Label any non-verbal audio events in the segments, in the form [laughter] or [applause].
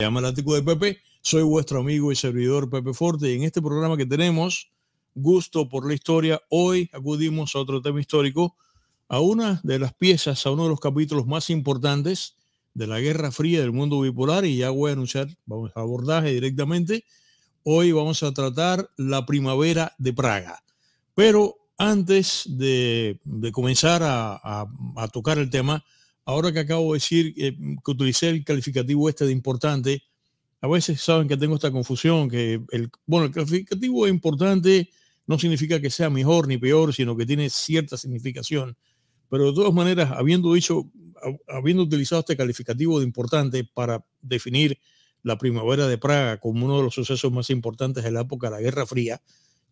llama el ático de Pepe. Soy vuestro amigo y servidor Pepe Forte y en este programa que tenemos, Gusto por la Historia, hoy acudimos a otro tema histórico, a una de las piezas, a uno de los capítulos más importantes de la Guerra Fría del mundo bipolar y ya voy a anunciar, vamos a abordaje directamente. Hoy vamos a tratar la primavera de Praga. Pero antes de, comenzar a tocar el tema, ahora que acabo de decir eh, que utilicé el calificativo este de importante, a veces saben que tengo esta confusión, que el, bueno, el calificativo importante no significa que sea mejor ni peor, sino que tiene cierta significación. Pero de todas maneras, habiendo dicho, habiendo utilizado este calificativo de importante para definir la primavera de Praga como uno de los sucesos más importantes de la época de la Guerra Fría,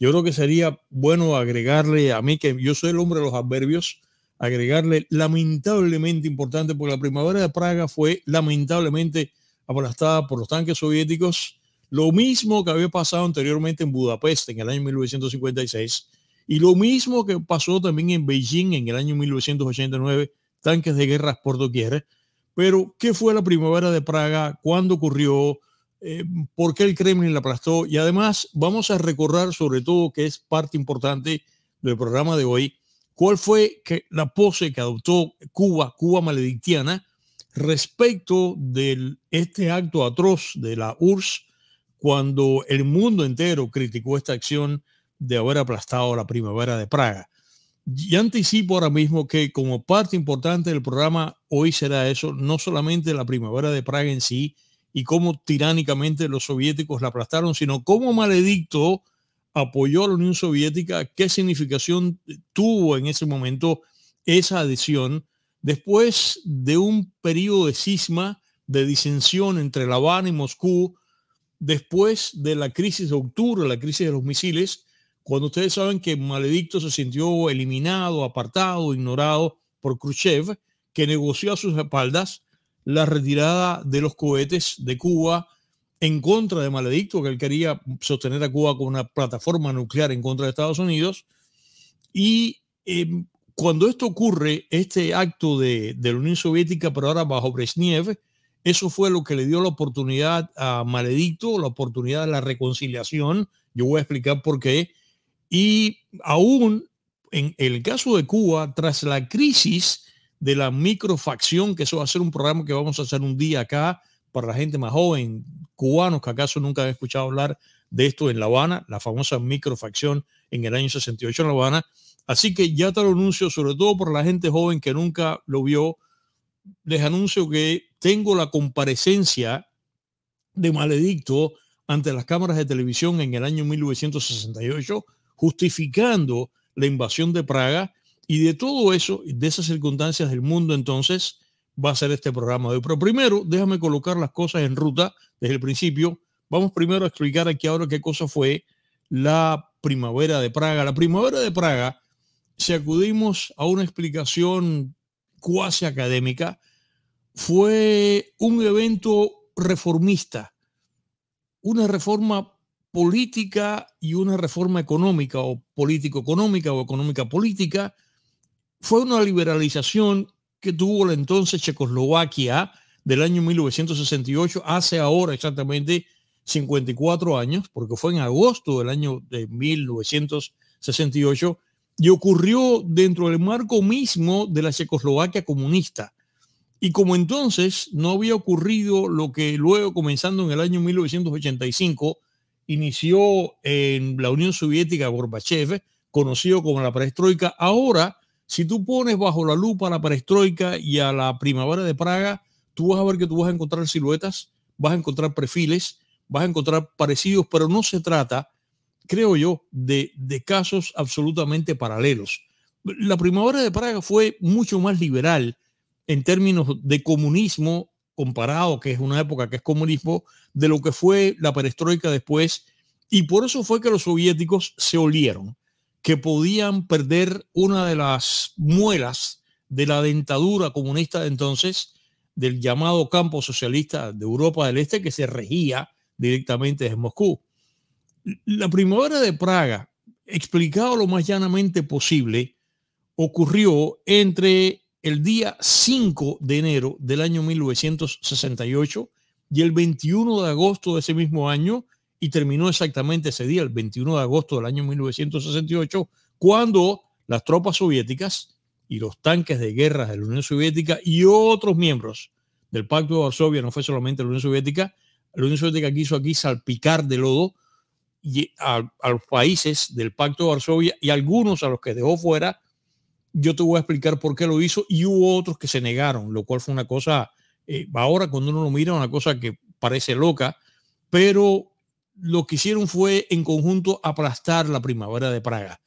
yo creo que sería bueno agregarle a mí que yo soy el hombre de los adverbios, agregarle lamentablemente importante, porque la primavera de Praga fue lamentablemente aplastada por los tanques soviéticos, lo mismo que había pasado anteriormente en Budapest en el año 1956 y lo mismo que pasó también en Beijing en el año 1989, tanques de guerra por doquier. Pero, ¿qué fue la primavera de Praga? ¿Cuándo ocurrió? Eh, ¿Por qué el Kremlin la aplastó? Y además, vamos a recordar sobre todo, que es parte importante del programa de hoy, cuál fue la pose que adoptó Cuba, Cuba maledictiana, respecto de este acto atroz de la URSS cuando el mundo entero criticó esta acción de haber aplastado la primavera de Praga. Y anticipo ahora mismo que como parte importante del programa hoy será eso, no solamente la primavera de Praga en sí y cómo tiránicamente los soviéticos la aplastaron, sino cómo maledicto apoyó a la Unión Soviética, qué significación tuvo en ese momento esa adhesión después de un periodo de cisma, de disensión entre La Habana y Moscú, después de la crisis de octubre, la crisis de los misiles, cuando ustedes saben que Maledicto se sintió eliminado, apartado, ignorado por Khrushchev, que negoció a sus espaldas la retirada de los cohetes de Cuba en contra de Maledicto, que él quería sostener a Cuba con una plataforma nuclear en contra de Estados Unidos. Y em, cuando esto ocurre, este acto de, de, la Unión Soviética, pero ahora bajo Brezhnev, eso fue lo que le dio la oportunidad a Maledicto, la oportunidad de la reconciliación. Yo voy a explicar por qué. Y aún en el caso de Cuba, tras la crisis de la microfacción, que eso va a ser un programa que vamos a hacer un día acá para la gente más joven, cubanos que acaso nunca han escuchado hablar de esto en La Habana, la famosa microfacción en el año 68 en La Habana. Así que ya te lo anuncio, sobre todo por la gente joven que nunca lo vio, les anuncio que tengo la comparecencia de Maledicto ante las cámaras de televisión en el año 1968, justificando la invasión de Praga y de todo eso, de esas circunstancias del mundo entonces, va a ser este programa de hoy. Pero primero, déjame colocar las cosas en ruta desde el principio. Vamos primero a explicar aquí ahora qué cosa fue la primavera de Praga. La primavera de Praga, si acudimos a una explicación cuasi académica, fue un evento reformista, una reforma política y una reforma económica o político-económica o económica-política. Fue una liberalización que tuvo la entonces Checoslovaquia del año 1968, hace ahora exactamente 54 años, porque fue en agosto del año de 1968, y ocurrió dentro del marco mismo de la Checoslovaquia comunista. Y como entonces no había ocurrido lo que luego, comenzando en el año 1985, inició en la Unión Soviética Gorbachev, conocido como la perestroika, ahora si tú pones bajo la lupa a la perestroika y a la primavera de Praga, tú vas a ver que tú vas a encontrar siluetas, vas a encontrar perfiles, vas a encontrar parecidos, pero no se trata, creo yo, de, de casos absolutamente paralelos. La primavera de Praga fue mucho más liberal en términos de comunismo comparado, que es una época que es comunismo, de lo que fue la perestroika después. Y por eso fue que los soviéticos se olieron que podían perder una de las muelas de la dentadura comunista de entonces, del llamado campo socialista de Europa del Este, que se regía directamente desde Moscú. La primavera de Praga, explicado lo más llanamente posible, ocurrió entre el día 5 de enero del año 1968 y el 21 de agosto de ese mismo año, y terminó exactamente ese día, el 21 de agosto del año 1968, cuando las tropas soviéticas y los tanques de guerra de la Unión Soviética y otros miembros del Pacto de Varsovia, no fue solamente la Unión Soviética, la Unión Soviética quiso aquí salpicar de lodo a, los países del Pacto de Varsovia y algunos a los que dejó fuera. Yo te voy a explicar por qué lo hizo y hubo otros que se negaron, lo cual fue una cosa, eh, ahora cuando uno lo mira, una cosa que parece loca, pero lo que hicieron fue en conjunto aplastar la primavera de Praga.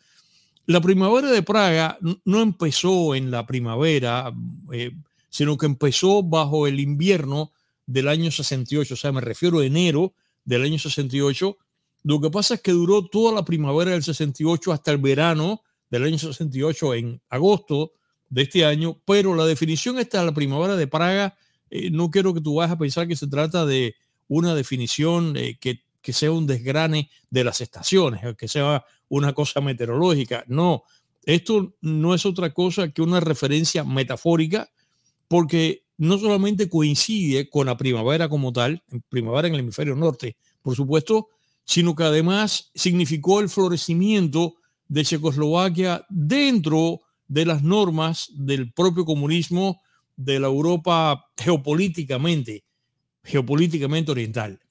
La primavera de Praga no empezó en la primavera, eh, sino que empezó bajo el invierno del año 68, o sea, me refiero a enero del año 68. Lo que pasa es que duró toda la primavera del 68 hasta el verano del año 68 en agosto de este año, pero la definición esta de la primavera de Praga, eh, no quiero que tú vayas a pensar que se trata de una definición eh, que que sea un desgrane de las estaciones, que sea una cosa meteorológica. No, esto no es otra cosa que una referencia metafórica porque no solamente coincide con la primavera como tal, en primavera en el hemisferio norte, por supuesto, sino que además significó el florecimiento de Checoslovaquia dentro de las normas del propio comunismo de la Europa geopolíticamente, geopolíticamente oriental.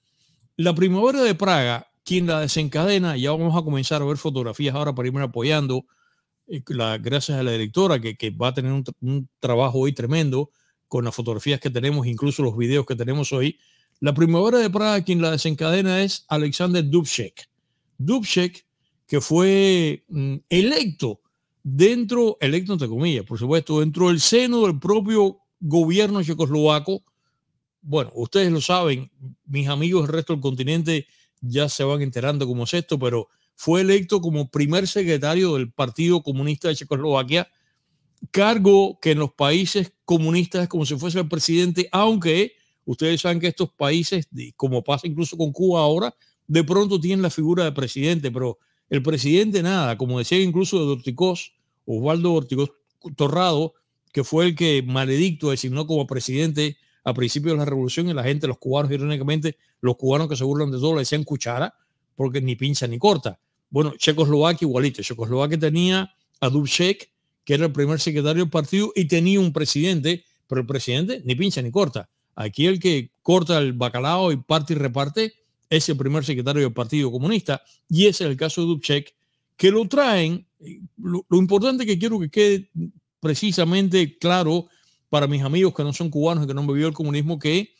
La primavera de Praga, quien la desencadena, ya vamos a comenzar a ver fotografías ahora para irme apoyando, eh, gracias a la directora que, va a tener un, trabajo hoy tremendo con las fotografías que tenemos, incluso los videos que tenemos hoy. La primavera de Praga, quien la desencadena es Alexander Dubček. Dubček, que fue mm, electo dentro, electo entre comillas, por supuesto, dentro del seno del propio gobierno checoslovaco bueno, ustedes lo saben, mis amigos del resto del continente ya se van enterando cómo es esto, pero fue electo como primer secretario del Partido Comunista de Checoslovaquia, cargo que en los países comunistas es como si fuese el presidente, aunque ustedes saben que estos países, como pasa incluso con Cuba ahora, de pronto tienen la figura de presidente, pero el presidente nada, como decía incluso de Osvaldo Orticós Torrado, que fue el que maledicto designó como presidente a principios de la revolución y la gente, los cubanos, irónicamente, los cubanos que se burlan de todo le decían cuchara porque ni pincha ni corta. Bueno, Checoslovaquia igualito. Checoslovaquia tenía a Dubček, que era el primer secretario del partido, y tenía un presidente, pero el presidente ni pincha ni corta. Aquí el que corta el bacalao y parte y reparte es el primer secretario del Partido Comunista, y ese es el caso de Dubček, que lo traen. lo importante que quiero que quede precisamente claro para mis amigos que no son cubanos y que no han vivido el comunismo, que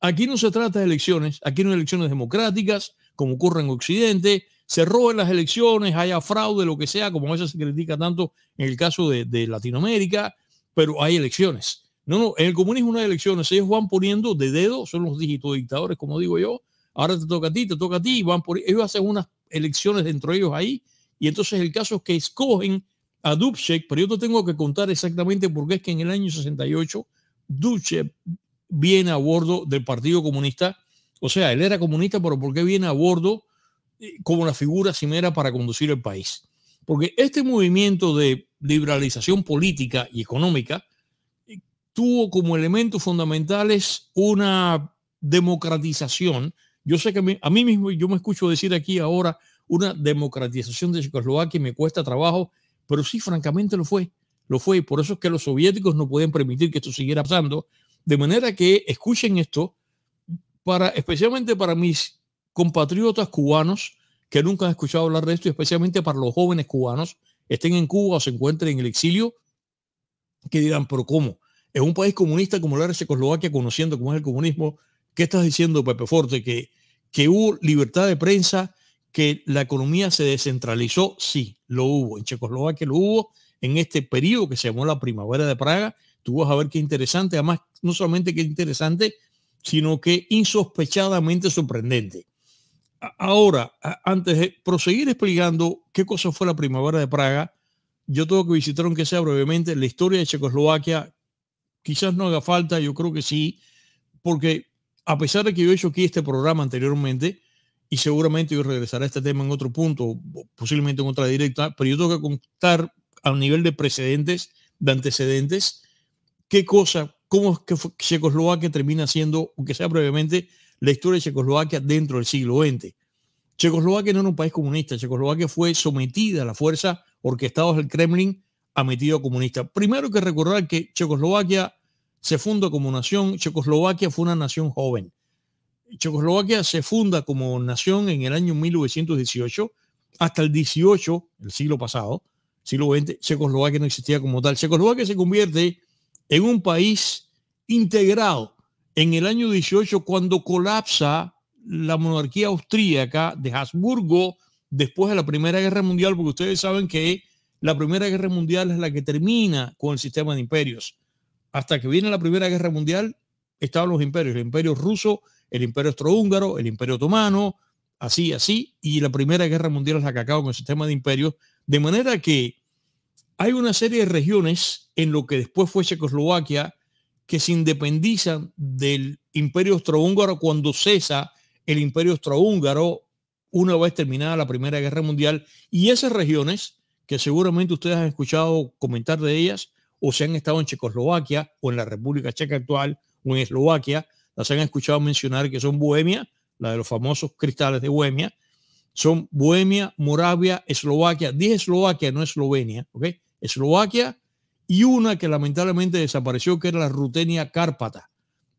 aquí no se trata de elecciones, aquí no hay elecciones democráticas, como ocurre en Occidente, se roben las elecciones, haya fraude, lo que sea, como a veces se critica tanto en el caso de, Latinoamérica, pero hay elecciones. No, no, en el comunismo no hay elecciones, ellos van poniendo de dedo, son los dígitos dictadores, como digo yo, ahora te toca a ti, te toca a ti, van por, ellos hacen unas elecciones dentro de ellos ahí, y entonces el caso es que escogen a Dubček, pero yo te tengo que contar exactamente por qué es que en el año 68 Dubček viene a bordo del Partido Comunista, o sea, él era comunista, pero ¿por qué viene a bordo eh, como la figura cimera para conducir el país? Porque este movimiento de liberalización política y económica eh, tuvo como elementos fundamentales una democratización. Yo sé que a mí mismo, yo me escucho decir aquí ahora una democratización de Checoslovaquia y me cuesta trabajo pero sí, francamente lo fue, lo fue. y Por eso es que los soviéticos no pueden permitir que esto siguiera pasando. De manera que escuchen esto, para, especialmente para mis compatriotas cubanos que nunca han escuchado hablar de esto, y especialmente para los jóvenes cubanos, estén en Cuba o se encuentren en el exilio, que dirán, pero ¿cómo? Es un país comunista como la Checoslovaquia, conociendo cómo es el comunismo, ¿qué estás diciendo, Pepe Forte? Que, que hubo libertad de prensa, que la economía se descentralizó, sí, lo hubo. En Checoslovaquia lo hubo en este periodo que se llamó la Primavera de Praga. Tú vas a ver qué interesante, además, no solamente qué interesante, sino que insospechadamente sorprendente. Ahora, antes de proseguir explicando qué cosa fue la Primavera de Praga, yo tengo que visitar, aunque sea brevemente, la historia de Checoslovaquia. Quizás no haga falta, yo creo que sí, porque a pesar de que yo he hecho aquí este programa anteriormente, y seguramente yo regresaré a este tema en otro punto, posiblemente en otra directa, pero yo tengo que contar a nivel de precedentes, de antecedentes, qué cosa, cómo es que Checoslovaquia termina siendo, aunque sea brevemente, la historia de Checoslovaquia dentro del siglo XX. Checoslovaquia no era un país comunista, Checoslovaquia fue sometida a la fuerza orquestados del Kremlin a metido comunista. Primero hay que recordar que Checoslovaquia se fundó como nación, Checoslovaquia fue una nación joven. Checoslovaquia se funda como nación en el año 1918. Hasta el 18, el siglo pasado, siglo XX, Checoslovaquia no existía como tal. Checoslovaquia se convierte en un país integrado en el año 18 cuando colapsa la monarquía austríaca de Habsburgo después de la Primera Guerra Mundial, porque ustedes saben que la Primera Guerra Mundial es la que termina con el sistema de imperios. Hasta que viene la Primera Guerra Mundial, estaban los imperios, el imperio ruso el Imperio Austrohúngaro, el Imperio Otomano, así, así, y la Primera Guerra Mundial es acaba con el sistema de imperios, de manera que hay una serie de regiones en lo que después fue Checoslovaquia que se independizan del Imperio Austrohúngaro cuando cesa el Imperio Austrohúngaro una vez terminada la Primera Guerra Mundial y esas regiones que seguramente ustedes han escuchado comentar de ellas o se han estado en Checoslovaquia o en la República Checa actual o en Eslovaquia, las han escuchado mencionar, que son Bohemia, la de los famosos cristales de Bohemia, son Bohemia, Moravia, Eslovaquia, dije Eslovaquia, no Eslovenia, Eslovaquia y una que lamentablemente desapareció, que era la Rutenia Cárpata.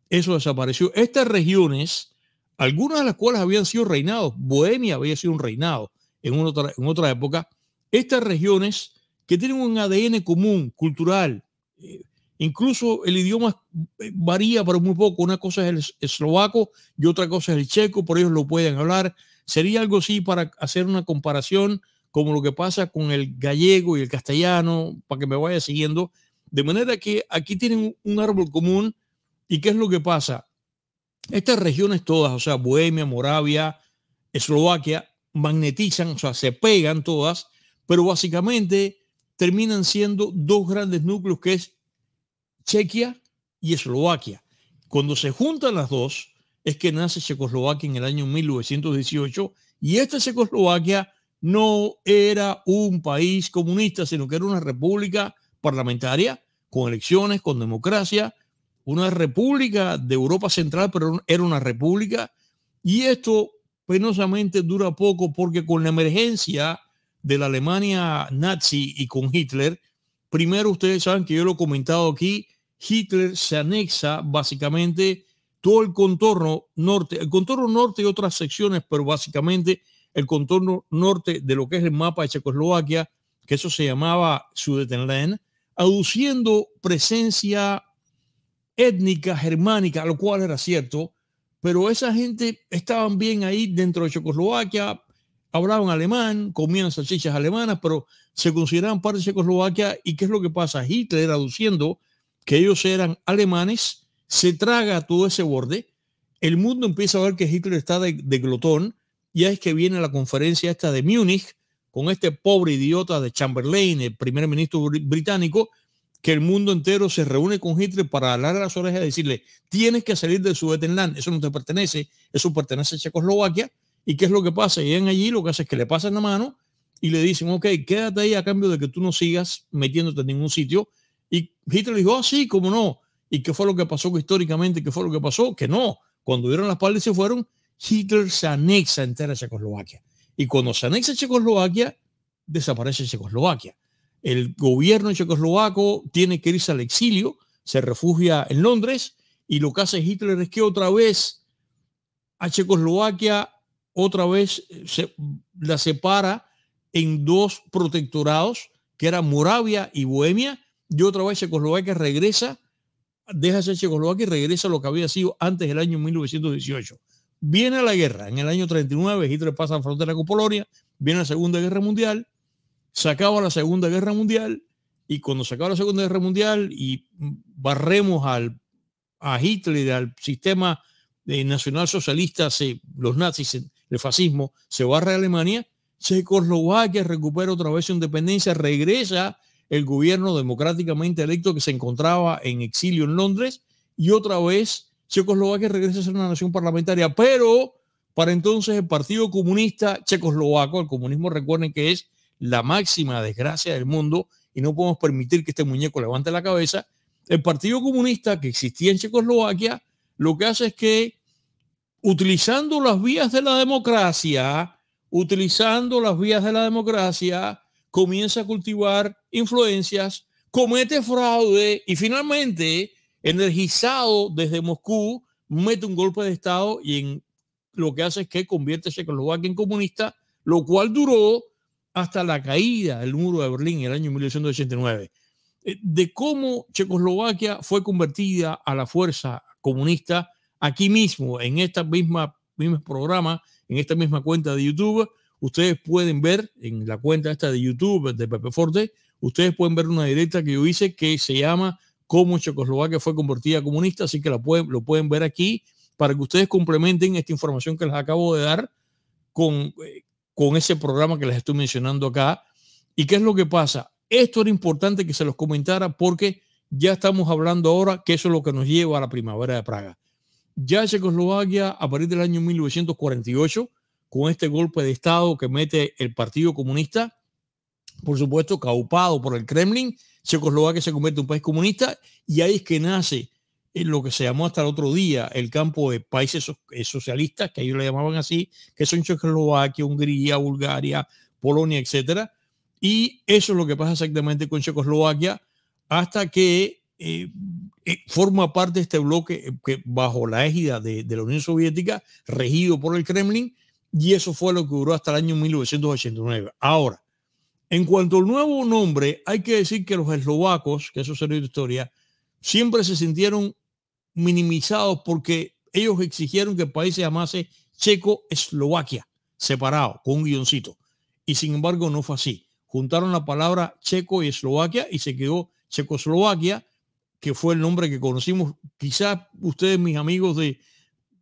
Eso desapareció. Estas regiones, algunas de las cuales habían sido reinados, Bohemia había sido un reinado en, una otra, en otra época, estas regiones que tienen un ADN común, cultural, eh, Incluso el idioma eh, varía para muy poco. Una cosa es el eslovaco y otra cosa es el checo, por ellos lo pueden hablar. Sería algo así para hacer una comparación como lo que pasa con el gallego y el castellano, para que me vaya siguiendo. De manera que aquí tienen un árbol común. ¿Y qué es lo que pasa? Estas regiones todas, o sea, Bohemia, Moravia, Eslovaquia, magnetizan, o sea, se pegan todas, pero básicamente terminan siendo dos grandes núcleos que es Chequia y Eslovaquia. Cuando se juntan las dos, es que nace Checoslovaquia en el año 1918 y esta Checoslovaquia no era un país comunista, sino que era una república parlamentaria con elecciones, con democracia, una república de Europa Central, pero era una república. Y esto penosamente dura poco porque con la emergencia de la Alemania nazi y con Hitler, Primero, ustedes saben que yo lo he comentado aquí, Hitler se anexa básicamente todo el contorno norte, el contorno norte y otras secciones, pero básicamente el contorno norte de lo que es el mapa de Checoslovaquia, que eso se llamaba Sudetenland, aduciendo presencia étnica germánica, lo cual era cierto, pero esa gente estaban bien ahí dentro de Checoslovaquia, hablaban alemán, comían salchichas alemanas, pero se consideraban parte de Checoslovaquia. ¿Y qué es lo que pasa? Hitler, aduciendo que ellos eran alemanes, se traga todo ese borde. El mundo empieza a ver que Hitler está de, glotón. Ya es que viene la conferencia esta de Múnich con este pobre idiota de Chamberlain, el primer ministro británico, que el mundo entero se reúne con Hitler para hablar las orejas y decirle, tienes que salir de Sudetenland, eso no te pertenece, eso pertenece a Checoslovaquia ¿Y qué es lo que pasa? Y en allí, lo que hace es que le pasan la mano y le dicen, ok, quédate ahí a cambio de que tú no sigas metiéndote en ningún sitio. Y Hitler dijo, ah, sí, cómo no. ¿Y qué fue lo que pasó históricamente? ¿Qué fue lo que pasó? Que no. Cuando dieron las palas y se fueron, Hitler se anexa entera a Checoslovaquia. Y cuando se anexa a Checoslovaquia, desaparece Checoslovaquia. El gobierno checoslovaco tiene que irse al exilio, se refugia en Londres y lo que hace Hitler es que otra vez a Checoslovaquia otra vez eh, la separa en dos protectorados, que eran Moravia y Bohemia, y otra vez Checoslovaquia regresa, deja de ser Checoslovaquia y regresa a lo que había sido antes del año 1918. Viene la guerra, en el año 39 Hitler pasa la frontera con Polonia, viene la Segunda Guerra Mundial, se acaba la Segunda Guerra Mundial, y cuando se acaba la Segunda Guerra Mundial y barremos a Hitler, al sistema eh, nacional socialista, los nazis el fascismo, se barra a Alemania, Checoslovaquia recupera otra vez su independencia, regresa el gobierno democráticamente electo que se encontraba en exilio en Londres y otra vez Checoslovaquia regresa a ser una nación parlamentaria, pero para entonces el Partido Comunista Checoslovaco, el comunismo recuerden que es la máxima desgracia del mundo y no podemos permitir que este muñeco levante la cabeza, el Partido Comunista que existía en Checoslovaquia lo que hace es que utilizando las vías de la democracia, utilizando las vías de la democracia, comienza a cultivar influencias, comete fraude y finalmente, energizado desde Moscú, mete un golpe de Estado y en lo que hace es que convierte a Checoslovaquia en comunista, lo cual duró hasta la caída del muro de Berlín en el año 1989. Eh, de cómo Checoslovaquia fue convertida a la fuerza comunista aquí mismo, en este mismo programa, en esta misma cuenta de YouTube, ustedes pueden ver en la cuenta esta de YouTube de Pepe Forte, ustedes pueden ver una directa que yo hice que se llama Cómo Checoslovaquia fue convertida comunista, así que pueden, lo pueden ver aquí para que ustedes complementen esta información que les acabo de dar con, eh, con ese programa que les estoy mencionando acá. ¿Y qué es lo que pasa? Esto era importante que se los comentara porque ya estamos hablando ahora que eso es lo que nos lleva a la primavera de Praga ya Checoslovaquia a partir del año 1948, con este golpe de Estado que mete el Partido Comunista, por supuesto, caupado por el Kremlin, Checoslovaquia se convierte en un país comunista y ahí es que nace en eh, lo que se llamó hasta el otro día el campo de países eh, socialistas, que ellos le llamaban así, que son Checoslovaquia, Hungría, Bulgaria, Polonia, etc. Y eso es lo que pasa exactamente con Checoslovaquia hasta que eh, eh, forma parte de este bloque eh, que bajo la égida de, la Unión Soviética, regido por el Kremlin, y eso fue lo que duró hasta el año 1989. Ahora, en cuanto al nuevo nombre, hay que decir que los eslovacos, que eso sería de historia, siempre se sintieron minimizados porque ellos exigieron que el país se llamase Checo-Eslovaquia, separado, con un guioncito. Y sin embargo no fue así. Juntaron la palabra checo y eslovaquia y se quedó Checoslovaquia que fue el nombre que conocimos. Quizás ustedes, mis amigos de,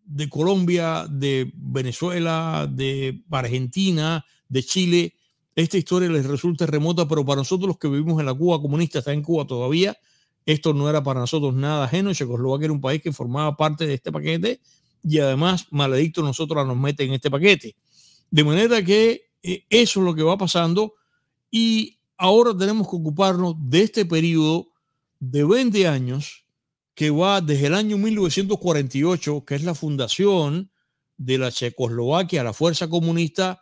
de Colombia, de Venezuela, de Argentina, de Chile, esta historia les resulta remota, pero para nosotros los que vivimos en la Cuba comunista, está en Cuba todavía, esto no era para nosotros nada ajeno. Checoslovaquia era un país que formaba parte de este paquete y además maledicto nosotros nos meten en este paquete. De manera que eh, eso es lo que va pasando y ahora tenemos que ocuparnos de este periodo de 20 años que va desde el año 1948, que es la fundación de la Checoslovaquia, la fuerza comunista,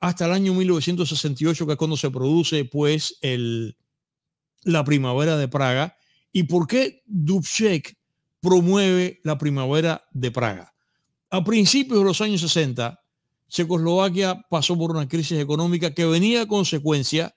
hasta el año 1968, que es cuando se produce pues el, la primavera de Praga. ¿Y por qué Dubček promueve la primavera de Praga? A principios de los años 60, Checoslovaquia pasó por una crisis económica que venía a consecuencia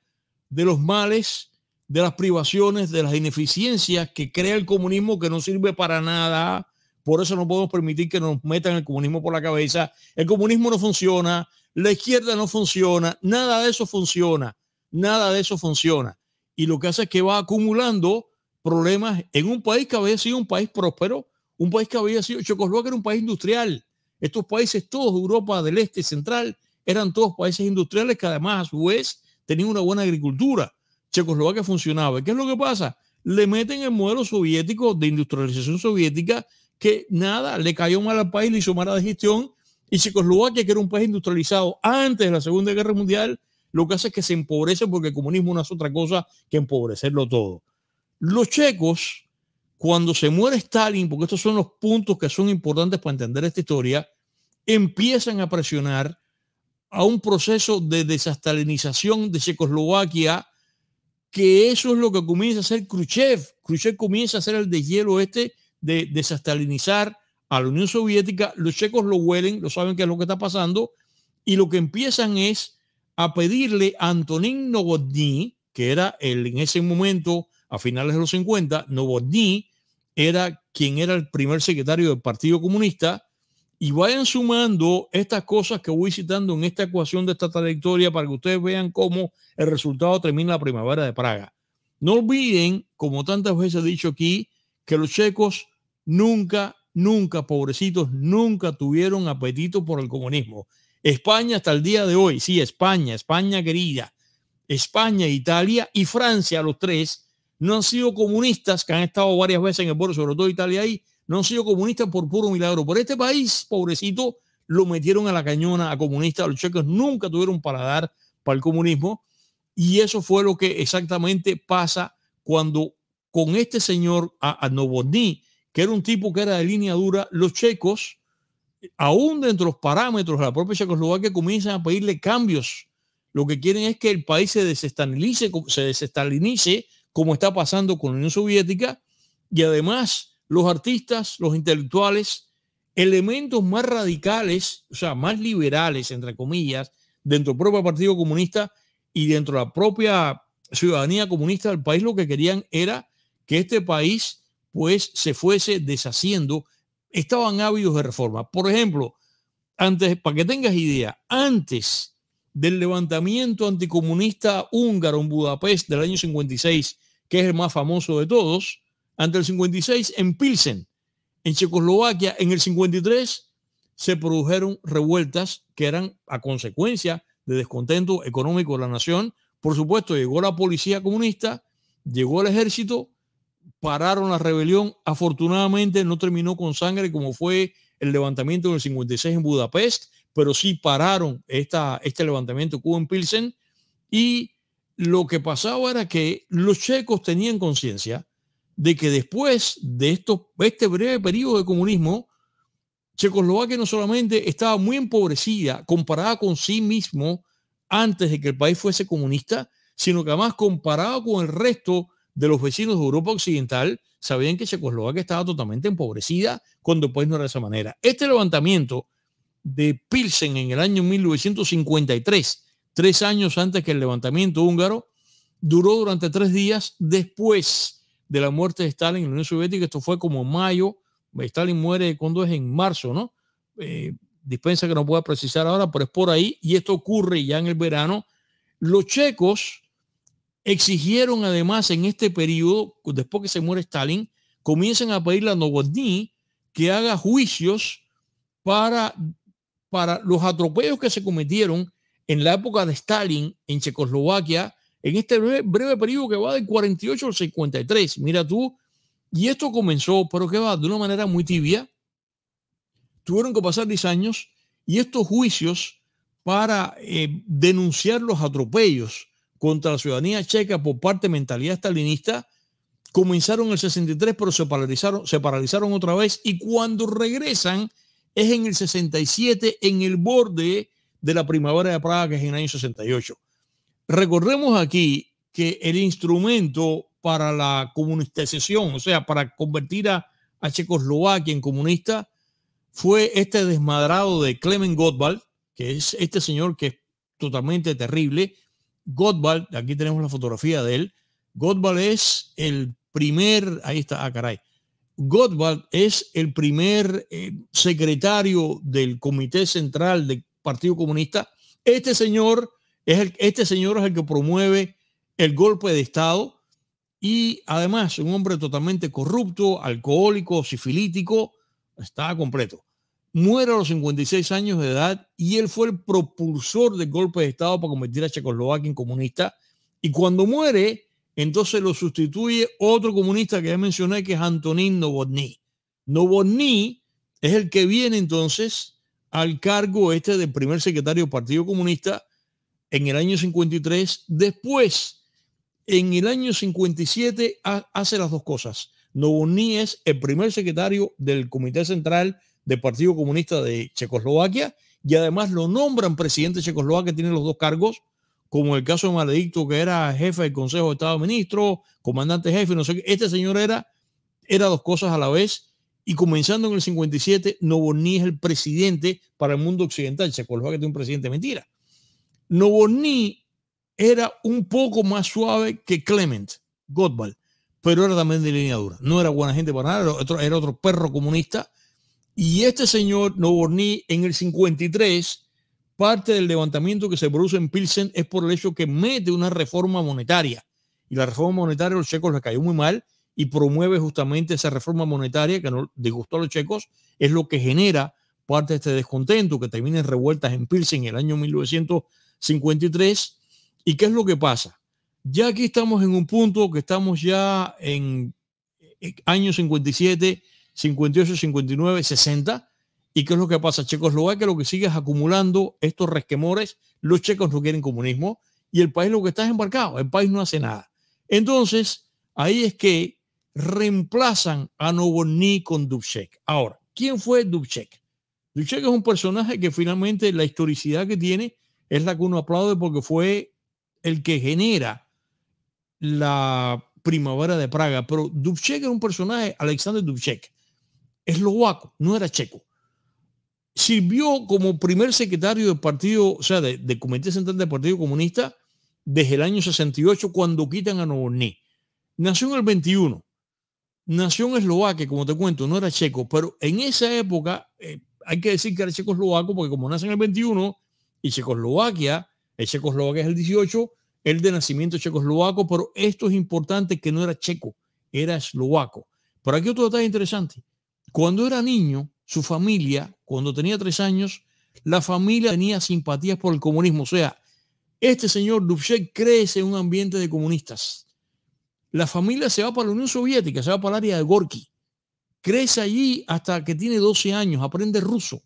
de los males de las privaciones, de las ineficiencias que crea el comunismo que no sirve para nada. Por eso no podemos permitir que nos metan el comunismo por la cabeza. El comunismo no funciona, la izquierda no funciona, nada de eso funciona, nada de eso funciona. Y lo que hace es que va acumulando problemas en un país que había sido un país próspero, un país que había sido, Checoslovaquia era un país industrial. Estos países, todos Europa del Este Central, eran todos países industriales que además a su vez tenían una buena agricultura Checoslovaquia funcionaba. qué es lo que pasa? Le meten el modelo soviético de industrialización soviética que nada, le cayó mal al país, le hizo mala de gestión. Y Checoslovaquia, que era un país industrializado antes de la Segunda Guerra Mundial, lo que hace es que se empobrece porque el comunismo no es otra cosa que empobrecerlo todo. Los checos, cuando se muere Stalin, porque estos son los puntos que son importantes para entender esta historia, empiezan a presionar a un proceso de desastalinización de Checoslovaquia que eso es lo que comienza a hacer Khrushchev. Khrushchev comienza a hacer el deshielo este de desastalinizar a la Unión Soviética. Los checos lo huelen, lo saben qué es lo que está pasando, y lo que empiezan es a pedirle a Antonín Novotny, que era el, en ese momento, a finales de los 50, Novotny era quien era el primer secretario del Partido Comunista, y vayan sumando estas cosas que voy citando en esta ecuación de esta trayectoria para que ustedes vean cómo el resultado termina la primavera de Praga. No olviden, como tantas veces he dicho aquí, que los checos nunca, nunca, pobrecitos, nunca tuvieron apetito por el comunismo. España hasta el día de hoy, sí, España, España querida, España, Italia y Francia, los tres, no han sido comunistas, que han estado varias veces en el pueblo, sobre todo Italia ahí, no han sido comunistas por puro milagro. Por este país, pobrecito, lo metieron a la cañona a comunistas. Los checos nunca tuvieron para dar para el comunismo. Y eso fue lo que exactamente pasa cuando con este señor a, que era un tipo que era de línea dura, los checos, aún dentro de los parámetros de la propia Checoslovaquia, comienzan a pedirle cambios. Lo que quieren es que el país se desestalinice, se desestalinice como está pasando con la Unión Soviética, y además los artistas, los intelectuales, elementos más radicales, o sea, más liberales, entre comillas, dentro del propio Partido Comunista y dentro de la propia ciudadanía comunista del país, lo que querían era que este país pues se fuese deshaciendo, estaban ávidos de reforma. Por ejemplo, antes, para que tengas idea, antes del levantamiento anticomunista húngaro en Budapest del año 56, que es el más famoso de todos, ante el 56 en Pilsen, en Checoslovaquia. En el 53 se produjeron revueltas que eran a consecuencia de descontento económico de la nación. Por supuesto, llegó la policía comunista, llegó el ejército, pararon la rebelión. Afortunadamente no terminó con sangre como fue el levantamiento del 56 en Budapest, pero sí pararon esta, este levantamiento que hubo en Pilsen. Y lo que pasaba era que los checos tenían conciencia de que después de este breve periodo de comunismo, Checoslovaquia no solamente estaba muy empobrecida comparada con sí mismo antes de que el país fuese comunista, sino que además comparado con el resto de los vecinos de Europa Occidental, sabían que Checoslovaquia estaba totalmente empobrecida cuando el país no era de esa manera. Este levantamiento de Pilsen en el año 1953, tres años antes que el levantamiento húngaro, duró durante tres días después de la muerte de Stalin en la Unión Soviética. Esto fue como mayo. Stalin muere cuando es en marzo, ¿no? Eh, dispensa que no pueda precisar ahora, pero es por ahí. Y esto ocurre ya en el verano. Los checos exigieron además en este periodo, después que se muere Stalin, comienzan a pedirle a Novotny que haga juicios para, para los atropellos que se cometieron en la época de Stalin en Checoslovaquia, en este breve, periodo que va del 48 al 53. Mira tú, y esto comenzó, pero que va de una manera muy tibia. Tuvieron que pasar 10 años y estos juicios para eh, denunciar los atropellos contra la ciudadanía checa por parte de mentalidad stalinista comenzaron en el 63, pero se paralizaron, se paralizaron otra vez y cuando regresan es en el 67, en el borde de la primavera de Praga, que es en el año 68. Recordemos aquí que el instrumento para la comunistización, o sea, para convertir a, Checoslovaquia en comunista, fue este desmadrado de Clement Gottwald, que es este señor que es totalmente terrible. Gottwald, aquí tenemos la fotografía de él. Gottwald es el primer, ahí está, ah, caray. Gottwald es el primer eh, secretario del Comité Central del Partido Comunista. Este señor es este señor es el que promueve el golpe de Estado y además un hombre totalmente corrupto, alcohólico, sifilítico, está completo. Muere a los 56 años de edad y él fue el propulsor del golpe de Estado para convertir a Checoslovaquia en comunista. Y cuando muere, entonces lo sustituye otro comunista que ya mencioné, que es Antonín Novotny. Novotny es el que viene entonces al cargo este del primer secretario del Partido Comunista en el año 53. Después, en el año 57, hace las dos cosas. Novotny es el primer secretario del Comité Central del Partido Comunista de Checoslovaquia y además lo nombran presidente de Checoslovaquia, tiene los dos cargos, como el caso de Maledicto, que era jefe del Consejo de Estado de Ministros, comandante jefe, no sé qué. Este señor era, era dos cosas a la vez. Y comenzando en el 57, Novotny es el presidente para el mundo occidental. Checoslovaquia tiene un presidente mentira. Novorní era un poco más suave que Clement Gottwald, pero era también de línea dura. No era buena gente para nada, era otro, perro comunista. Y este señor Novorní, en el 53, parte del levantamiento que se produce en Pilsen es por el hecho que mete una reforma monetaria. Y la reforma monetaria a los checos le cayó muy mal y promueve justamente esa reforma monetaria que no disgustó a los checos, es lo que genera parte de este descontento que termina en revueltas en Pilsen en el año 1900 53. ¿Y qué es lo que pasa? Ya aquí estamos en un punto que estamos ya en años 57, 58, 59, 60. ¿Y qué es lo que pasa? Checoslovaquia lo que sigue es acumulando estos resquemores. Los checos no quieren comunismo y el país lo que está es embarcado. El país no hace nada. Entonces, ahí es que reemplazan a Novotny con Dubček. Ahora, ¿quién fue Dubček? Dubček es un personaje que finalmente la historicidad que tiene es la que uno aplaude porque fue el que genera la primavera de Praga. Pero Dubček era un personaje, Alexander Dubček, eslovaco, no era checo. Sirvió como primer secretario del partido, o sea, del Comité Central del Partido Comunista desde el año 68 cuando quitan a Novotny Nació en el 21. Nació en Eslovaquia, como te cuento, no era checo, pero en esa época eh, hay que decir que era checo eslovaco porque como nace en el 21, y Checoslovaquia, el Checoslovaquia es el 18, el de nacimiento checoslovaco, pero esto es importante que no era checo, era eslovaco. Pero aquí otro detalle interesante. Cuando era niño, su familia, cuando tenía tres años, la familia tenía simpatías por el comunismo. O sea, este señor Dubček crece en un ambiente de comunistas. La familia se va para la Unión Soviética, se va para el área de Gorky. Crece allí hasta que tiene 12 años, aprende ruso.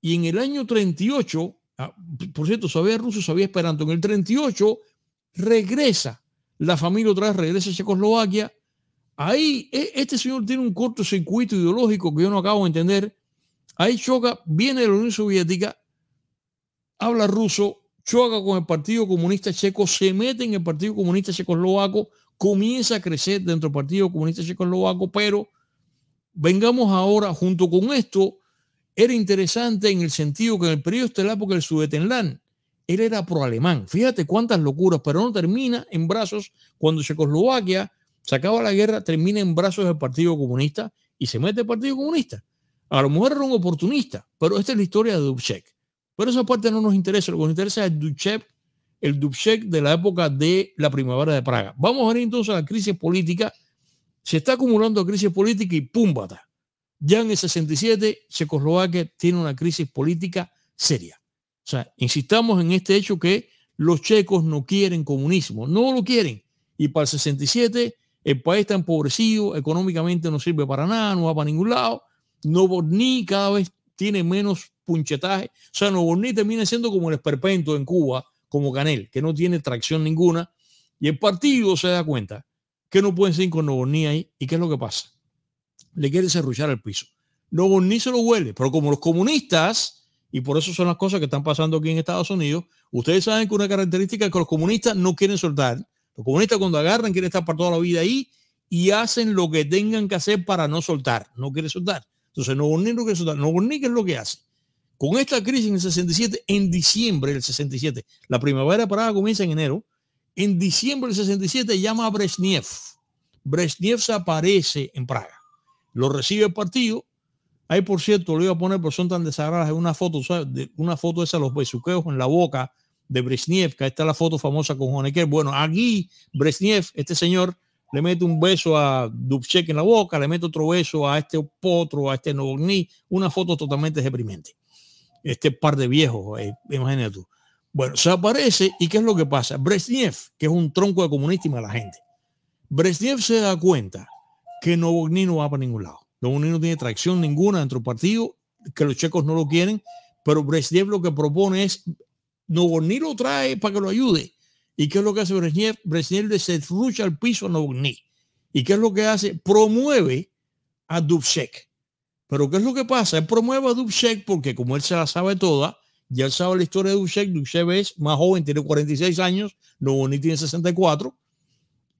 Y en el año 38, Ah, por cierto, sabía ruso, sabía esperanto. En el 38 regresa la familia otra vez, regresa a Checoslovaquia. Ahí, e, este señor tiene un corto circuito ideológico que yo no acabo de entender. Ahí choca, viene de la Unión Soviética, habla ruso, choca con el Partido Comunista Checo, se mete en el Partido Comunista Checoslovaco, comienza a crecer dentro del Partido Comunista Checoslovaco, pero vengamos ahora junto con esto era interesante en el sentido que en el periodo la época el Sudetenland, él era pro-alemán. Fíjate cuántas locuras, pero no termina en brazos cuando Checoslovaquia se acaba la guerra, termina en brazos del Partido Comunista y se mete el Partido Comunista. A lo mejor era un oportunista, pero esta es la historia de Dubček. Pero esa parte no nos interesa, lo que nos interesa es Dubček, el Dubček de la época de la primavera de Praga. Vamos a ver entonces a la crisis política. Se está acumulando crisis política y ¡pumba! Ya en el 67, Checoslovaquia tiene una crisis política seria. O sea, insistamos en este hecho que los checos no quieren comunismo, no lo quieren. Y para el 67, el país está empobrecido, económicamente no sirve para nada, no va para ningún lado. Novorní cada vez tiene menos punchetaje. O sea, Novorní termina siendo como el esperpento en Cuba, como Canel, que no tiene tracción ninguna. Y el partido se da cuenta que no pueden seguir con Novorní ahí. ¿Y qué es lo que pasa? le quiere desarrollar el piso. Luego ni se lo huele, pero como los comunistas, y por eso son las cosas que están pasando aquí en Estados Unidos, ustedes saben que una característica es que los comunistas no quieren soltar. Los comunistas cuando agarran quieren estar para toda la vida ahí y hacen lo que tengan que hacer para no soltar, no quiere soltar. Entonces no ni que soltar, no qué es lo que hace. Con esta crisis en el 67, en diciembre del 67, la primavera parada comienza en enero, en diciembre del 67 llama a Brezhnev. Brezhnev se aparece en Praga lo recibe el partido. Ahí, por cierto, lo iba a poner, pero son tan desagradables. Una foto, De una foto esa, los besuqueos en la boca de Ahí Está la foto famosa con Honecker. Bueno, aquí Brezhnev, este señor, le mete un beso a Dubček en la boca, le mete otro beso a este potro, a este Novogny. Una foto totalmente deprimente. Este par de viejos, eh, imagínate tú. Bueno, se aparece y ¿qué es lo que pasa? Brezhnev, que es un tronco de comunista y la gente. Brezhnev se da cuenta que Novogni no va para ningún lado. Novogny no tiene tracción ninguna dentro del partido, que los checos no lo quieren, pero Brezhnev lo que propone es, Novogny lo trae para que lo ayude. ¿Y qué es lo que hace Brezhnev? Brezhnev le se rucha al piso a Novogni. ¿Y qué es lo que hace? Promueve a Dubček. Pero ¿qué es lo que pasa? Él promueve a Dubček porque como él se la sabe toda, ya él sabe la historia de Dubček, Dubček es más joven, tiene 46 años, Novogny tiene 64,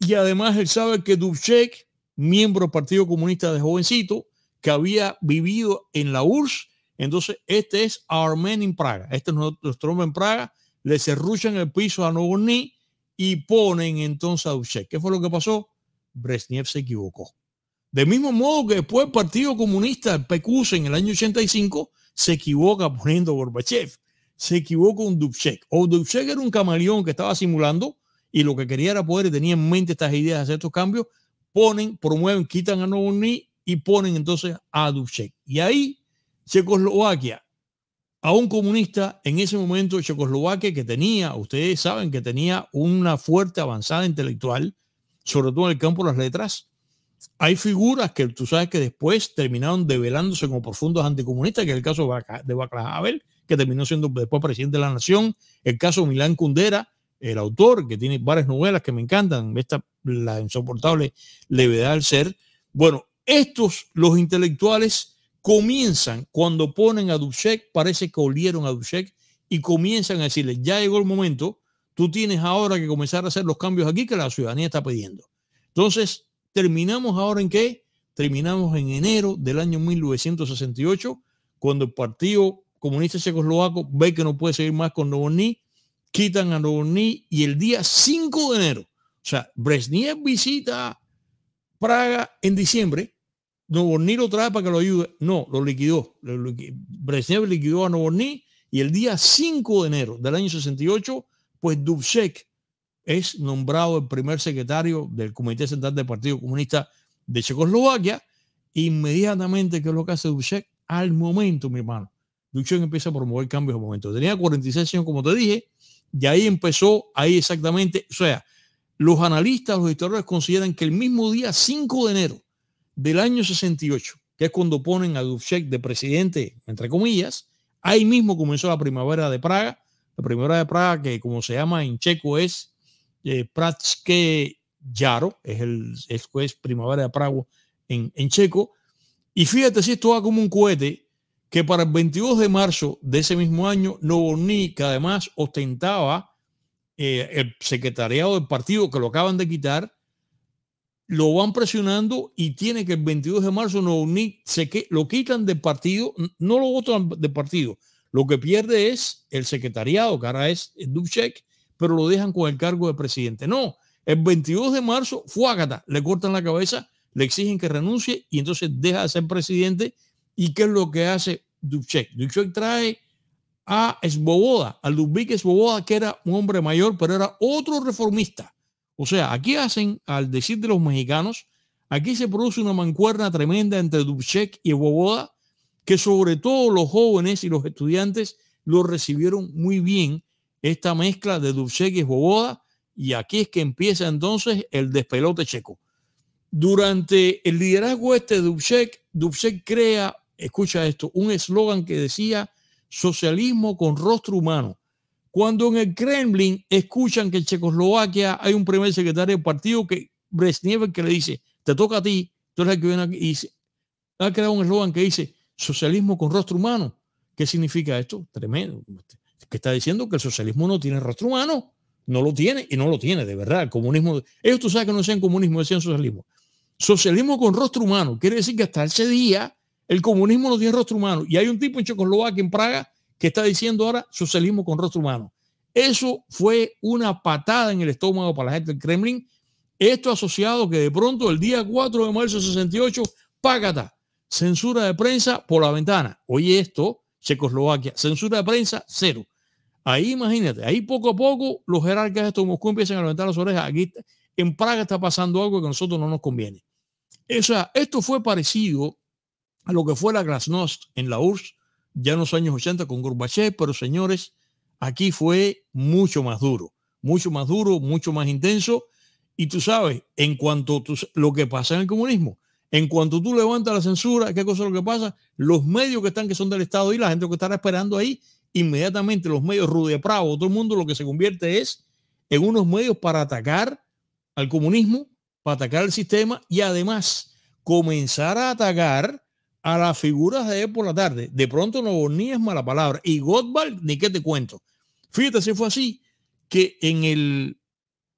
y además él sabe que Dubček miembro del Partido Comunista de jovencito, que había vivido en la URSS. Entonces, este es Armen en Praga. Este es nuestro hombre en Praga. Le cerruchan el piso a Novoni y ponen entonces a Dubchek ¿Qué fue lo que pasó? Brezhnev se equivocó. De mismo modo que después el Partido Comunista, el PQS, en el año 85, se equivoca poniendo a Gorbachev. Se equivocó un Dubček. O Dubček era un camaleón que estaba simulando y lo que quería era poder y tenía en mente estas ideas de hacer estos cambios ponen, promueven, quitan a Novotny y ponen entonces a Dubček. Y ahí Checoslovaquia, a un comunista en ese momento, Checoslovaquia, que tenía, ustedes saben que tenía una fuerte avanzada intelectual, sobre todo en el campo de las letras. Hay figuras que tú sabes que después terminaron develándose como profundos anticomunistas, que es el caso de Václav Havel, que terminó siendo después presidente de la nación, el caso de Milán Kundera, el autor, que tiene varias novelas que me encantan, esta, la insoportable levedad del ser. Bueno, estos, los intelectuales, comienzan cuando ponen a Dubček, parece que olieron a Dubček, y comienzan a decirle, ya llegó el momento, tú tienes ahora que comenzar a hacer los cambios aquí que la ciudadanía está pidiendo. Entonces, terminamos ahora en qué? Terminamos en enero del año 1968, cuando el Partido Comunista Checoslovaco ve que no puede seguir más con Novorní quitan a Novotny y el día 5 de enero, o sea, Brezhnev visita Praga en diciembre, Novorní lo trae para que lo ayude, no, lo liquidó, Brezhnev liquidó a Novorní y el día 5 de enero del año 68, pues Dubček es nombrado el primer secretario del Comité Central del Partido Comunista de Checoslovaquia, inmediatamente que es lo que hace Dubček al momento, mi hermano. Dubček empieza a promover cambios al momento. Tenía 46 años, como te dije, y ahí empezó, ahí exactamente, o sea, los analistas, los historiadores consideran que el mismo día 5 de enero del año 68, que es cuando ponen a Dubček de presidente, entre comillas, ahí mismo comenzó la primavera de Praga, la primavera de Praga que como se llama en checo es eh, Pratske Yaro, es el es, primavera de Praga en, en checo, y fíjate si esto va como un cohete, que para el 22 de marzo de ese mismo año, Novoní, que además ostentaba eh, el secretariado del partido que lo acaban de quitar, lo van presionando y tiene que el 22 de marzo Novonik se que, lo quitan del partido, no lo votan del partido, lo que pierde es el secretariado, que ahora es Dubček, pero lo dejan con el cargo de presidente. No, el 22 de marzo, fuágata, le cortan la cabeza, le exigen que renuncie y entonces deja de ser presidente ¿Y qué es lo que hace Dubček? Dubček trae a Svoboda, a Ludwig Svoboda, que era un hombre mayor, pero era otro reformista. O sea, aquí hacen, al decir de los mexicanos, aquí se produce una mancuerna tremenda entre Dubček y Svoboda, que sobre todo los jóvenes y los estudiantes lo recibieron muy bien, esta mezcla de Dubček y Svoboda, y aquí es que empieza entonces el despelote checo. Durante el liderazgo este de Dubček, Dubček crea escucha esto, un eslogan que decía socialismo con rostro humano. Cuando en el Kremlin escuchan que en Checoslovaquia hay un primer secretario del partido que Brezhnev que le dice, te toca a ti, entonces que viene aquí, y dice, ha creado un eslogan que dice socialismo con rostro humano. ¿Qué significa esto? Tremendo. Que está diciendo que el socialismo no tiene rostro humano. No lo tiene y no lo tiene, de verdad. El comunismo. Ellos tú sabes que no sean comunismo, decían socialismo. Socialismo con rostro humano. Quiere decir que hasta ese día el comunismo no tiene rostro humano. Y hay un tipo en Checoslovaquia, en Praga, que está diciendo ahora socialismo con rostro humano. Eso fue una patada en el estómago para la gente del Kremlin. Esto asociado que de pronto el día 4 de marzo de 68, págata, censura de prensa por la ventana. Oye esto, Checoslovaquia, censura de prensa cero. Ahí imagínate, ahí poco a poco los jerarcas de estos Moscú empiezan a levantar las orejas. Aquí en Praga está pasando algo que a nosotros no nos conviene. O sea, esto fue parecido a lo que fue la Glasnost en la URSS ya en los años 80 con Gorbachev, pero señores, aquí fue mucho más duro, mucho más duro, mucho más intenso. Y tú sabes, en cuanto tú lo que pasa en el comunismo, en cuanto tú levantas la censura, ¿qué cosa es lo que pasa? Los medios que están, que son del Estado y la gente que estará esperando ahí, inmediatamente los medios Rudy Pravo, todo el mundo lo que se convierte es en unos medios para atacar al comunismo, para atacar el sistema y además comenzar a atacar a las figuras de él por la tarde. De pronto no ni es mala palabra. Y Gottwald, ni qué te cuento. Fíjate si fue así que en, el,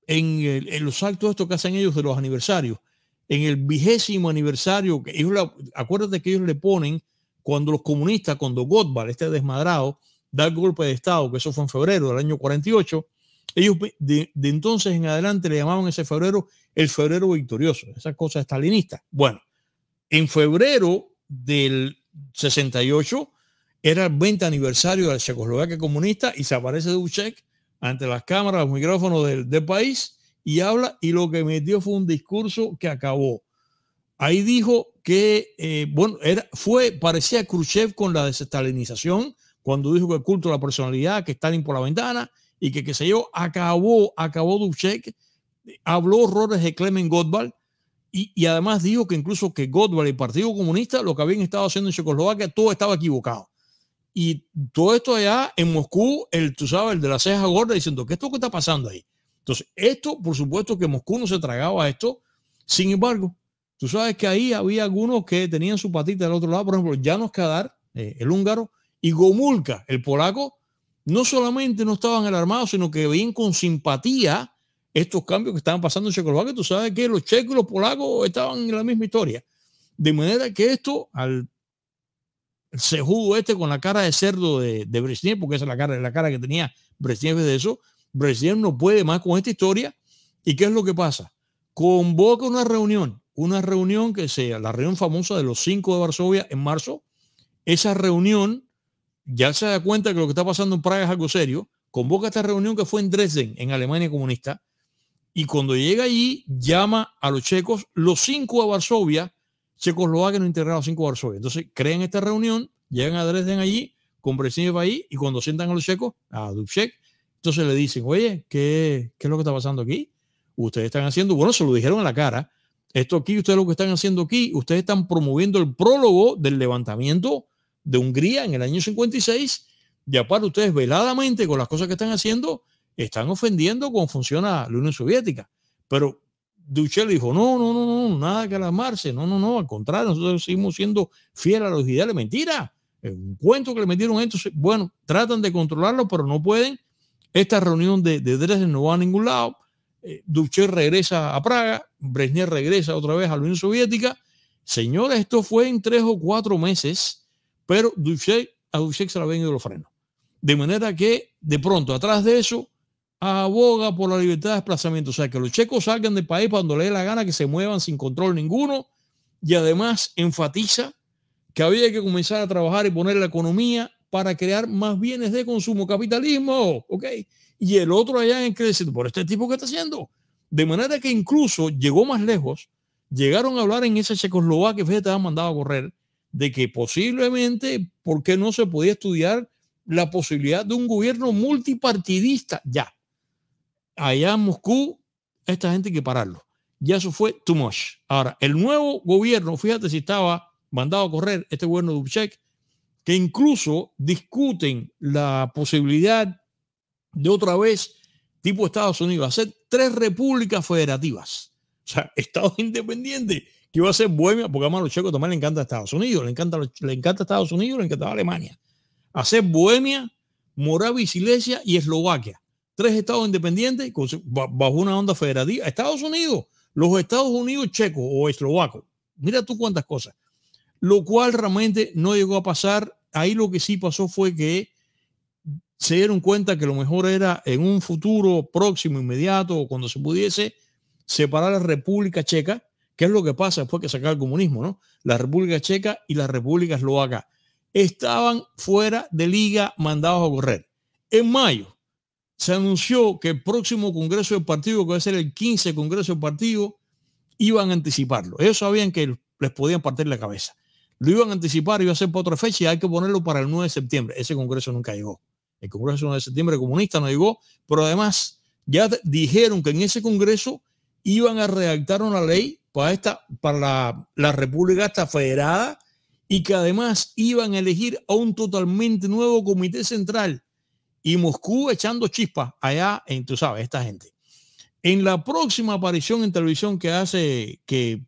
en, los actos estos que hacen ellos de los aniversarios, en el vigésimo aniversario, acuérdate que ellos le ponen cuando los comunistas, cuando Gottwald este desmadrado, da el golpe de Estado, que eso fue en febrero del año 48, ellos de, entonces en adelante le llamaban ese febrero el febrero victorioso, esas cosas estalinista. Bueno, en febrero del 68 era el 20 aniversario de la Checoslovaquia comunista y se aparece Dubček ante las cámaras, los micrófonos del, país y habla y lo que metió fue un discurso que acabó. Ahí dijo que, eh, bueno, era, fue, parecía Khrushchev con la desestalinización, cuando dijo que el culto de la personalidad, que Stalin por la ventana y que, que sé yo, acabó, acabó Dubček habló horrores de Clement Gottwald, y, además dijo que incluso que Godwell, y el Partido Comunista, lo que habían estado haciendo en Checoslovaquia, todo estaba equivocado. Y todo esto allá en Moscú, el, tú sabes, el de la ceja gorda diciendo, ¿qué es esto que está pasando ahí? Entonces, esto, por supuesto que Moscú no se tragaba esto. Sin embargo, tú sabes que ahí había algunos que tenían su patita del otro lado, por ejemplo, Janos Kadar, eh, el húngaro, y Gomulka, el polaco, no solamente no estaban alarmados, sino que ven con simpatía estos cambios que estaban pasando en Checoslovaquia, tú sabes que los checos y los polacos estaban en la misma historia. De manera que esto, al jugó este con la cara de cerdo de, Brezhnev, porque esa es la cara, la cara que tenía Brezhnev de eso, Brezhnev no puede más con esta historia. ¿Y qué es lo que pasa? Convoca una reunión, una reunión que sea la reunión famosa de los cinco de Varsovia en marzo. Esa reunión ya se da cuenta que lo que está pasando en Praga es algo serio. Convoca esta reunión que fue en Dresden, en Alemania comunista, y cuando llega allí, llama a los checos, los cinco a Varsovia, lo no integraron a los cinco a Varsovia. Entonces crean esta reunión, llegan a Dresden allí, con Brezhnev país, y cuando sientan a los checos, a Dubček, entonces le dicen, oye, ¿qué, ¿qué es lo que está pasando aquí? Ustedes están haciendo, bueno, se lo dijeron a la cara, esto aquí, ustedes lo que están haciendo aquí, ustedes están promoviendo el prólogo del levantamiento de Hungría en el año 56, y aparte ustedes veladamente con las cosas que están haciendo, están ofendiendo cómo funciona la Unión Soviética. Pero Duchel dijo, no, no, no, no, nada que alarmarse, no, no, no, al contrario, nosotros seguimos siendo fieles a los ideales, mentira, un cuento que le metieron entonces, bueno, tratan de controlarlo, pero no pueden, esta reunión de, Dresden no va a ningún lado, eh, Duchel regresa a Praga, Brezhnev regresa otra vez a la Unión Soviética, señores, esto fue en tres o cuatro meses, pero Duchel, a Duchel se la ven y los frenos, de manera que de pronto atrás de eso aboga por la libertad de desplazamiento. O sea, que los checos salgan del país cuando le dé la gana, que se muevan sin control ninguno. Y además enfatiza que había que comenzar a trabajar y poner la economía para crear más bienes de consumo, capitalismo, ¿ok? Y el otro allá en crédito, por este tipo que está haciendo. De manera que incluso llegó más lejos, llegaron a hablar en esa Checoslovaquia, te han mandado a correr, de que posiblemente, ¿por qué no se podía estudiar la posibilidad de un gobierno multipartidista? Ya, allá en Moscú, esta gente hay que pararlo. Ya eso fue too much. Ahora, el nuevo gobierno, fíjate si estaba mandado a correr este gobierno de Dubček, que incluso discuten la posibilidad de otra vez, tipo Estados Unidos, hacer tres repúblicas federativas. O sea, [laughs] Estados independientes, que iba a ser Bohemia, porque además a los checos también le encanta Estados Unidos, le encanta, le encanta Estados Unidos, le encantaba Alemania. Hacer Bohemia, Moravia y Silesia y Eslovaquia tres estados independientes bajo una onda federativa. Estados Unidos, los Estados Unidos checos o eslovacos. Mira tú cuántas cosas. Lo cual realmente no llegó a pasar. Ahí lo que sí pasó fue que se dieron cuenta que lo mejor era en un futuro próximo, inmediato, cuando se pudiese, separar la República Checa, que es lo que pasa después que saca el comunismo, ¿no? La República Checa y la República Eslovaca estaban fuera de liga, mandados a correr. En mayo, se anunció que el próximo Congreso del Partido, que va a ser el 15 Congreso del Partido, iban a anticiparlo. Ellos sabían que les podían partir la cabeza. Lo iban a anticipar, iba a ser para otra fecha y hay que ponerlo para el 9 de septiembre. Ese Congreso nunca llegó. El Congreso del 9 de septiembre comunista no llegó, pero además ya dijeron que en ese Congreso iban a redactar una ley para, esta, para la, la República hasta federada y que además iban a elegir a un totalmente nuevo comité central y Moscú echando chispas allá en, tú sabes, esta gente. En la próxima aparición en televisión que hace, que,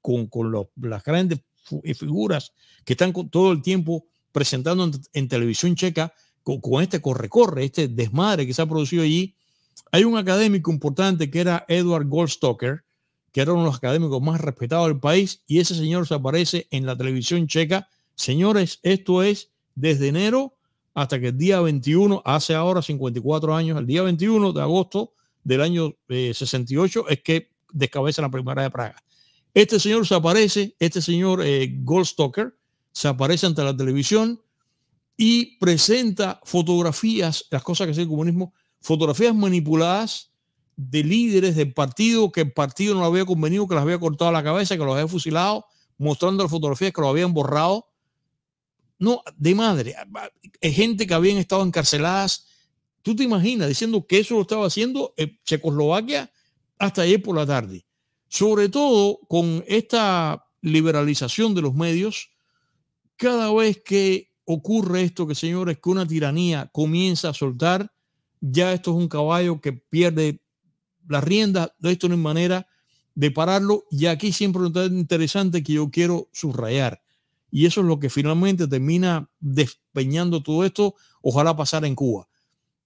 con, con las grandes eh, figuras que están todo el tiempo presentando en, televisión checa, con, con este corre-corre, este desmadre que se ha producido allí, hay un académico importante que era Edward Goldstocker, que era uno de los académicos más respetados del país, y ese señor se aparece en la televisión checa. Señores, esto es desde enero hasta que el día 21, hace ahora 54 años, el día 21 de agosto del año 68, eh, es que descabeza la primera de Praga. Este señor se aparece, este señor eh, Goldstocker, se aparece ante la televisión y presenta fotografías, las cosas que hace el comunismo, fotografías manipuladas de líderes del partido que el partido no había convenido, que las había cortado la cabeza, que los había fusilado, mostrando las fotografías que los habían borrado no, de madre. Eh, gente que habían estado encarceladas. ¿Tú te imaginas diciendo que eso lo estaba haciendo eh, Checoslovaquia hasta ayer por la tarde? Sobre todo con esta liberalización de los medios, cada vez que ocurre esto, que señores, que una tiranía comienza a soltar, ya esto es un caballo que pierde la riendas de esto no hay manera de pararlo. Y aquí siempre lo interesante que yo quiero subrayar. Y eso es lo que finalmente termina despeñando todo esto. Ojalá pasar en Cuba.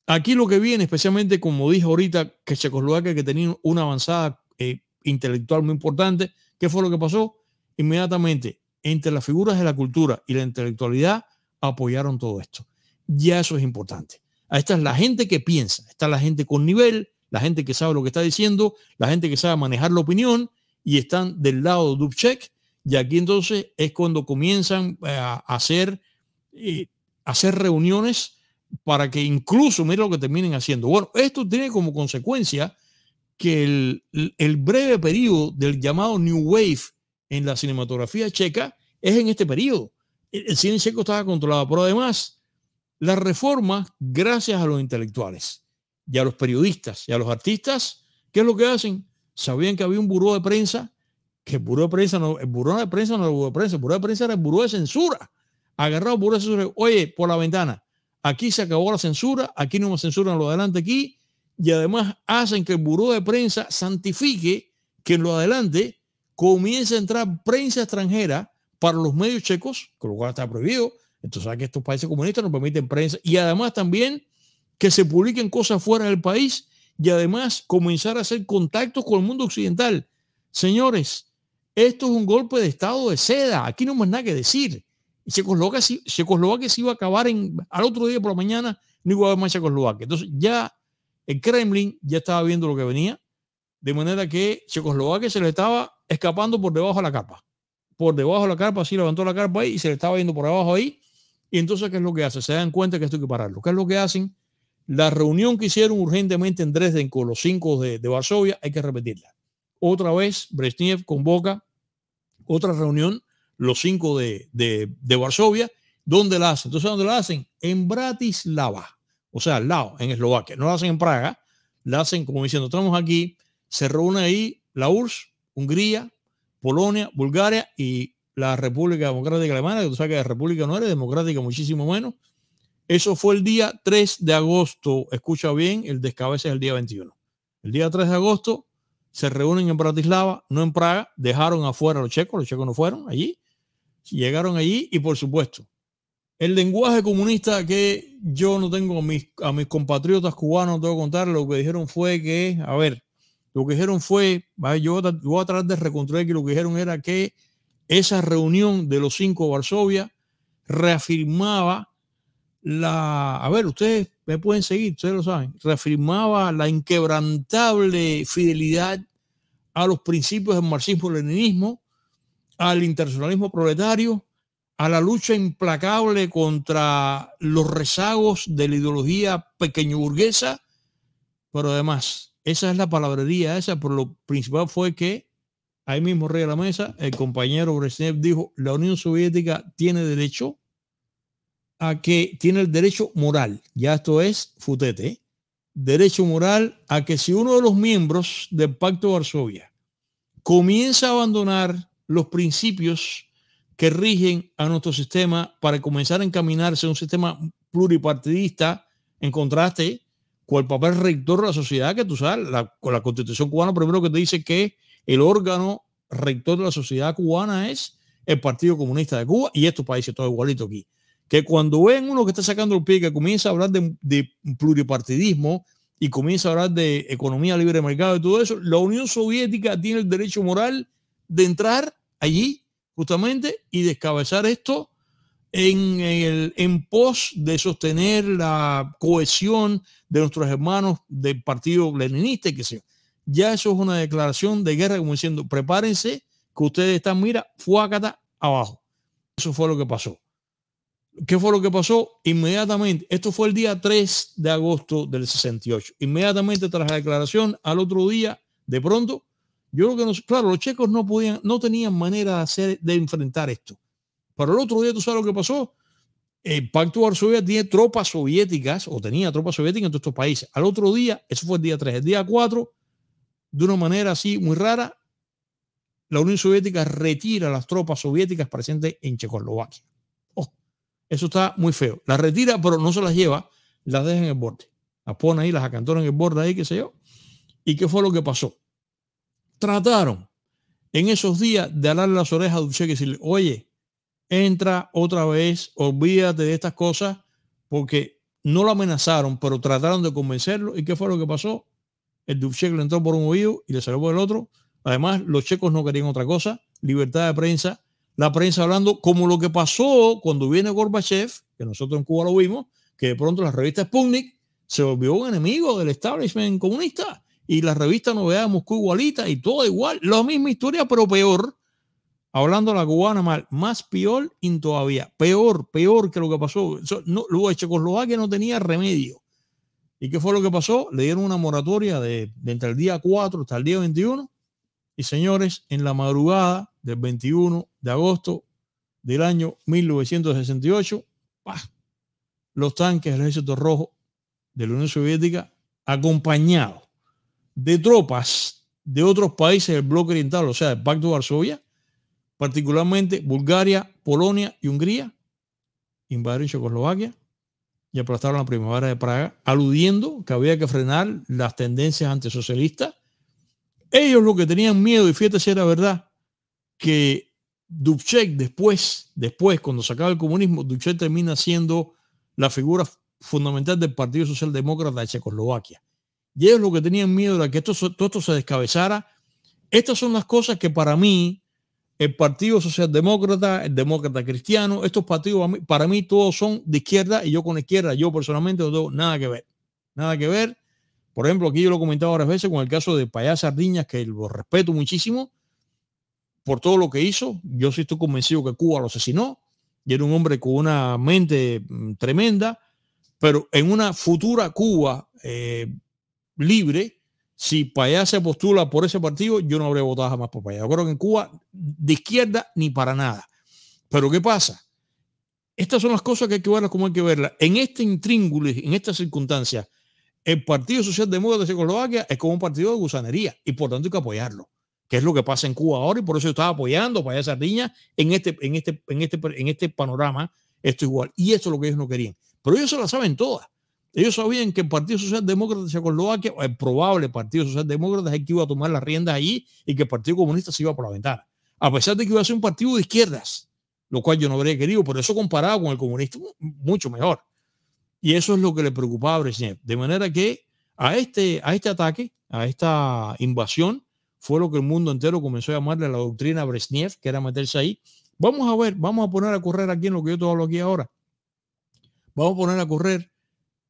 Aquí lo que viene, especialmente como dije ahorita, que Checoslovaquia que tenía una avanzada eh, intelectual muy importante, ¿qué fue lo que pasó? Inmediatamente, entre las figuras de la cultura y la intelectualidad, apoyaron todo esto. Ya eso es importante. Esta es la gente que piensa, está la gente con nivel, la gente que sabe lo que está diciendo, la gente que sabe manejar la opinión y están del lado de Dubček y aquí entonces es cuando comienzan eh, a hacer, eh, hacer reuniones para que incluso, mira lo que terminen haciendo. Bueno, esto tiene como consecuencia que el, breve periodo del llamado New Wave en la cinematografía checa es en este periodo. E, el cine checo estaba controlado, pero además la reforma, gracias a los intelectuales y a los periodistas y a los artistas, ¿qué es lo que hacen? Sabían que había un buró de prensa que el buró de prensa no, el buró de prensa no era el buró de prensa, el buró de prensa era el buró de censura. Agarrado el buró de censura, oye, por la ventana, aquí se acabó la censura, aquí no me censuran lo adelante aquí, y además hacen que el buró de prensa santifique que en lo adelante comience a entrar prensa extranjera para los medios checos, con lo cual está prohibido. Entonces, aquí estos países comunistas no permiten prensa? Y además también que se publiquen cosas fuera del país y además comenzar a hacer contactos con el mundo occidental. Señores, esto es un golpe de estado de seda. Aquí no más nada que decir. Y Checoslovaquia, se iba a acabar en, al otro día por la mañana, no iba a haber más Checoslovaquia. Entonces ya el Kremlin ya estaba viendo lo que venía, de manera que Checoslovaquia se le estaba escapando por debajo de la carpa. Por debajo de la carpa, así levantó la carpa ahí y se le estaba yendo por abajo ahí. Y entonces, ¿qué es lo que hace? Se dan cuenta que esto hay que pararlo. ¿Qué es lo que hacen? La reunión que hicieron urgentemente en Dresden con los cinco de, de Varsovia, hay que repetirla. Otra vez, Brezhnev convoca otra reunión, los cinco de, Varsovia. ¿Dónde la hacen? Entonces, ¿dónde la hacen? En Bratislava, o sea, al lado, en Eslovaquia. No la hacen en Praga, la hacen como diciendo, estamos aquí, se reúne ahí la URSS, Hungría, Polonia, Bulgaria y la República Democrática Alemana, que tú sabes que la República no era democrática, muchísimo menos. Eso fue el día 3 de agosto, escucha bien, el descabece es el día 21. El día 3 de agosto se reúnen en Bratislava, no en Praga, dejaron afuera a los checos, los checos no fueron allí, llegaron allí y por supuesto, el lenguaje comunista que yo no tengo a mis, compatriotas cubanos, tengo que contar, lo que dijeron fue que, a ver, lo que dijeron fue, yo voy a tratar de reconstruir que lo que dijeron era que esa reunión de los cinco Varsovia reafirmaba la, a ver, ustedes me pueden seguir, ustedes lo saben, reafirmaba la inquebrantable fidelidad a los principios del marxismo-leninismo, al internacionalismo proletario, a la lucha implacable contra los rezagos de la ideología pequeño burguesa, pero además, esa es la palabrería esa, pero lo principal fue que ahí mismo rey la mesa, el compañero Brezhnev dijo, la Unión Soviética tiene derecho a que tiene el derecho moral, ya esto es futete, ¿eh? derecho moral a que si uno de los miembros del Pacto de Varsovia comienza a abandonar los principios que rigen a nuestro sistema para comenzar a encaminarse a un sistema pluripartidista, en contraste con el papel rector de la sociedad, que tú sabes, con la constitución cubana primero que te dice que el órgano rector de la sociedad cubana es el Partido Comunista de Cuba y estos países, todo igualito aquí que cuando ven uno que está sacando el pie, que comienza a hablar de, pluripartidismo y comienza a hablar de economía libre de mercado y todo eso, la Unión Soviética tiene el derecho moral de entrar allí justamente y descabezar esto en, el, en pos de sostener la cohesión de nuestros hermanos del partido leninista, que sea. Ya eso es una declaración de guerra, como diciendo, prepárense, que ustedes están, mira, fuácata abajo. Eso fue lo que pasó. ¿Qué fue lo que pasó? Inmediatamente, esto fue el día 3 de agosto del 68. Inmediatamente tras la declaración, al otro día, de pronto, yo creo que nos, claro, los checos no podían, no tenían manera de hacer, de enfrentar esto. Pero el otro día, ¿tú sabes lo que pasó? El Pacto de Varsovia tiene tropas soviéticas o tenía tropas soviéticas en todos estos países. Al otro día, eso fue el día 3, el día 4, de una manera así muy rara, la Unión Soviética retira las tropas soviéticas presentes en Checoslovaquia. Eso está muy feo. la retira, pero no se las lleva, las deja en el borde. Las pone ahí, las acantoran en el borde ahí, qué sé yo. ¿Y qué fue lo que pasó? Trataron en esos días de alarle las orejas a Dubchek y decirle, oye, entra otra vez, olvídate de estas cosas, porque no lo amenazaron, pero trataron de convencerlo. ¿Y qué fue lo que pasó? El Dubček le entró por un oído y le salió por el otro. Además, los checos no querían otra cosa, libertad de prensa, la prensa hablando, como lo que pasó cuando viene Gorbachev, que nosotros en Cuba lo vimos, que de pronto la revista Sputnik se volvió un enemigo del establishment comunista y la revista Novedad de Moscú igualita y todo igual, la misma historia, pero peor. Hablando la cubana mal, más peor y todavía, peor, peor que lo que pasó. No, lo de Checoslovaquia no tenía remedio. ¿Y qué fue lo que pasó? Le dieron una moratoria de, de entre el día 4 hasta el día 21 y señores, en la madrugada del 21 de agosto del año 1968, los tanques del Ejército Rojo de la Unión Soviética, acompañados de tropas de otros países del bloque oriental, o sea, del Pacto de Varsovia, particularmente Bulgaria, Polonia y Hungría, invadieron Checoslovaquia y aplastaron la primavera de Praga, aludiendo que había que frenar las tendencias antisocialistas ellos lo que tenían miedo, y fíjate si era verdad, que Dubček después, después, cuando se acaba el comunismo, Dubček termina siendo la figura fundamental del Partido Socialdemócrata de Checoslovaquia. Y ellos lo que tenían miedo era que esto, todo esto se descabezara. Estas son las cosas que para mí, el Partido Socialdemócrata, el Demócrata Cristiano, estos partidos para mí, todos son de izquierda y yo con izquierda, yo personalmente no tengo nada que ver. Nada que ver. Por ejemplo, aquí yo lo he comentado varias veces con el caso de Payá Sardiñas, que lo respeto muchísimo por todo lo que hizo. Yo sí estoy convencido que Cuba lo asesinó y era un hombre con una mente mm, tremenda, pero en una futura Cuba eh, libre, si Payá se postula por ese partido, yo no habría votado jamás por Payá. Yo creo que en Cuba de izquierda ni para nada. Pero ¿qué pasa? Estas son las cosas que hay que verlas como hay que verlas. En este intríngulis, en esta circunstancia, el Partido Socialdemócrata de Checoslovaquia es como un partido de gusanería y por tanto hay que apoyarlo, que es lo que pasa en Cuba ahora y por eso yo estaba apoyando a Paya Sardiña en este, en, este, en, este, en este panorama, esto igual. Y esto es lo que ellos no querían. Pero ellos se la saben todas. Ellos sabían que el Partido Socialdemócrata de Checoslovaquia, el probable Partido Socialdemócrata, es el que iba a tomar las riendas ahí y que el Partido Comunista se iba por la ventana. A pesar de que iba a ser un partido de izquierdas, lo cual yo no habría querido, pero eso comparado con el comunismo, mucho mejor. Y eso es lo que le preocupaba a Brezhnev. De manera que a este, a este ataque, a esta invasión, fue lo que el mundo entero comenzó a llamarle la doctrina Brezhnev, que era meterse ahí. Vamos a ver, vamos a poner a correr aquí en lo que yo te hablo aquí ahora. Vamos a poner a correr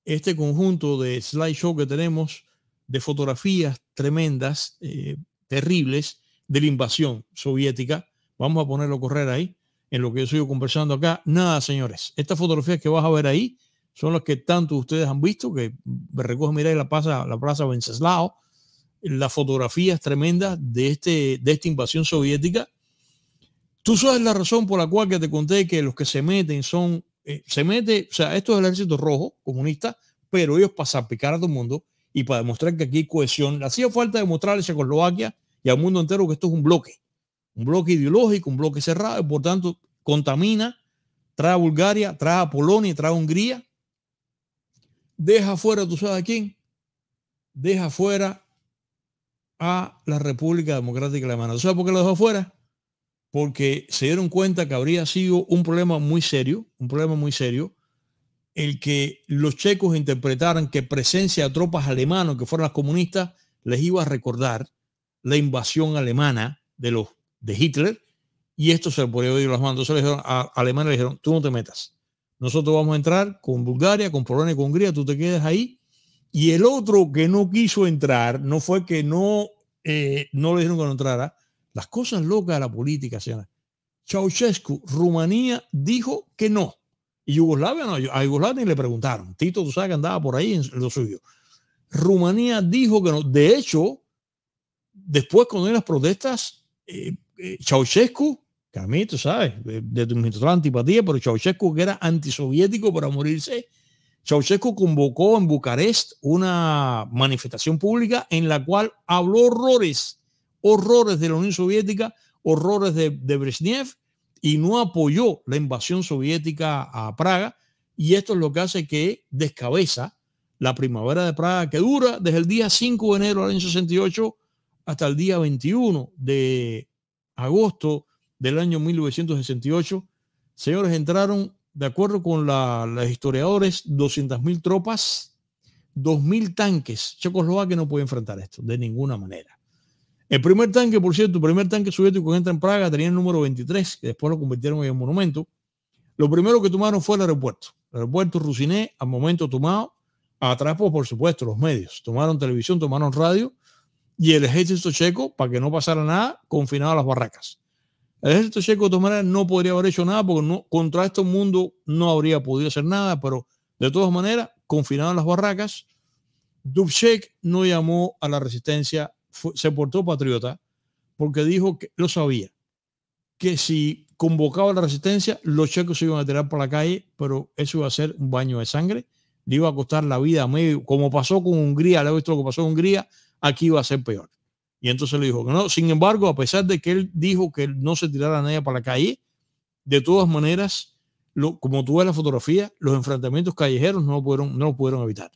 este conjunto de slideshow que tenemos de fotografías tremendas, eh, terribles, de la invasión soviética. Vamos a ponerlo a correr ahí, en lo que yo estoy conversando acá. Nada, señores, estas fotografías que vas a ver ahí son los que tanto ustedes han visto, que me recoge, mira, la plaza, la plaza Venceslao, las fotografías tremendas de, este, de esta invasión soviética. Tú sabes la razón por la cual que te conté que los que se meten son, eh, se mete, o sea, esto es el ejército rojo, comunista, pero ellos para salpicar a todo el mundo y para demostrar que aquí hay cohesión. Hacía falta demostrarles a Checoslovaquia y al mundo entero que esto es un bloque, un bloque ideológico, un bloque cerrado, y por tanto contamina, trae a Bulgaria, trae a Polonia, trae a Hungría, deja fuera, ¿tú sabes a quién? Deja fuera a la República Democrática Alemana. ¿Tú sabes por qué lo dejó fuera? Porque se dieron cuenta que habría sido un problema muy serio, un problema muy serio, el que los checos interpretaran que presencia de tropas alemanas, que fueran las comunistas, les iba a recordar la invasión alemana de los de Hitler, y esto se le podía oír las manos. Entonces a Alemania le dijeron, tú no te metas. Nosotros vamos a entrar con Bulgaria, con Polonia, con Hungría, tú te quedas ahí. Y el otro que no quiso entrar no fue que no, eh, no le dijeron que no entrara. Las cosas locas de la política, señora. Ceausescu, Rumanía dijo que no. Y Yugoslavia no, a Yugoslavia le preguntaron. Tito, tú sabes que andaba por ahí en lo suyo. Rumanía dijo que no. De hecho, después cuando hay las protestas, eh, eh, Ceausescu que tú sabes, desde ministro total antipatía, pero Ceausescu que era antisoviético para morirse, Ceausescu convocó en Bucarest una manifestación pública en la cual habló horrores, horrores de la Unión Soviética, horrores de, de Brezhnev y no apoyó la invasión soviética a Praga. Y esto es lo que hace que descabeza la primavera de Praga, que dura desde el día 5 de enero del año 68 hasta el día 21 de agosto del año 1968. Señores, entraron, de acuerdo con los historiadores, 200.000 tropas, 2.000 tanques. Checoslovaquia no puede enfrentar esto de ninguna manera. El primer tanque, por cierto, el primer tanque soviético que entra en Praga tenía el número 23, que después lo convirtieron en un monumento. Lo primero que tomaron fue el aeropuerto. El aeropuerto Rusiné, al momento tomado, atrapó, por supuesto, los medios. Tomaron televisión, tomaron radio y el ejército checo, para que no pasara nada, confinado a las barracas. El ejército checo de todas maneras no podría haber hecho nada porque contra este mundo no habría podido hacer nada, pero de todas maneras, confinado en las barracas, Dubček no llamó a la resistencia, se portó patriota porque dijo que lo sabía, que si convocaba a la resistencia, los checos se iban a tirar por la calle, pero eso iba a ser un baño de sangre, le iba a costar la vida a medio, como pasó con Hungría, le he lo que pasó con Hungría, aquí iba a ser peor. Y entonces le dijo que no. Sin embargo, a pesar de que él dijo que él no se tirara nadie para la calle, de todas maneras, lo, como tú ves la fotografía, los enfrentamientos callejeros no lo pudieron, no lo pudieron evitar.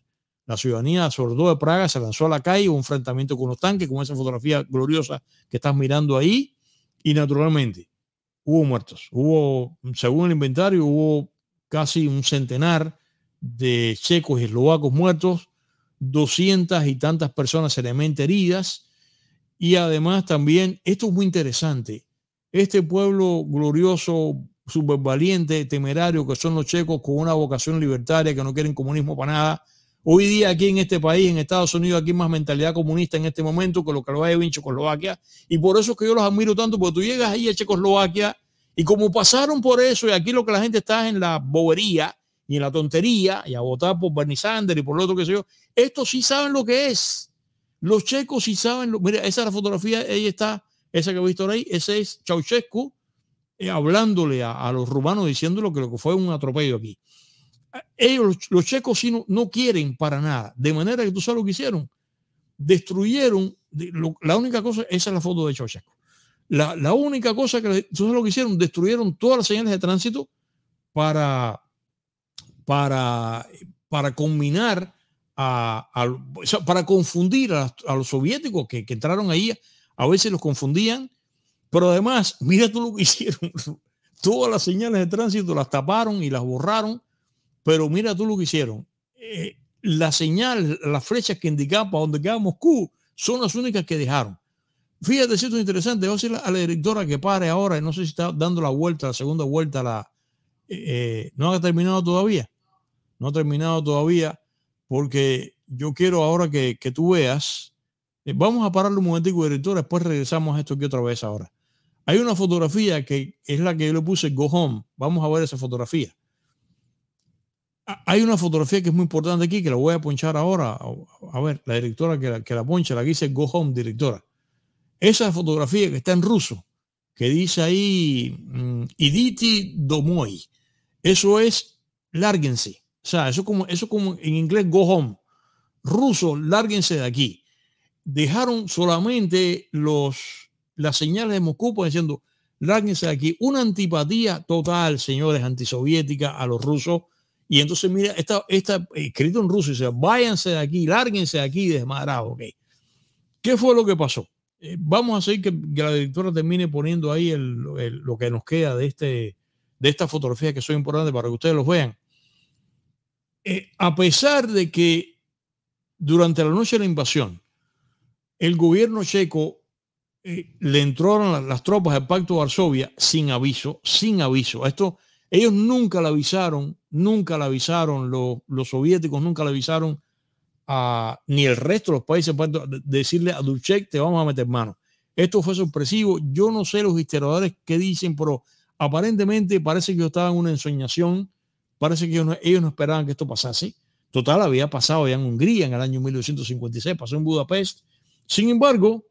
La ciudadanía, sobre todo de Praga, se lanzó a la calle, hubo un enfrentamiento con los tanques, con esa fotografía gloriosa que estás mirando ahí, y naturalmente hubo muertos. Hubo, según el inventario, hubo casi un centenar de checos y eslovacos muertos, doscientas y tantas personas seriamente heridas, y además también, esto es muy interesante, este pueblo glorioso, supervaliente, temerario, que son los checos con una vocación libertaria, que no quieren comunismo para nada. Hoy día aquí en este país, en Estados Unidos, aquí hay más mentalidad comunista en este momento que lo que lo hay en Checoslovaquia. Y por eso es que yo los admiro tanto, porque tú llegas ahí a Checoslovaquia y como pasaron por eso, y aquí lo que la gente está es en la bobería y en la tontería, y a votar por Bernie Sanders y por lo otro que sé yo, estos sí saben lo que es. Los checos sí saben, mira, esa es la fotografía, ahí está, esa que he visto ahí, ese es Ceausescu eh, hablándole a, los rumanos diciéndole que lo que fue un atropello aquí. Eh, ellos, los, checos sí no, no, quieren para nada, de manera que tú sabes lo que hicieron, destruyeron, la única cosa, esa es la foto de Ceausescu. La, la, única cosa que tú sabes lo que hicieron, destruyeron todas las señales de tránsito para, para, para combinar para confundir a, los soviéticos que, entraron ahí, a veces los confundían, pero además, [laughs] mira tú lo que hicieron, [laughs] todas las señales de tránsito las taparon y las borraron, pero mira tú lo que hicieron, eh, la señal, las flechas que indicaban para donde quedaba Moscú son las únicas que dejaron. Fíjate si esto es interesante, a, la directora que pare ahora, no sé si está dando la vuelta, la segunda vuelta, la, eh, eh, no ha terminado todavía, no ha terminado todavía porque yo quiero ahora que, tú veas, eh, vamos a pararlo un momentico, directora después regresamos a esto aquí otra vez ahora. Hay una fotografía que es la que yo le puse, Go Home, vamos a ver esa fotografía. Hay una fotografía que es muy importante aquí, que la voy a ponchar ahora. A ver, la directora que la, que la poncha, la que dice Go Home, directora. Esa fotografía que está en ruso, que dice ahí mm, Iditi Domoy. Eso es lárguense. O sea, eso como, eso como en inglés go home. ruso lárguense de aquí. Dejaron solamente los, las señales de Moscú pues, diciendo, lárguense de aquí. Una antipatía total, señores, antisoviética a los rusos. Y entonces, mira, está, está escrito en ruso, dice, váyanse de aquí, lárguense de aquí, desmadrado. ¿Qué fue lo que pasó? Eh, vamos a hacer que, la directora termine poniendo ahí lo que nos queda de, este, de esta fotografía que son importante para que ustedes los vean. Eh, a pesar de que durante la noche de la invasión, el gobierno checo eh, le entraron las, tropas del Pacto de Varsovia sin aviso, sin aviso. Esto, ellos nunca la avisaron, nunca la avisaron, los, soviéticos nunca le avisaron ni el resto de los países para decirle a Duchek te vamos a meter mano. Esto fue sorpresivo. Yo no sé los historiadores qué dicen, pero aparentemente parece que yo estaba en una ensoñación Parece que ellos no, esperaban que esto pasase. Total, había pasado ya en Hungría en el año 1956, pasó en Budapest. Sin embargo,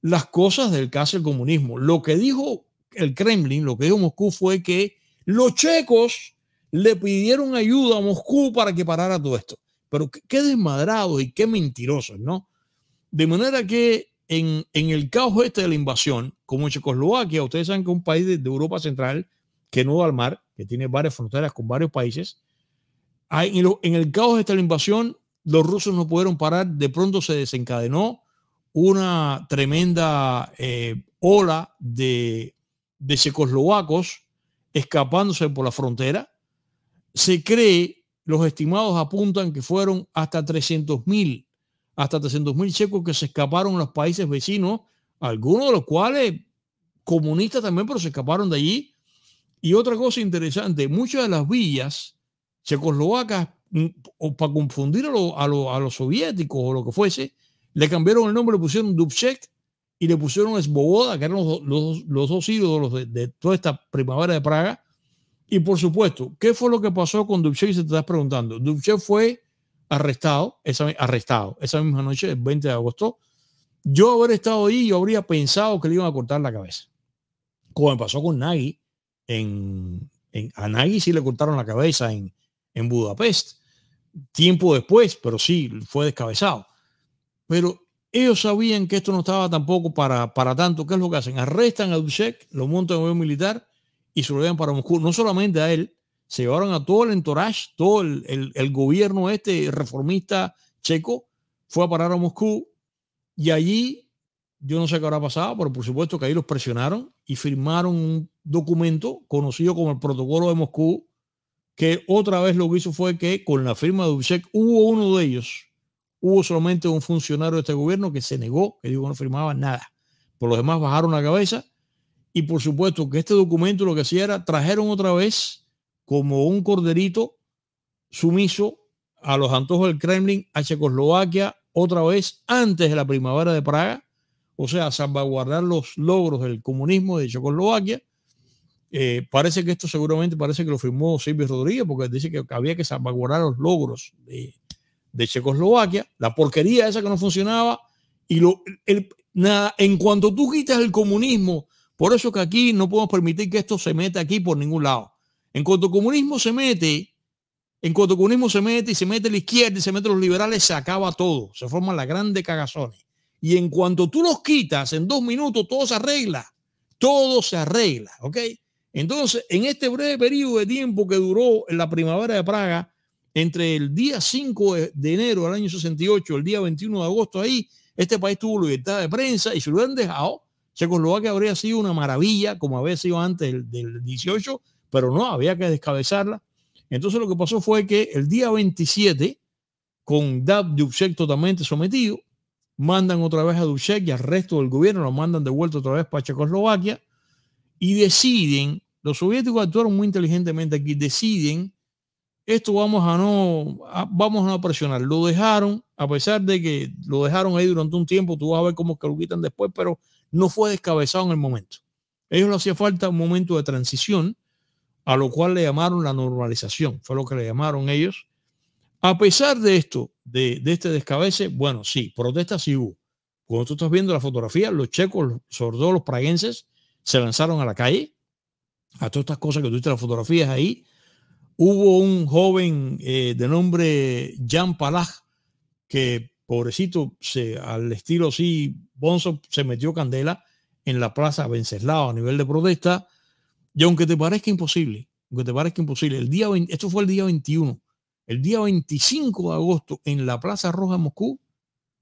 las cosas del caso del comunismo. Lo que dijo el Kremlin, lo que dijo Moscú fue que los checos le pidieron ayuda a Moscú para que parara todo esto. Pero qué, desmadrados y qué mentirosos, ¿no? De manera que en, el caos este de la invasión, como Checoslovaquia, ustedes saben que es un país de, Europa Central que no va al mar, que tiene varias fronteras con varios países. en, el caos de esta invasión, los rusos no pudieron parar, de pronto se desencadenó una tremenda eh, ola de, de checoslovacos escapándose por la frontera. Se cree, los estimados apuntan que fueron hasta 300.000, hasta 300.000 checos que se escaparon a los países vecinos, algunos de los cuales comunistas también, pero se escaparon de allí y otra cosa interesante, muchas de las villas checoslovacas, mm, o para confundir a, los soviéticos o lo que fuese, le cambiaron el nombre, le pusieron Dubček y le pusieron Svoboda, que eran los, los dos ídolos de, toda esta primavera de Praga. Y por supuesto, ¿qué fue lo que pasó con Dubček? Se te estás preguntando, Dubček fue arrestado esa, arrestado esa misma noche, el 20 de agosto. Yo haber estado ahí, yo habría pensado que le iban a cortar la cabeza, como me pasó con Nagy en, en sí le cortaron la cabeza en, Budapest, tiempo después, pero sí fue descabezado. Pero ellos sabían que esto no estaba tampoco para, para tanto. ¿Qué es lo que hacen? Arrestan a Dushek, lo montan en un militar y se lo llevan para Moscú. No solamente a él, se llevaron a todo el entourage, todo el gobierno este reformista checo, fue a parar a Moscú y allí yo no sé qué habrá pasado, pero por supuesto que ahí los presionaron y firmaron un documento conocido como el Protocolo de Moscú, que otra vez lo que hizo fue que con la firma de Ubsec hubo uno de ellos, hubo solamente un funcionario de este gobierno que se negó, que que no firmaba nada. Por los demás bajaron la cabeza y por supuesto que este documento lo que hacía era trajeron otra vez como un corderito sumiso a los antojos del Kremlin a Checoslovaquia otra vez antes de la primavera de Praga o sea, salvaguardar los logros del comunismo de Checoslovaquia. Eh, parece que esto seguramente parece que lo firmó Silvio Rodríguez porque dice que había que salvaguardar los logros de, Checoslovaquia, la porquería esa que no funcionaba y lo, nada, en cuanto tú quitas el comunismo, por eso que aquí no podemos permitir que esto se meta aquí por ningún lado. En cuanto comunismo se mete, en cuanto comunismo se mete y se mete la izquierda y se mete los liberales, se acaba todo, se forman la grandes cagazones. Y en cuanto tú los quitas, en dos minutos todo se arregla. Todo se arregla, ¿ok? Entonces, en este breve periodo de tiempo que duró en la primavera de Praga, entre el día 5 de enero del año 68, el día 21 de agosto, ahí, este país tuvo libertad de prensa y se lo hubieran dejado, que habría sido una maravilla, como había sido antes del, 18, pero no, había que descabezarla. Entonces lo que pasó fue que el día 27, con DAP de objeto totalmente sometido, mandan otra vez a Dubček y al resto del gobierno lo mandan de vuelta otra vez para Checoslovaquia y deciden, los soviéticos actuaron muy inteligentemente aquí, deciden, esto vamos a no, vamos a presionar. Lo dejaron, a pesar de que lo dejaron ahí durante un tiempo, tú vas a ver cómo que lo quitan después, pero no fue descabezado en el momento. ellos le hacía falta un momento de transición, a lo cual le llamaron la normalización, fue lo que le llamaron ellos a pesar de esto, de, este descabece, bueno, sí, protesta sí hubo. Cuando tú estás viendo la fotografía, los checos, sobre todo los praguenses, se lanzaron a la calle, a todas estas cosas que en las fotografías ahí. Hubo un joven eh, de nombre Jan Palach que pobrecito, se, al estilo sí, Bonzo se metió candela en la plaza Venceslao a nivel de protesta. Y aunque te parezca imposible, aunque te parezca imposible, el día esto fue el día 21, el día 25 de agosto en la Plaza Roja de Moscú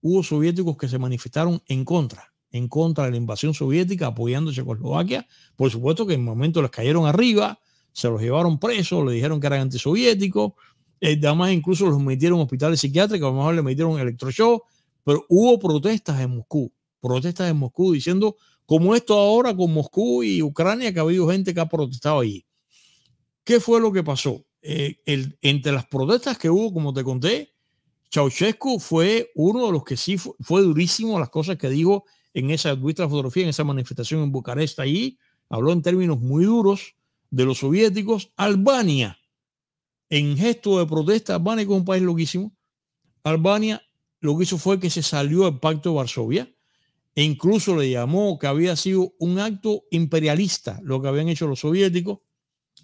hubo soviéticos que se manifestaron en contra, en contra de la invasión soviética apoyando a Checoslovaquia. Por supuesto que en el momento les cayeron arriba, se los llevaron presos, le dijeron que eran antisoviéticos, eh, además incluso los metieron en hospitales psiquiátricos, a lo mejor le metieron electroshock, pero hubo protestas en Moscú, protestas en Moscú diciendo como esto ahora con Moscú y Ucrania, que ha habido gente que ha protestado allí. ¿Qué fue lo que pasó? Eh, entre las protestas que hubo, como te conté, Ceausescu fue uno de los que sí fue, durísimo las cosas que dijo en esa nuestra fotografía, en esa manifestación en Bucarest ahí, habló en términos muy duros de los soviéticos. Albania, en gesto de protesta, Albania es un país loquísimo. Albania lo que hizo fue que se salió del pacto de Varsovia e incluso le llamó que había sido un acto imperialista lo que habían hecho los soviéticos.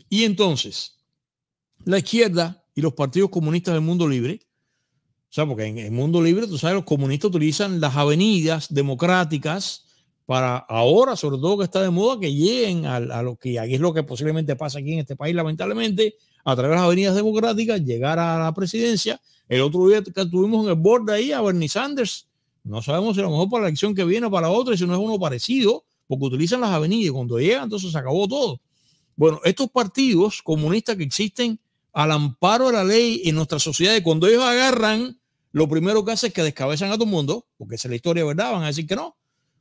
Y entonces, la izquierda y los partidos comunistas del mundo libre, o sea, porque en el mundo libre, tú sabes, los comunistas utilizan las avenidas democráticas para ahora, sobre todo que está de moda, que lleguen a, lo que aquí es lo que posiblemente pasa aquí en este país, lamentablemente, a través de las avenidas democráticas, llegar a la presidencia. El otro día que tuvimos en el borde ahí a Bernie Sanders, no sabemos si a lo mejor para la elección que viene o para la otra, si no es uno parecido, porque utilizan las avenidas y cuando llegan, entonces se acabó todo. Bueno, estos partidos comunistas que existen al amparo de la ley y nuestra sociedad. Y cuando ellos agarran, lo primero que hacen es que descabezan a todo el mundo, porque esa es la historia, ¿verdad? Van a decir que no.